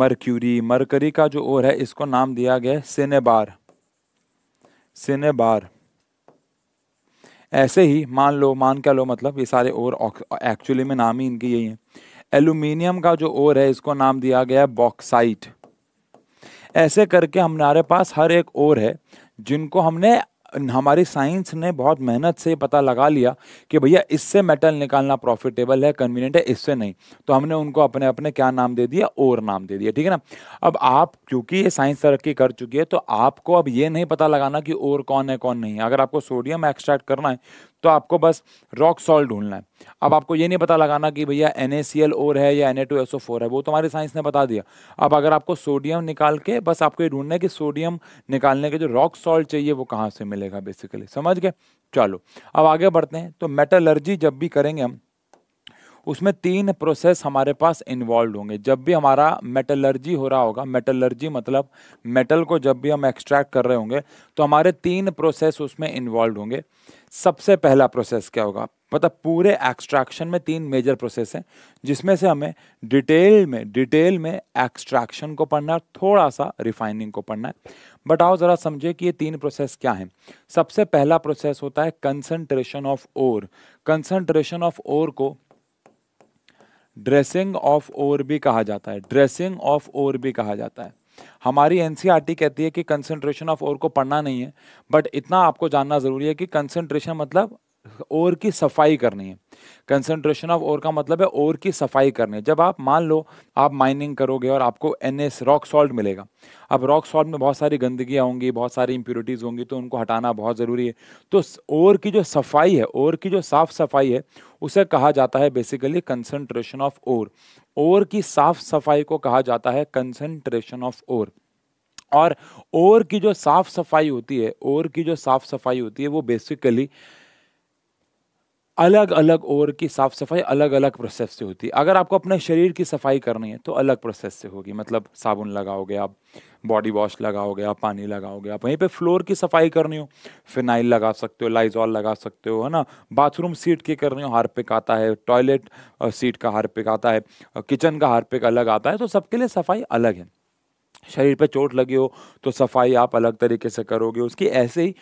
मरक्यूरी मरकरी का जो ओर है इसको नाम दिया गया है सिनेबार सिनेबार ऐसे ही मान लो मान क्या लो मतलब ये सारे ओर एक्चुअली में नाम ही इनके यही है एल्यूमिनियम का जो ओर है इसको नाम दिया गया है बॉक्साइट ऐसे करके हमारे पास हर एक और है जिनको हमने हमारी साइंस ने बहुत मेहनत से पता लगा लिया कि भैया इससे मेटल निकालना प्रॉफिटेबल है कन्वीनियंट है इससे नहीं तो हमने उनको अपने अपने क्या नाम दे दिया और नाम दे दिया ठीक है ना अब आप क्योंकि ये साइंस तरक्की कर चुकी है तो आपको अब ये नहीं पता लगाना कि और कौन है कौन नहीं है अगर आपको सोडियम एक्सट्रैक्ट करना है तो आपको बस रॉक सॉल्ट ढूंढना है अब आपको ये नहीं पता लगाना कि भैया एन ए सी एल और है या N A two S O four है वो तो हमारी साइंस ने बता दिया अब अगर आपको सोडियम निकाल के बस आपको ये ढूंढना है कि सोडियम निकालने के जो रॉक सॉल्ट चाहिए वो कहाँ से मिलेगा बेसिकली समझ गए चलो अब आगे बढ़ते हैं तो मेटलर्जी जब भी करेंगे हम उसमें तीन प्रोसेस हमारे पास इन्वॉल्व होंगे जब भी हमारा मेटलर्जी हो रहा होगा मेटलर्जी मतलब मेटल को जब भी हम एक्सट्रैक्ट कर रहे होंगे तो हमारे तीन प्रोसेस उसमें इन्वॉल्व होंगे सबसे पहला प्रोसेस क्या होगा मतलब पूरे एक्सट्रैक्शन में तीन मेजर प्रोसेस हैं जिसमें से हमें डिटेल में डिटेल में एक्सट्रैक्शन को पढ़ना है थोड़ा सा रिफाइनिंग को पढ़ना है बट आओ ज़रा समझे कि ये तीन प्रोसेस क्या हैं सबसे पहला प्रोसेस होता है concentration of ore concentration of ore को ड्रेसिंग ऑफ ओवर भी कहा जाता है ड्रेसिंग ऑफ ओवर भी कहा जाता है हमारी एनसीईआरटी e कहती है कि कंसंट्रेशन ऑफ ओवर को पढ़ना नहीं है बट इतना आपको जानना जरूरी है कि कंसंट्रेशन मतलब ओर की सफाई करनी है कंसंट्रेशन ऑफ ओर का मतलब है ओर की सफाई करनी है जब आप मान लो आप माइनिंग करोगे और आपको एन रॉक सॉल्ट मिलेगा अब रॉक सॉल्ट में बहुत सारी गंदगी होंगी बहुत सारी इंप्योरिटीज़ होंगी तो उनको हटाना बहुत ज़रूरी है तो ओर की जो सफाई है ओर की जो साफ़ सफाई है उसे कहा जाता है basically concentration of ore ore की साफ़ सफाई को कहा जाता है कंसनट्रेशन ऑफ ओर और ओर की जो साफ़ सफाई होती है ओर की जो साफ़ सफाई होती है वो बेसिकली अलग अलग ओर की साफ सफाई अलग अलग प्रोसेस से होती है अगर आपको अपने शरीर की सफाई करनी है तो अलग प्रोसेस से होगी मतलब साबुन लगाओगे आप बॉडी वॉश लगाओगे आप पानी लगाओगे आप वहीं पे फ्लोर की सफाई करनी हो फिनाइल लगा सकते हो लाइजॉल लगा सकते हो है ना बाथरूम सीट की करनी हो हार्पिक आता है टॉयलेट सीट का हार्पिक आता है किचन का हार्पिक अलग आता है तो सबके लिए सफाई अलग है शरीर पे चोट लगी हो तो सफाई आप अलग तरीके से करोगे उसकी ऐसे ही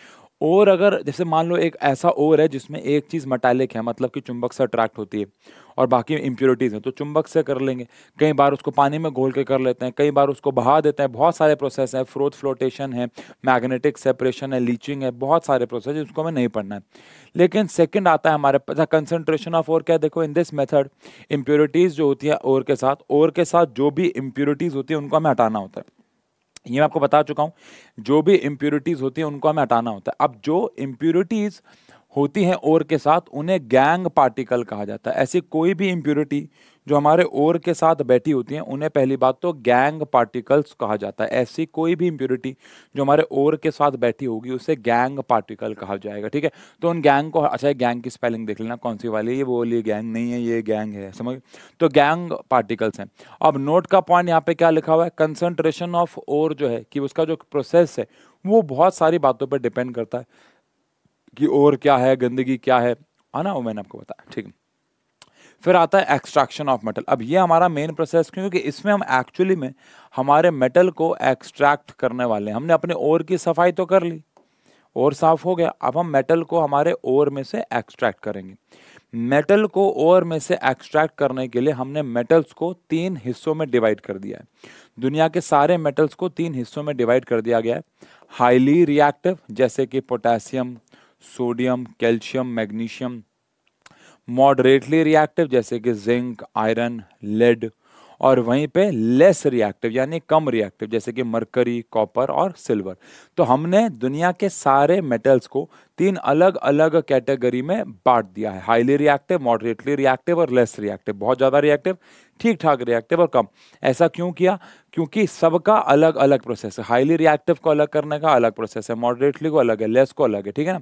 और अगर जैसे मान लो एक ऐसा ओर है जिसमें एक चीज़ मटैलिक है मतलब कि चुंबक से अट्रैक्ट होती है और बाकी इम्प्योरिटीज़ हैं तो चुंबक से कर लेंगे कई बार उसको पानी में घोल के कर लेते हैं कई बार उसको बहा देते हैं बहुत सारे प्रोसेस हैं फ्रोथ फ्लोटेशन है मैग्नेटिक सेपरेशन है लीचिंग है बहुत सारे प्रोसेस जिसको हमें नहीं पढ़ना है लेकिन सेकेंड आता है हमारे पास कंसनट्रेशन ऑफ ओर क्या देखो इन दिस मेथड इम्प्योरिटीज़ जो होती है ओर के साथ ओर के साथ जो भी इम्प्योरिटीज़ होती है उनको हमें हटाना होता है ये मैं आपको बता चुका हूँ जो भी इम्प्योरिटीज़ होती हैं उनको हमें हटाना होता है अब जो इम्प्योरिटीज़ होती हैं और के साथ उन्हें गैंग पार्टिकल कहा जाता है ऐसी कोई भी इम्प्योरिटी जो हमारे ओर के साथ बैठी होती हैं उन्हें पहली बात तो गैंग पार्टिकल्स कहा जाता है ऐसी कोई भी इम्प्योरिटी जो हमारे ओर के साथ बैठी होगी उसे गैंग पार्टिकल कहा जाएगा ठीक है तो उन गैंग को अच्छा गैंग की स्पेलिंग देख लेना कौन सी वाली ये वो वाली गैंग नहीं है ये गैंग है समझ तो गैंग पार्टिकल्स हैं अब नोट का पॉइंट यहाँ पे क्या लिखा हुआ है कंसनट्रेशन ऑफ ओर जो है कि उसका जो प्रोसेस है वो बहुत सारी बातों पर डिपेंड करता है कि और क्या है गंदगी क्या है है ना वो मैंने आपको बताया ठीक है फिर आता है एक्सट्रैक्शन ऑफ मेटल अब ये हमारा मेन प्रोसेस क्योंकि इसमें हम एक्चुअली में हमारे मेटल को एक्सट्रैक्ट करने वाले हैं हमने अपने ओर की सफाई तो कर ली और साफ हो गया अब हम मेटल को हमारे ओर में से एक्सट्रैक्ट करेंगे मेटल को ओर में से एक्सट्रैक्ट करने के लिए हमने मेटल्स को तीन हिस्सों में डिवाइड कर दिया है दुनिया के सारे मेटल्स को तीन हिस्सों में डिवाइड कर दिया गया है हाईली रिएक्टिव जैसे कि potassium sodium calcium magnesium moderately reactive जैसे कि जिंक आयरन लेड और वहीं पे लेस रिएक्टिव यानी कम रिएक्टिव जैसे कि मरकरी कॉपर और सिल्वर तो हमने दुनिया के सारे मेटल्स को तीन अलग अलग कैटेगरी में बांट दिया है हाईली रिएक्टिव मॉडरेटली रिएक्टिव और लेस रिएक्टिव बहुत ज़्यादा रिएक्टिव ठीक ठाक रिएक्टिव और कम ऐसा क्यों किया क्योंकि सबका अलग अलग प्रोसेस है हाईली रिएक्टिव को अलग करने का अलग प्रोसेस है मॉडरेटली को अलग है लेस को अलग है ठीक है ना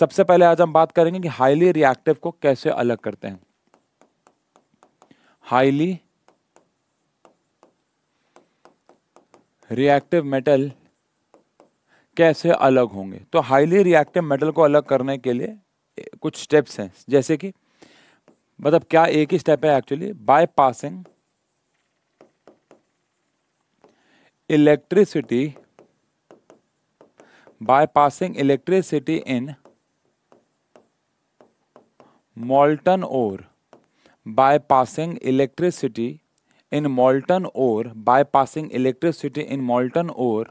सबसे पहले आज हम बात करेंगे कि हाईली रिएक्टिव को कैसे अलग करते हैं हाईली रिएक्टिव मेटल कैसे अलग होंगे तो हाईली रिएक्टिव मेटल को अलग करने के लिए कुछ स्टेप्स हैं जैसे कि मतलब क्या एक ही स्टेप है actually by passing electricity by passing electricity in molten ore by passing electricity in molten ore by passing electricity in molten ore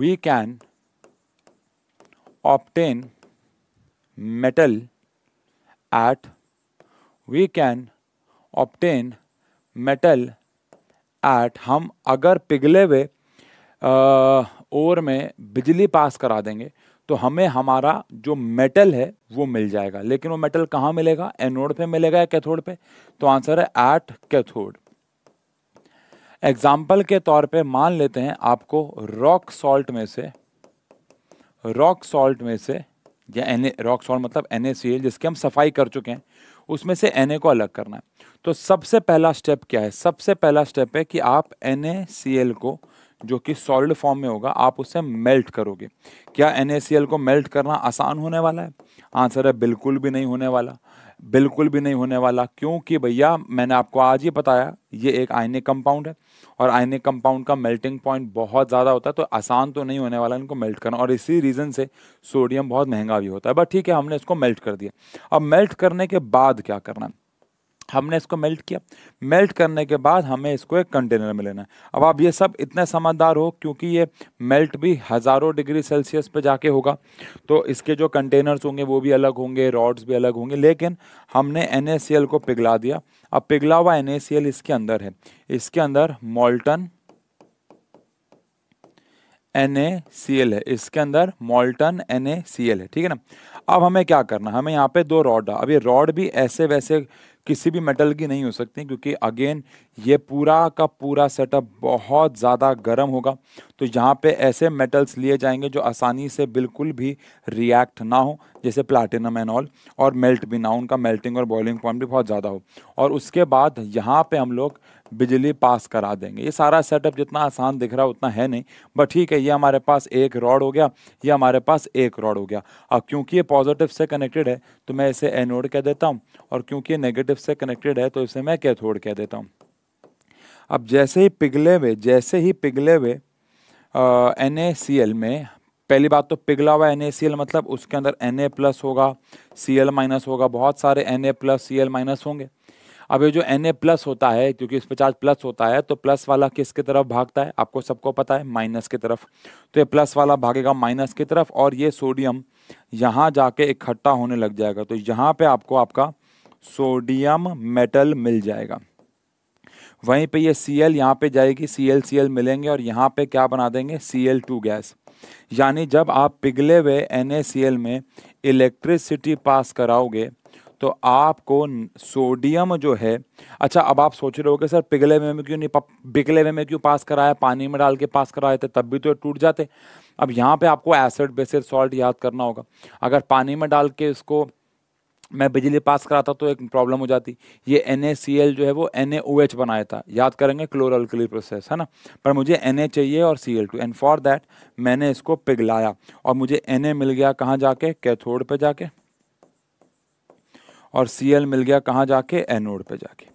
we can obtain metal at we can obtain metal at हम अगर पिघले हुए और में बिजली पास करा देंगे तो हमें हमारा जो मेटल है वो मिल जाएगा लेकिन वो मेटल कहाँ मिलेगा एनोड पे मिलेगा या कैथोड पे तो आंसर है एट कैथोड एग्जाम्पल के तौर पे मान लेते हैं आपको रॉक सॉल्ट में से रॉक सॉल्ट में से या एन रॉक सॉल्ट मतलब एन जिसकी हम सफाई कर चुके हैं उसमें से एन को अलग करना है तो सबसे पहला स्टेप क्या है सबसे पहला स्टेप है कि आप एन को जो कि सॉलिड फॉर्म में होगा आप उसे मेल्ट करोगे क्या एन को मेल्ट करना आसान होने वाला है आंसर है बिल्कुल भी नहीं होने वाला बिल्कुल भी नहीं होने वाला क्योंकि भैया मैंने आपको आज ही बताया ये एक आयनिक कंपाउंड है और आयनिक कंपाउंड का मेल्टिंग पॉइंट बहुत ज़्यादा होता है तो आसान तो नहीं होने वाला इनको मेल्ट करना और इसी रीज़न से सोडियम बहुत महंगा भी होता है बट ठीक है हमने इसको मेल्ट कर दिया अब मेल्ट करने के बाद क्या करना है हमने इसको मेल्ट किया मेल्ट करने के बाद हमें इसको एक कंटेनर में लेना है अब आप ये सब इतने समझदार हो क्योंकि ये मेल्ट भी हज़ारों डिग्री सेल्सियस पे जाके होगा तो इसके जो कंटेनर्स होंगे वो भी अलग होंगे रॉड्स भी अलग होंगे लेकिन हमने एन को पिघला दिया अब पिघला हुआ एन इसके अंदर है इसके अंदर मोल्टन एन है इसके अंदर मोल्टन एन है ठीक है ना अब हमें क्या करना हमें यहाँ पे दो रॉड अभी रॉड भी ऐसे वैसे किसी भी मेटल की नहीं हो सकती क्योंकि अगेन ये पूरा का पूरा सेटअप बहुत ज़्यादा गर्म होगा तो यहाँ पे ऐसे मेटल्स लिए जाएंगे जो आसानी से बिल्कुल भी रिएक्ट ना हो जैसे प्लाटिनम एंड ऑल और मेल्ट भी ना हो उनका मेल्टिंग और बॉइलिंग पॉइंट भी बहुत ज़्यादा हो और उसके बाद यहाँ पे हम लोग बिजली पास करा देंगे ये सारा सेटअप जितना आसान दिख रहा है उतना है नहीं बट ठीक है ये हमारे पास एक रॉड हो गया ये हमारे पास एक रॉड हो गया अब क्योंकि ये पॉजिटिव से कनेक्टेड है तो मैं इसे एनोड कह देता हूँ और क्योंकि ये नेगेटिव से कनेक्टेड है तो इसे मैं कैथोड कह देता हूँ अब जैसे ही पिघले हुए जैसे ही पिघले हुए एन ए सी एल में पहली बात तो पिघला हुआ एन ए सी एल मतलब उसके अंदर एन ए प्लस होगा सी एल माइनस होगा बहुत सारे N A plus C L minus होंगे अब ये जो एन ए प्लस होता है क्योंकि इस पचास प्लस होता है तो प्लस वाला किसके तरफ भागता है आपको सबको पता है माइनस की तरफ तो ये प्लस वाला भागेगा माइनस की तरफ और ये सोडियम यहाँ जाके इकट्ठा होने लग जाएगा तो यहाँ पे आपको आपका सोडियम मेटल मिल जाएगा वहीं पे ये सी एल यहाँ पे जाएगी सी एल सी एल मिलेंगे और यहाँ पे क्या बना देंगे सी एल टू गैस यानी जब आप पिघले हुए एन ए सी एल में इलेक्ट्रिसिटी पास कराओगे तो आपको सोडियम जो है अच्छा अब आप सोच रहे हो कि सर पिघले में क्यों नहीं पिघले में क्यों पास कराया पानी में डाल के पास कराए थे तब भी तो टूट जाते अब यहाँ पे आपको एसिड बेसिड सॉल्ट याद करना होगा अगर पानी में डाल के इसको मैं बिजली पास कराता तो एक प्रॉब्लम हो जाती ये एन जो है वो एन बनाया था याद करेंगे क्लियर प्रोसेस है ना पर मुझे एन चाहिए और C L two and for that मैंने इसको पिघलाया और मुझे एन मिल गया कहाँ जाके कैथोड पे जाके और सी मिल गया कहाँ जाके एनोड पे जाके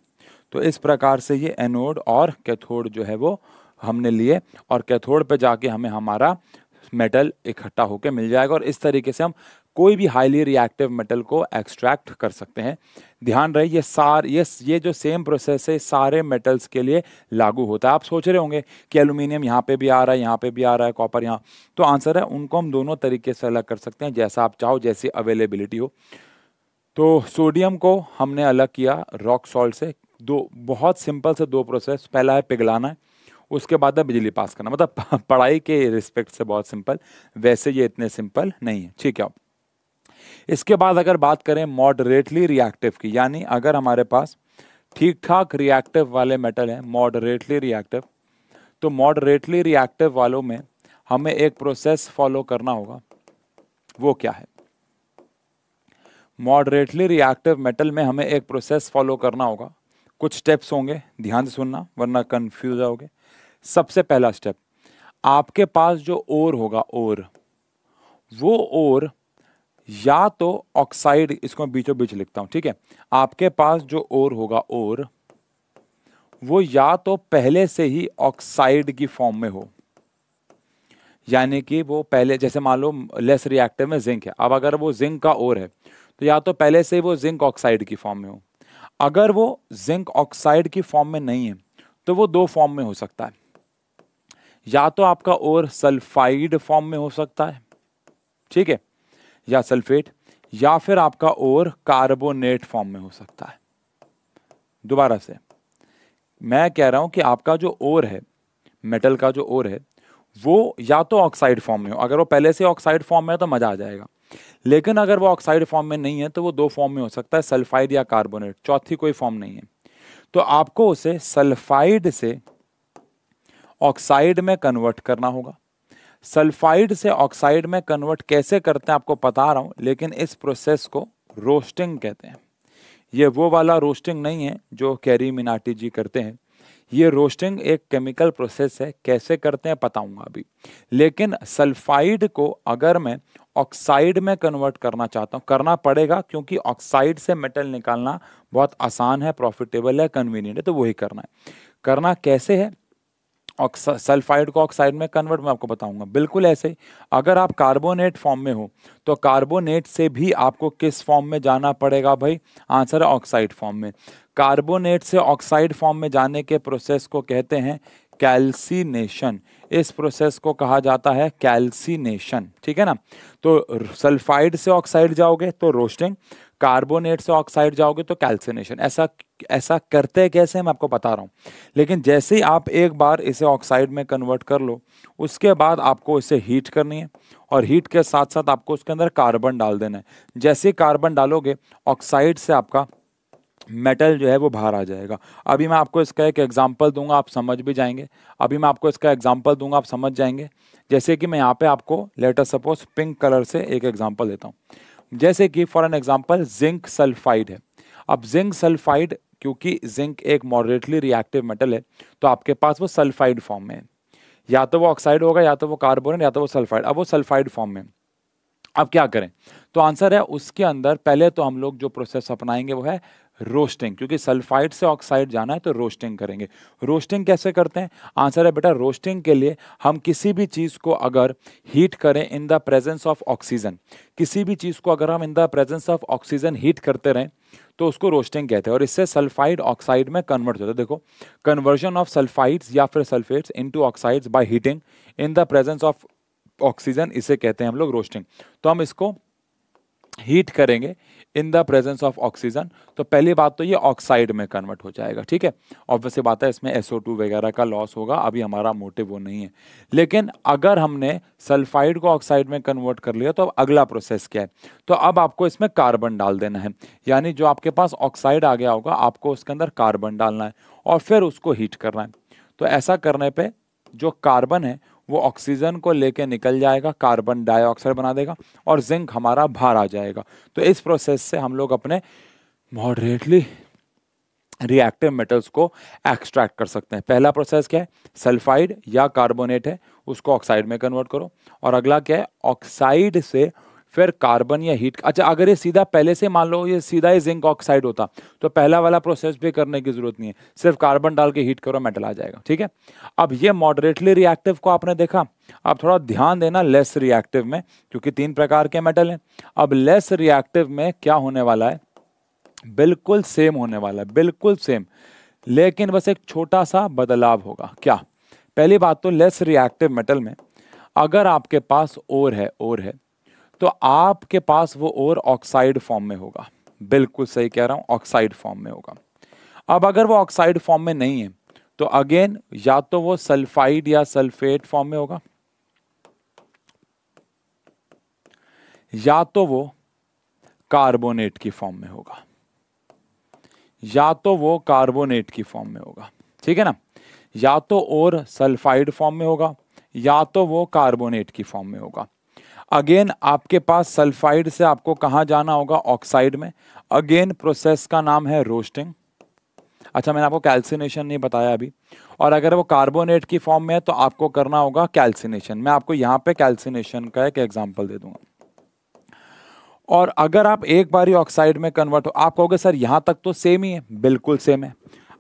तो इस प्रकार से ये एनोड और कैथोड जो है वो हमने लिए और कैथोड पे जाके हमें हमारा मेटल इकट्ठा होकर मिल जाएगा और इस तरीके से हम कोई भी हाईली रिएक्टिव मेटल को एक्सट्रैक्ट कर सकते हैं ध्यान रहे ये सार ये ये जो सेम प्रोसेस है सारे मेटल्स के लिए लागू होता है आप सोच रहे होंगे कि एलुमिनियम यहाँ पे भी आ रहा है यहाँ पे भी आ रहा है कॉपर यहाँ तो आंसर है उनको हम दोनों तरीके से अलग कर सकते हैं जैसा आप चाहो जैसी अवेलेबिलिटी हो तो सोडियम को हमने अलग किया रॉक सॉल्ट से दो बहुत सिंपल से दो प्रोसेस पहला है पिघलाना उसके बाद है बिजली पास करना मतलब पढ़ाई के रिस्पेक्ट से बहुत सिंपल वैसे ये इतने सिंपल नहीं है ठीक है इसके बाद अगर बात करें मॉडरेटली रिएक्टिव की यानी अगर हमारे पास ठीक ठाक रिएक्टिव वाले मेटल हैं मॉडरेटली रिएक्टिव तो मॉडरेटली रिएक्टिव वालों में हमें एक प्रोसेस फॉलो करना होगा वो क्या है मॉडरेटली रिएक्टिव मेटल में हमें एक प्रोसेस फॉलो करना होगा कुछ स्टेप्स होंगे ध्यान से सुनना वरना कन्फ्यूज आओगे सबसे पहला स्टेप आपके पास जो ओर होगा ओर वो ओर या तो ऑक्साइड इसको बीचों बीच लिखता हूं ठीक है आपके पास जो ओर होगा ओर वो या तो पहले से ही ऑक्साइड की फॉर्म में हो यानी कि वो पहले जैसे मान लो लेस रिएक्टिव में जिंक है अब अगर वो जिंक का ओर है तो या तो पहले से वो जिंक ऑक्साइड की फॉर्म में हो अगर वो जिंक ऑक्साइड की फॉर्म में नहीं है तो वो दो फॉर्म में हो सकता है या तो आपका और सल्फाइड फॉर्म में हो सकता है ठीक है या सल्फेट या फिर आपका और कार्बोनेट फॉर्म में हो सकता है दोबारा से मैं कह रहा हूं कि आपका जो और है मेटल का जो और है वो या तो ऑक्साइड फॉर्म में हो अगर वो पहले से ऑक्साइड फॉर्म में है तो मजा आ जाएगा लेकिन अगर वो ऑक्साइड फॉर्म में नहीं है तो वो दो फॉर्म में हो सकता है सल्फाइड या कार्बोनेट चौथी कोई फॉर्म नहीं है तो आपको उसे सल्फाइड से ऑक्साइड में कन्वर्ट करना होगा सल्फाइड से ऑक्साइड में कन्वर्ट कैसे करते हैं आपको पता रहा हूं लेकिन इस प्रोसेस को रोस्टिंग कहते हैं ये वो वाला रोस्टिंग नहीं है जो कैरी मिनाटी जी करते हैं ये रोस्टिंग एक केमिकल प्रोसेस है कैसे करते हैं बताऊंगा अभी लेकिन सल्फाइड को अगर मैं ऑक्साइड में कन्वर्ट करना चाहता हूँ करना पड़ेगा क्योंकि ऑक्साइड से मेटल निकालना बहुत आसान है प्रॉफिटेबल है कन्वीनियंट है तो वही करना है करना कैसे है सल्फाइड को ऑक्साइड में कन्वर्ट मैं आपको बताऊंगा बिल्कुल ऐसे ही अगर आप कार्बोनेट फॉर्म में हो तो कार्बोनेट से भी आपको किस फॉर्म में जाना पड़ेगा भाई आंसर है ऑक्साइड फॉर्म में कार्बोनेट से ऑक्साइड फॉर्म में जाने के प्रोसेस को कहते हैं कैल्सिनेशन इस प्रोसेस को कहा जाता है कैल्सिनेशन ठीक है ना तो सल्फाइड से ऑक्साइड जाओगे तो रोस्टिंग कार्बोनेट से ऑक्साइड जाओगे तो कैल्सिनेशन ऐसा ऐसा करते कैसे मैं आपको बता रहा हूँ लेकिन जैसे ही आप एक बार इसे ऑक्साइड में कन्वर्ट कर लो उसके बाद आपको इसे हीट करनी है और हीट के साथ साथ आपको उसके अंदर कार्बन डाल देना है जैसे कार्बन डालोगे ऑक्साइड से आपका मेटल जो है वो बाहर आ जाएगा अभी मैं आपको इसका एक एग्जांपल दूंगा आप समझ भी जाएंगे अभी मैं आपको इसका एग्जांपल दूंगा आप समझ जाएंगे जैसे कि मैं यहाँ पे आपको लेटर सपोज पिंक कलर से एक एग्जांपल देता हूँ जैसे कि for an example zinc sulphide है अब जिंक सल्फाइड क्योंकि जिंक एक मॉडरेटली रिएक्टिव मेटल है तो आपके पास वो सल्फाइड फॉर्म में है या तो वो ऑक्साइड होगा या तो वो कार्बोन या तो वो सल्फाइड अब वो सल्फाइड फॉर्म में अब क्या करें तो आंसर है उसके अंदर पहले तो हम लोग जो प्रोसेस अपनाएंगे वो है रोस्टिंग क्योंकि सल्फाइड से ऑक्साइड जाना है तो रोस्टिंग करेंगे रोस्टिंग कैसे करते हैं आंसर है बेटा रोस्टिंग के लिए हम किसी भी चीज़ को अगर हीट करें in the presence of oxygen किसी भी चीज़ को अगर हम in the presence of oxygen heat करते रहें तो उसको रोस्टिंग कहते हैं और इससे सल्फाइड ऑक्साइड में कन्वर्ट होता है देखो कन्वर्जन ऑफ सल्फाइड्स या फिर sulphates into oxides by heating in the presence of oxygen इसे कहते हैं हम लोग रोस्टिंग तो हम इसको हीट करेंगे in the presence of oxygen तो पहली बात तो ये ऑक्साइड में कन्वर्ट हो जाएगा ठीक है ऑब्वियसली बात है इसमें एसओ टू वगैरह का लॉस होगा अभी हमारा मोटिव वो नहीं है लेकिन अगर हमने सल्फाइड को ऑक्साइड में कन्वर्ट कर लिया तो अब अगला प्रोसेस क्या है तो अब आपको इसमें कार्बन डाल देना है यानी जो आपके पास ऑक्साइड आ गया होगा आपको उसके अंदर कार्बन डालना है और फिर उसको हीट करना है तो ऐसा करने पर जो कार्बन है वो ऑक्सीजन को लेके निकल जाएगा कार्बन डाइऑक्साइड बना देगा और जिंक हमारा बाहर आ जाएगा तो इस प्रोसेस से हम लोग अपने मॉडरेटली रिएक्टिव मेटल्स को एक्सट्रैक्ट कर सकते हैं पहला प्रोसेस क्या है सल्फाइड या कार्बोनेट है उसको ऑक्साइड में कन्वर्ट करो और अगला क्या है ऑक्साइड से फिर कार्बन या हीट अच्छा अगर ये सीधा पहले से मान लो ये सीधा ही जिंक ऑक्साइड होता तो पहला वाला प्रोसेस भी करने की जरूरत नहीं है सिर्फ कार्बन डाल के हीट करो मेटल आ जाएगा ठीक है अब ये मॉडरेटली रिएक्टिव को आपने देखा अब थोड़ा ध्यान देना लेस रिएक्टिव में क्योंकि तीन प्रकार के मेटल हैं अब लेस रिएक्टिव में क्या होने वाला है बिल्कुल सेम होने वाला है बिल्कुल सेम लेकिन बस एक छोटा सा बदलाव होगा क्या पहली बात तो लेस रिएक्टिव मेटल में अगर आपके पास ओर है और है तो आपके पास वो और ऑक्साइड फॉर्म में होगा बिल्कुल सही कह रहा हूं ऑक्साइड फॉर्म में होगा अब अगर वो ऑक्साइड फॉर्म में नहीं है तो अगेन या तो वो सल्फाइड या सल्फेट फॉर्म में होगा या तो वो कार्बोनेट की फॉर्म में होगा या तो वो कार्बोनेट की फॉर्म में होगा ठीक है ना या तो और सल्फाइड फॉर्म में होगा या तो वो कार्बोनेट की फॉर्म में होगा अगेन आपके पास सल्फाइड से आपको कहाँ जाना होगा ऑक्साइड में अगेन प्रोसेस का नाम है रोस्टिंग अच्छा मैंने आपको कैल्सिनेशन नहीं बताया अभी और अगर वो कार्बोनेट की फॉर्म में है तो आपको करना होगा कैल्सिनेशन मैं आपको यहाँ पे कैल्सिनेशन का एक एग्जाम्पल दे दूंगा और अगर आप एक बार ही ऑक्साइड में कन्वर्ट हो आप कहोगे सर यहाँ तक तो सेम ही है बिल्कुल सेम है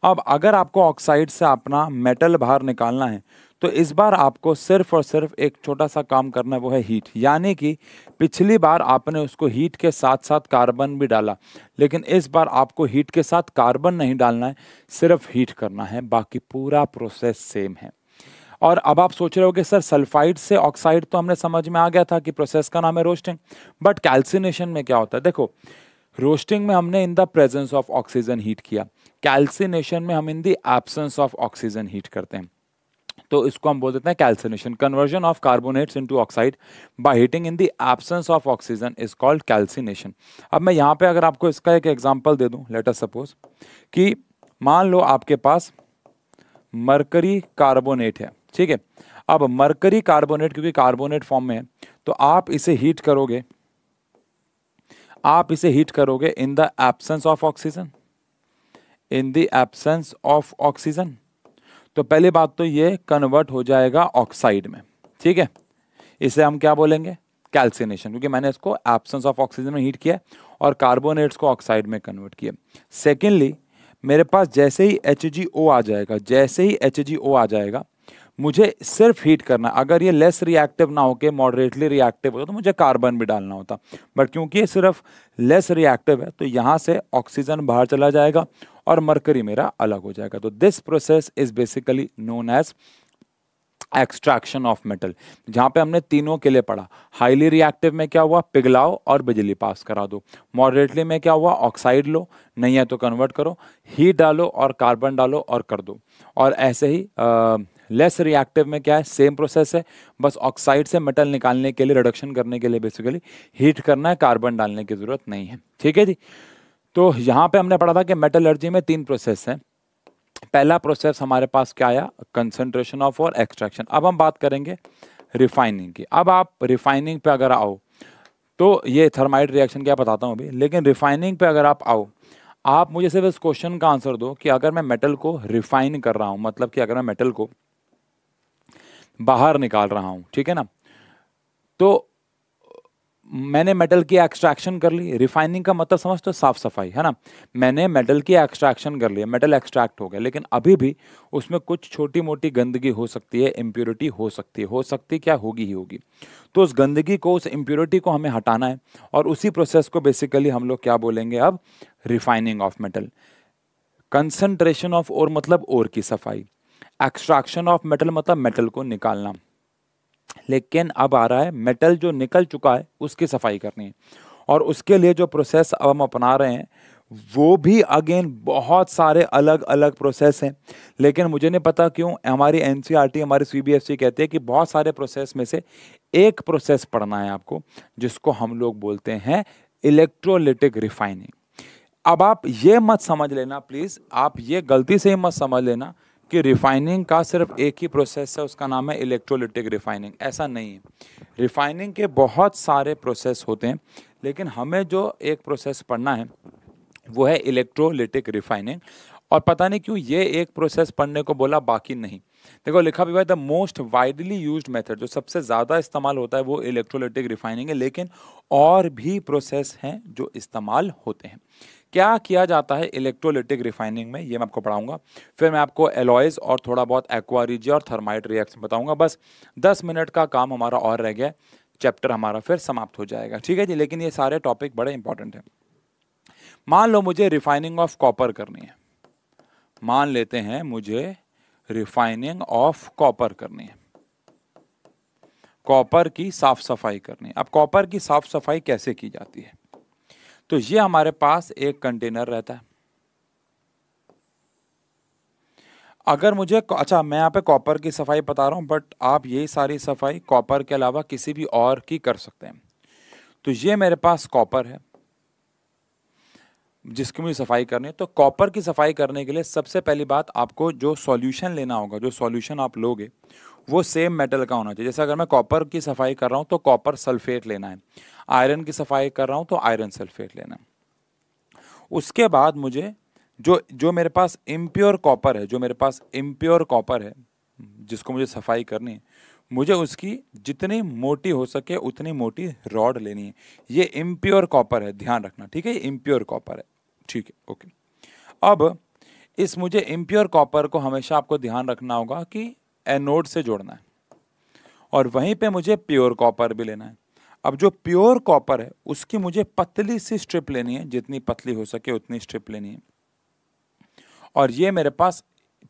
अब अगर आपको ऑक्साइड से अपना मेटल बाहर निकालना है तो इस बार आपको सिर्फ और सिर्फ एक छोटा सा काम करना है वो है हीट यानी कि पिछली बार आपने उसको हीट के साथ साथ कार्बन भी डाला लेकिन इस बार आपको हीट के साथ कार्बन नहीं डालना है सिर्फ हीट करना है बाकी पूरा प्रोसेस सेम है और अब आप सोच रहे हो कि सर सल्फाइड से ऑक्साइड तो हमने समझ में आ गया था कि प्रोसेस का नाम है रोस्टिंग बट कैल्सिनेशन में क्या होता है देखो रोस्टिंग में हमने in the presence of oxygen heat किया कैल्सिनेशन में हम in the absence of oxygen heat करते हैं तो इसको हम बोल देते हैं calcination conversion of carbonates into oxide by heating in the absence of oxygen is called calcination अब मैं यहाँ पे अगर आपको इसका एक एग्जांपल दे दूँ लेटर सपोज कि मान लो आपके पास मरकरी कार्बोनेट है ठीक है अब मरकरी कार्बोनेट क्योंकि कार्बोनेट फॉर्म में है तो आप इसे हीट करोगे आप इसे हीट करोगे in the absence of oxygen in the absence of oxygen तो पहली बात तो ये कन्वर्ट हो जाएगा ऑक्साइड में ठीक है इसे हम क्या बोलेंगे कैल्सिनेशन क्योंकि मैंने इसको एब्सेंस ऑफ ऑक्सीजन में हीट किया और कार्बोनेट्स को ऑक्साइड में कन्वर्ट किया सेकेंडली मेरे पास जैसे ही एच आ जाएगा जैसे ही एच आ जाएगा मुझे सिर्फ हीट करना अगर ये लेस रिएक्टिव ना होके मॉडरेटली रिएक्टिव होता तो मुझे कार्बन भी डालना होता बट क्योंकि ये सिर्फ लेस रिएक्टिव है तो यहाँ से ऑक्सीजन बाहर चला जाएगा और मरकरी मेरा अलग हो जाएगा तो this process is basically known as extraction of metal जहाँ पे हमने तीनों के लिए पढ़ा हाईली रिएक्टिव में क्या हुआ पिघलाओ और बिजली पास करा दो मॉडरेटली में क्या हुआ ऑक्साइड लो नहीं है तो कन्वर्ट करो हीट डालो और कार्बन डालो और कर दो और ऐसे ही आ, लेस रिएक्टिव में क्या है सेम प्रोसेस है बस ऑक्साइड से मेटल निकालने के लिए रिडक्शन करने के लिए बेसिकली हीट करना है कार्बन डालने की जरूरत नहीं है ठीक है जी तो यहाँ पे हमने पढ़ा था कि मेटलर्जी में तीन प्रोसेस हैं पहला प्रोसेस हमारे पास क्या आया कंसनट्रेशन ऑफ और एक्सट्रैक्शन अब हम बात करेंगे रिफाइनिंग की अब आप रिफाइनिंग पे अगर आओ तो ये थर्माइड रिएक्शन क्या बताता हूँ अभी लेकिन रिफाइनिंग पे अगर आप आओ आप मुझे सिर्फ इस क्वेश्चन का आंसर दो कि अगर मैं मेटल को रिफाइन कर रहा हूँ मतलब कि अगर मैं मेटल को बाहर निकाल रहा हूँ ठीक है ना तो मैंने मेटल की एक्सट्रैक्शन कर ली रिफाइनिंग का मतलब समझते हो साफ सफाई है ना मैंने मेटल की एक्सट्रैक्शन कर लिया मेटल एक्सट्रैक्ट हो गया लेकिन अभी भी उसमें कुछ छोटी मोटी गंदगी हो सकती है इम्प्योरिटी हो सकती है हो सकती क्या होगी ही होगी तो उस गंदगी को उस इम्प्योरिटी को हमें हटाना है और उसी प्रोसेस को बेसिकली हम लोग क्या बोलेंगे अब refining of metal concentration of और मतलब और की सफाई एक्सट्रैक्शन ऑफ मेटल मतलब मेटल को निकालना लेकिन अब आ रहा है मेटल जो निकल चुका है उसकी सफाई करनी है और उसके लिए जो प्रोसेस अब हम अपना रहे हैं वो भी अगेन बहुत सारे अलग अलग प्रोसेस हैं लेकिन मुझे नहीं पता क्यों हमारी एन e हमारी सी बी e कहते हैं कि बहुत सारे प्रोसेस में से एक प्रोसेस पढ़ना है आपको जिसको हम लोग बोलते हैं इलेक्ट्रोलिटिक रिफाइनिंग अब आप ये मत समझ लेना प्लीज़ आप ये गलती से ही मत समझ लेना कि रिफाइनिंग का सिर्फ एक ही प्रोसेस है उसका नाम है इलेक्ट्रोलिटिक रिफाइनिंग ऐसा नहीं है रिफाइनिंग के बहुत सारे प्रोसेस होते हैं लेकिन हमें जो एक प्रोसेस पढ़ना है वो है इलेक्ट्रोलिटिक रिफाइनिंग और पता नहीं क्यों ये एक प्रोसेस पढ़ने को बोला बाकी नहीं देखो लिखा भी हुआ है the most widely use method जो सबसे ज़्यादा इस्तेमाल होता है वो इलेक्ट्रोलिटिक रिफाइनिंग है लेकिन और भी प्रोसेस हैं जो इस्तेमाल होते हैं क्या किया जाता है इलेक्ट्रोलिटिक रिफाइनिंग में ये मैं आपको पढ़ाऊंगा फिर मैं आपको एलॉयज और थोड़ा बहुत एक्वारिजिया और थर्माइट रिएक्शन बताऊंगा बस दस मिनट का काम हमारा और रह गया चैप्टर हमारा फिर समाप्त हो जाएगा ठीक है जी लेकिन ये सारे टॉपिक बड़े इंपॉर्टेंट हैं मान लो मुझे रिफाइनिंग ऑफ कॉपर करनी है मान लेते हैं मुझे रिफाइनिंग ऑफ कॉपर करनी है कॉपर की साफ सफाई करनी है अब कॉपर की साफ सफाई कैसे की जाती है तो ये हमारे पास एक कंटेनर रहता है अगर मुझे अच्छा मैं यहाँ पे कॉपर की सफाई बता रहा हूँ बट आप ये सारी सफाई कॉपर के अलावा किसी भी और की कर सकते हैं तो ये मेरे पास कॉपर है जिसकी मुझे सफाई करनी है तो कॉपर की सफाई करने के लिए सबसे पहली बात आपको जो सॉल्यूशन लेना होगा जो सॉल्यूशन आप लोगे वो सेम मेटल का होना चाहिए जैसे अगर मैं कॉपर की सफाई कर रहा हूँ तो कॉपर सल्फेट लेना है आयरन की सफाई कर रहा हूँ तो आयरन सल्फेट लेना उसके बाद मुझे जो जो मेरे पास इम्प्योर कॉपर है जो मेरे पास इम्प्योर कॉपर है जिसको मुझे सफाई करनी है मुझे उसकी जितनी मोटी हो सके उतनी मोटी रॉड लेनी है ये इम्प्योर कॉपर है ध्यान रखना ठीक है ये इम्प्योर कॉपर है ठीक है ओके अब इस मुझे इम्प्योर कॉपर को हमेशा आपको ध्यान रखना होगा कि एनोड से जोड़ना है और वहीं पे मुझे प्योर कॉपर भी लेना है अब जो प्योर कॉपर है उसकी मुझे पतली सी स्ट्रिप लेनी है जितनी पतली हो सके उतनी स्ट्रिप लेनी है और ये मेरे पास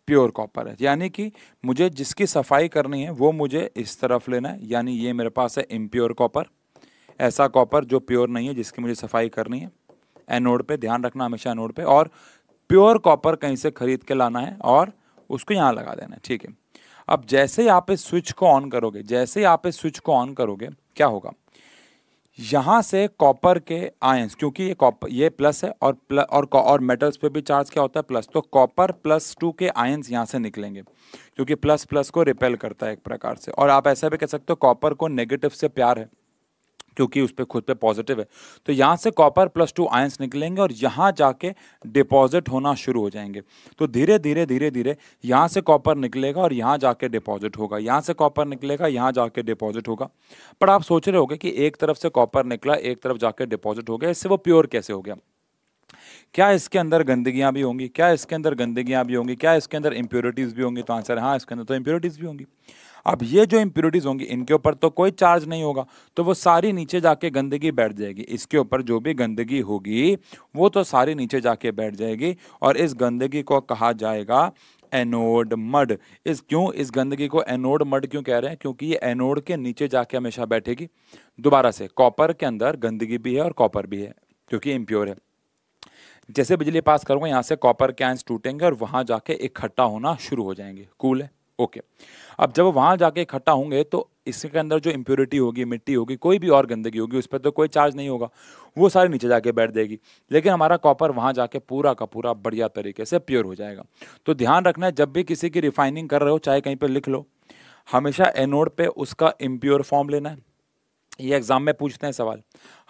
प्योर कॉपर है यानी कि मुझे जिसकी सफाई करनी है वो मुझे इस तरफ लेना है यानी ये मेरे पास है इम्प्योर कॉपर ऐसा कॉपर जो प्योर नहीं है जिसकी मुझे सफाई करनी है एनोड पे ध्यान रखना हमेशा एनोड पे और प्योर कॉपर कहीं से खरीद के लाना है और उसको यहाँ लगा देना है ठीक है अब जैसे ही आप इस स्विच को ऑन करोगे जैसे ही आप इस स्विच को ऑन करोगे क्या होगा यहाँ से कॉपर के आयंस क्योंकि ये कॉपर ये प्लस है और प्लस और और मेटल्स पे भी चार्ज क्या होता है प्लस तो कॉपर प्लस टू के आयंस यहाँ से निकलेंगे क्योंकि प्लस प्लस को रिपेल करता है एक प्रकार से और आप ऐसा भी कह सकते हो कॉपर को नेगेटिव से प्यार है क्योंकि उस पर खुद पे पॉजिटिव है तो यहाँ से कॉपर प्लस टू आयंस निकलेंगे और यहाँ जाके डिपॉजिट होना शुरू हो जाएंगे तो धीरे धीरे धीरे धीरे यहाँ से कॉपर निकलेगा और यहाँ जाके डिपॉजिट होगा यहाँ से कॉपर निकलेगा यहाँ जाके डिपॉजिट होगा पर आप सोच रहे होगे कि एक तरफ से कॉपर निकला एक तरफ जाके डिपॉजिट हो गया इससे वो प्योर कैसे हो गया क्या इसके अंदर गंदगियाँ भी होंगी क्या इसके अंदर गंदगियाँ भी होंगी क्या इसके अंदर इम्प्योरिटीज़ भी होंगी तो आंसर हाँ इसके अंदर तो इम्प्योरिटीज़ भी होंगी अब ये जो इम्प्योरिटीज होंगी इनके ऊपर तो कोई चार्ज नहीं होगा तो वो सारी नीचे जाके गंदगी बैठ जाएगी इसके ऊपर जो भी गंदगी होगी वो तो सारी नीचे जाके बैठ जाएगी और इस गंदगी को कहा जाएगा एनोड मड इस क्यों इस गंदगी को एनोड मड क्यों कह रहे हैं क्योंकि ये एनोड के नीचे जाके हमेशा बैठेगी दोबारा से कॉपर के अंदर गंदगी भी है और कॉपर भी है क्योंकि इम्प्योर है जैसे बिजली पास करूँगा यहाँ से कॉपर के आइंस टूटेंगे और वहाँ जाके इकट्ठा होना शुरू हो जाएंगे कूल है ओके अब जब वहाँ जाके इकट्ठा होंगे तो इसके अंदर जो इम्प्योरिटी होगी मिट्टी होगी कोई भी और गंदगी होगी उस पर तो कोई चार्ज नहीं होगा वो सारे नीचे जाके बैठ देगी लेकिन हमारा कॉपर वहाँ जाके पूरा का पूरा बढ़िया तरीके से प्योर हो जाएगा तो ध्यान रखना है जब भी किसी की रिफाइनिंग कर रहे हो चाहे कहीं पर लिख लो हमेशा एनोड पे उसका इम्प्योर फॉर्म लेना है ये एग्ज़ाम में पूछते हैं सवाल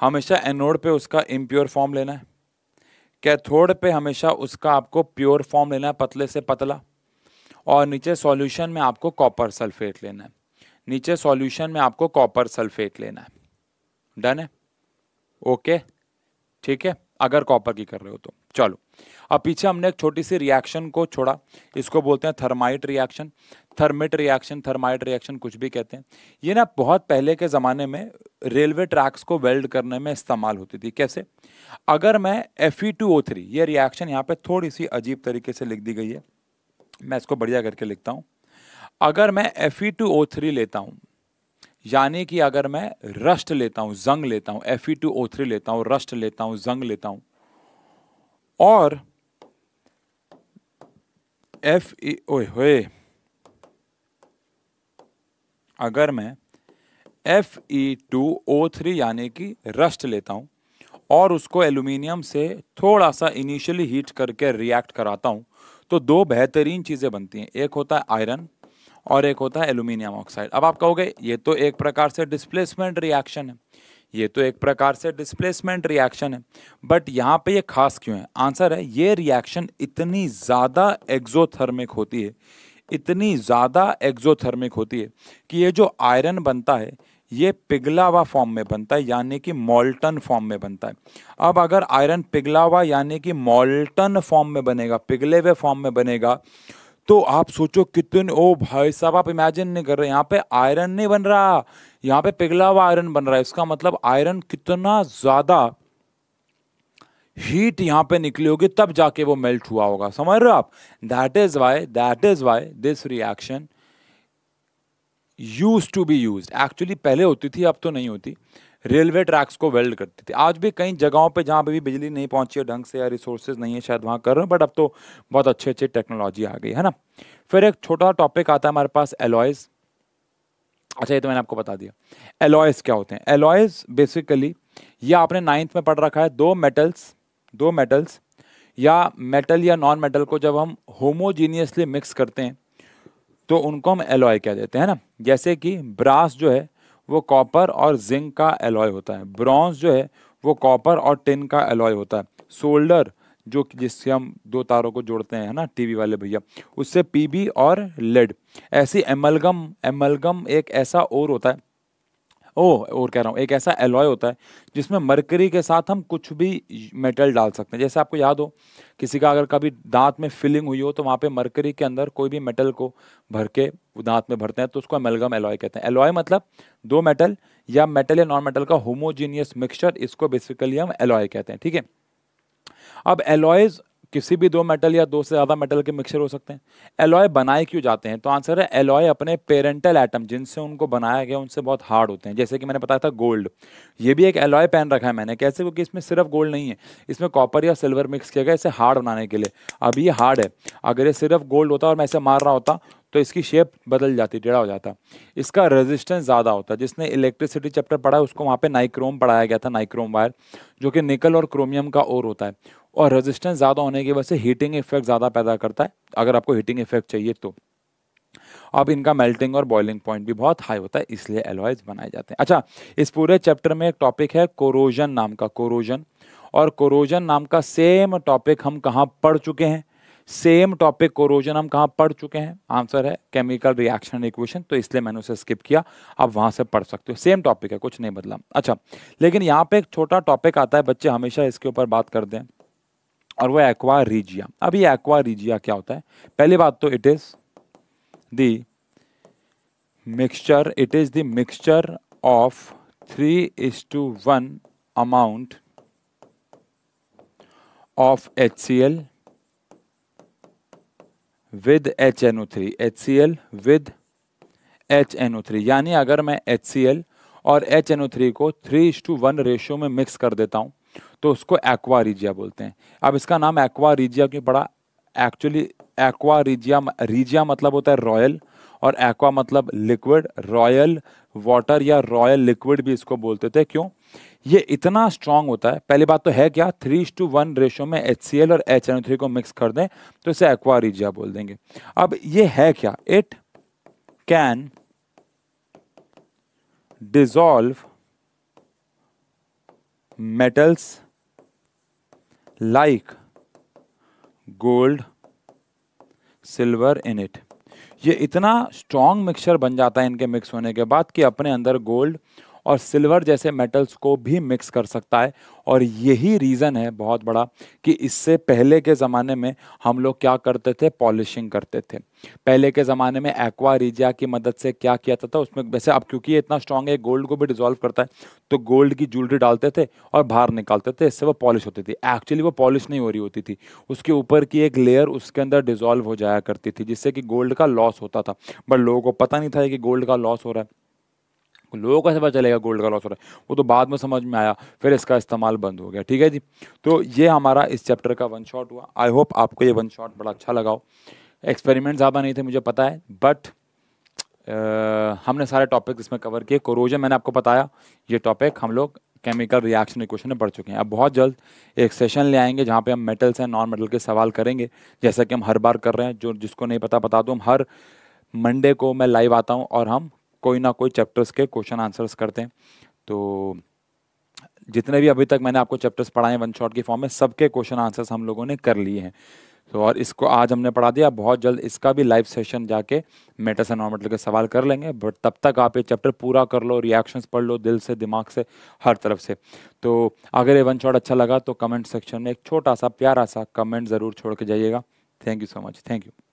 हमेशा एनोड पे उसका इम्प्योर फॉर्म लेना है कैथोड पे हमेशा उसका आपको प्योर फॉर्म लेना है पतले से पतला और नीचे सॉल्यूशन में आपको कॉपर सल्फेट लेना है नीचे सॉल्यूशन में आपको कॉपर सल्फेट लेना है डन है ओके ठीक है अगर कॉपर की कर रहे हो तो चलो अब पीछे हमने एक छोटी सी रिएक्शन को छोड़ा इसको बोलते हैं thermite reaction thermite reaction thermite reaction कुछ भी कहते हैं ये ना बहुत पहले के ज़माने में रेलवे ट्रैक्स को वेल्ड करने में इस्तेमाल होती थी कैसे अगर मैं F E two O three ये रिएक्शन यहाँ पे थोड़ी सी अजीब तरीके से लिख दी गई है मैं इसको बढ़िया करके लिखता हूँ अगर मैं F E two O three लेता हूँ यानी कि अगर मैं रस्ट लेता हूँ जंग लेता हूँ F E two O three लेता हूँ रस्ट लेता हूँ जंग लेता हूँ और एफ ई ओए अगर मैं F E two O three यानी कि रस्ट लेता हूँ और उसको एल्यूमिनियम से थोड़ा सा इनिशियली हीट करके रिएक्ट कराता हूँ तो दो बेहतरीन चीज़ें बनती हैं एक होता है आयरन और एक होता है एल्यूमिनियम ऑक्साइड अब आप कहोगे ये तो एक प्रकार से डिस्प्लेसमेंट रिएक्शन है ये तो एक प्रकार से डिस्प्लेसमेंट रिएक्शन है बट यहाँ पे ये खास क्यों है आंसर है ये रिएक्शन इतनी ज़्यादा एक्जोथर्मिक होती है इतनी ज़्यादा एक्जोथर्मिक होती है कि ये जो आयरन बनता है ये पिघला हुआ फॉर्म में बनता है यानी कि मोल्टन फॉर्म में बनता है अब अगर आयरन पिघला हुआ यानी कि मोल्टन फॉर्म में बनेगा पिघले हुए फॉर्म में बनेगा तो आप सोचो कितने ओ भाई साहब आप इमेजिन नहीं कर रहे यहाँ पे आयरन नहीं बन रहा यहाँ पे पिघला हुआ आयरन बन रहा है इसका मतलब आयरन कितना ज़्यादा हीट यहाँ पे निकली होगी तब जाके वो मेल्ट हुआ होगा समझ रहे हो आप that is why that is why this reaction use to be use actually पहले होती थी अब तो नहीं होती रेलवे ट्रैक्स को वेल्ड करती थी आज भी कई जगहों पे जहाँ पे भी बिजली नहीं पहुँची है ढंग से या रिसोर्सेज नहीं है शायद वहाँ कर रहे हो बट अब तो बहुत अच्छे अच्छे टेक्नोलॉजी आ गई है ना फिर एक छोटा टॉपिक आता है हमारे पास एलॉयज़ अच्छा ये तो मैंने आपको बता दिया एलॉयज़ क्या होते हैं एलॉयज़ बेसिकली ये आपने नाइन्थ में पढ़ रखा है दो मेटल्स दो मेटल्स या मेटल या नॉन मेटल को जब हम होमोजीनियसली मिक्स करते हैं तो उनको हम एलॉय कह देते हैं ना जैसे कि ब्रास जो है वो कॉपर और जिंक का एलॉय होता है ब्रॉन्ज जो है वो कॉपर और टिन का एलॉय होता है सोल्डर जो जिससे हम दो तारों को जोड़ते हैं ना टीवी वाले भैया उससे पीबी और लेड ऐसी एमलगम एमलगम एक ऐसा और होता है ओ और कह रहा हूँ एक ऐसा एलॉय होता है जिसमें मरकरी के साथ हम कुछ भी मेटल डाल सकते हैं जैसे आपको याद हो किसी का अगर कभी दांत में फिलिंग हुई हो तो वहाँ पे मरकरी के अंदर कोई भी मेटल को भर के दांत में भरते हैं तो उसको एमलगम एलॉय कहते हैं एलॉय मतलब दो मेटल या मेटल या नॉन मेटल का होमोजीनियस मिक्सचर इसको बेसिकली हम एलॉय कहते हैं ठीक है अब एलॉयज किसी भी दो मेटल या दो से ज़्यादा मेटल के मिक्सचर हो सकते हैं एलॉय बनाए क्यों जाते हैं तो आंसर है एलॉय अपने पेरेंटल एटम जिनसे उनको बनाया गया उनसे बहुत हार्ड होते हैं जैसे कि मैंने बताया था गोल्ड ये भी एक एलॉय पैन रखा है मैंने कैसे क्योंकि इसमें सिर्फ गोल्ड नहीं है इसमें कॉपर या सिल्वर मिक्स किया गया इसे हार्ड बनाने के लिए अब ये हार्ड है अगर ये सिर्फ गोल्ड होता और मैं इसे मार रहा होता तो इसकी शेप बदल जाती टेढ़ा हो जाता इसका रेजिस्टेंस ज़्यादा होता है जिसने इलेक्ट्रिसिटी चैप्टर पढ़ा है उसको वहाँ पे नाइक्रोम पढ़ाया गया था नाइक्रोम वायर जो कि निकल और क्रोमियम का और होता है और रेजिस्टेंस ज़्यादा होने की वजह से हीटिंग इफेक्ट ज़्यादा पैदा करता है अगर आपको हीटिंग इफेक्ट चाहिए तो अब इनका मेल्टिंग और बॉइलिंग पॉइंट भी बहुत हाई होता है इसलिए एलॉयज बनाए जाते हैं अच्छा इस पूरे चैप्टर में एक टॉपिक है कोरोजन नाम का कोरोजन और कोरोजन नाम का सेम टॉपिक हम कहाँ पढ़ चुके हैं सेम टॉपिक कोरोजन हम कहाँ पढ़ चुके हैं आंसर है केमिकल रिएक्शन इक्वेशन तो इसलिए मैंने उसे स्किप किया आप वहाँ से पढ़ सकते हो सेम टॉपिक है कुछ नहीं बदला अच्छा लेकिन यहाँ पे एक छोटा टॉपिक आता है बच्चे हमेशा इसके ऊपर बात करते हैं और वह एक्वा रीजिया अब ये एक्वा रीजिया क्या होता है पहली बात तो it is mixture mixture it is the mixture of three is two one amount of H C L with H N O three H C L with H N O three यानी अगर मैं H C L और H N O three को three is two one ratio में mix कर देता हूं तो उसको एक्वा रीजिया बोलते हैं अब इसका नाम एक्वा रीजिया क्यों पड़ा एक्चुअली एक्वा रीजिया रीजिया मतलब होता है रॉयल और एक्वा मतलब लिक्विड रॉयल वाटर या रॉयल लिक्विड भी इसको बोलते थे क्यों ये इतना स्ट्रांग होता है पहली बात तो है क्या थ्री टू वन रेशो में एच और एच थ्री को मिक्स कर दें तो इसे एक्वा रीजिया बोल देंगे अब ये है क्या it can dissolve metals like gold silver in it ये इतना स्ट्रॉन्ग मिक्सचर बन जाता है इनके मिक्स होने के बाद कि अपने अंदर गोल्ड और सिल्वर जैसे मेटल्स को भी मिक्स कर सकता है और यही रीज़न है बहुत बड़ा कि इससे पहले के ज़माने में हम लोग क्या करते थे पॉलिशिंग करते थे पहले के ज़माने में एक्वा रिजिया की मदद से क्या किया जाता था उसमें वैसे अब क्योंकि इतना स्ट्रांग है गोल्ड को भी डिजोल्व करता है तो गोल्ड की ज्वेलरी डालते थे और बाहर निकालते थे इससे वो पॉलिश होती थी एक्चुअली वो पॉलिश नहीं हो रही होती थी उसके ऊपर की एक लेयर उसके अंदर डिजोल्व हो जाया करती थी जिससे कि गोल्ड का लॉस होता था बट लोगों को पता नहीं था कि गोल्ड का लॉस हो रहा है लोगों को पता चलेगा गोल्ड का लॉस हो रहा है वो तो बाद में समझ में आया फिर इसका इस्तेमाल बंद हो गया ठीक है जी तो ये हमारा इस चैप्टर का वन शॉट हुआ आई होप आपको ये वन शॉट बड़ा अच्छा लगा हो एक्सपेरिमेंट ज़्यादा नहीं थे मुझे पता है बट हमने सारे टॉपिक इसमें कवर किए कोरोजन मैंने आपको बताया ये टॉपिक हम लोग केमिकल रिएक्शन इक्वेशन में पढ़ चुके हैं अब बहुत जल्द एक सेशन ले आएंगे जहाँ पे हम मेटल्स एंड नॉन मेटल के सवाल करेंगे जैसा कि हम हर बार कर रहे हैं जो जिसको नहीं पता बता दो हम हर मंडे को मैं लाइव आता हूँ और हम कोई ना कोई चैप्टर्स के क्वेश्चन आंसर्स करते हैं तो जितने भी अभी तक मैंने आपको चैप्टर्स पढ़ाए वन शॉट के फॉर्म में सबके क्वेश्चन आंसर्स हम लोगों ने कर लिए हैं तो और इसको आज हमने पढ़ा दिया बहुत जल्द इसका भी लाइव सेशन जाके मेटस नॉर्मेटल के सवाल कर लेंगे बट तब तक आप ये चैप्टर पूरा कर लो रिएक्शंस पढ़ लो दिल से दिमाग से हर तरफ से तो अगर ये वन शॉट अच्छा लगा तो कमेंट सेक्शन में एक छोटा सा प्यारा सा कमेंट ज़रूर छोड़ के जाइएगा thank you so much thank you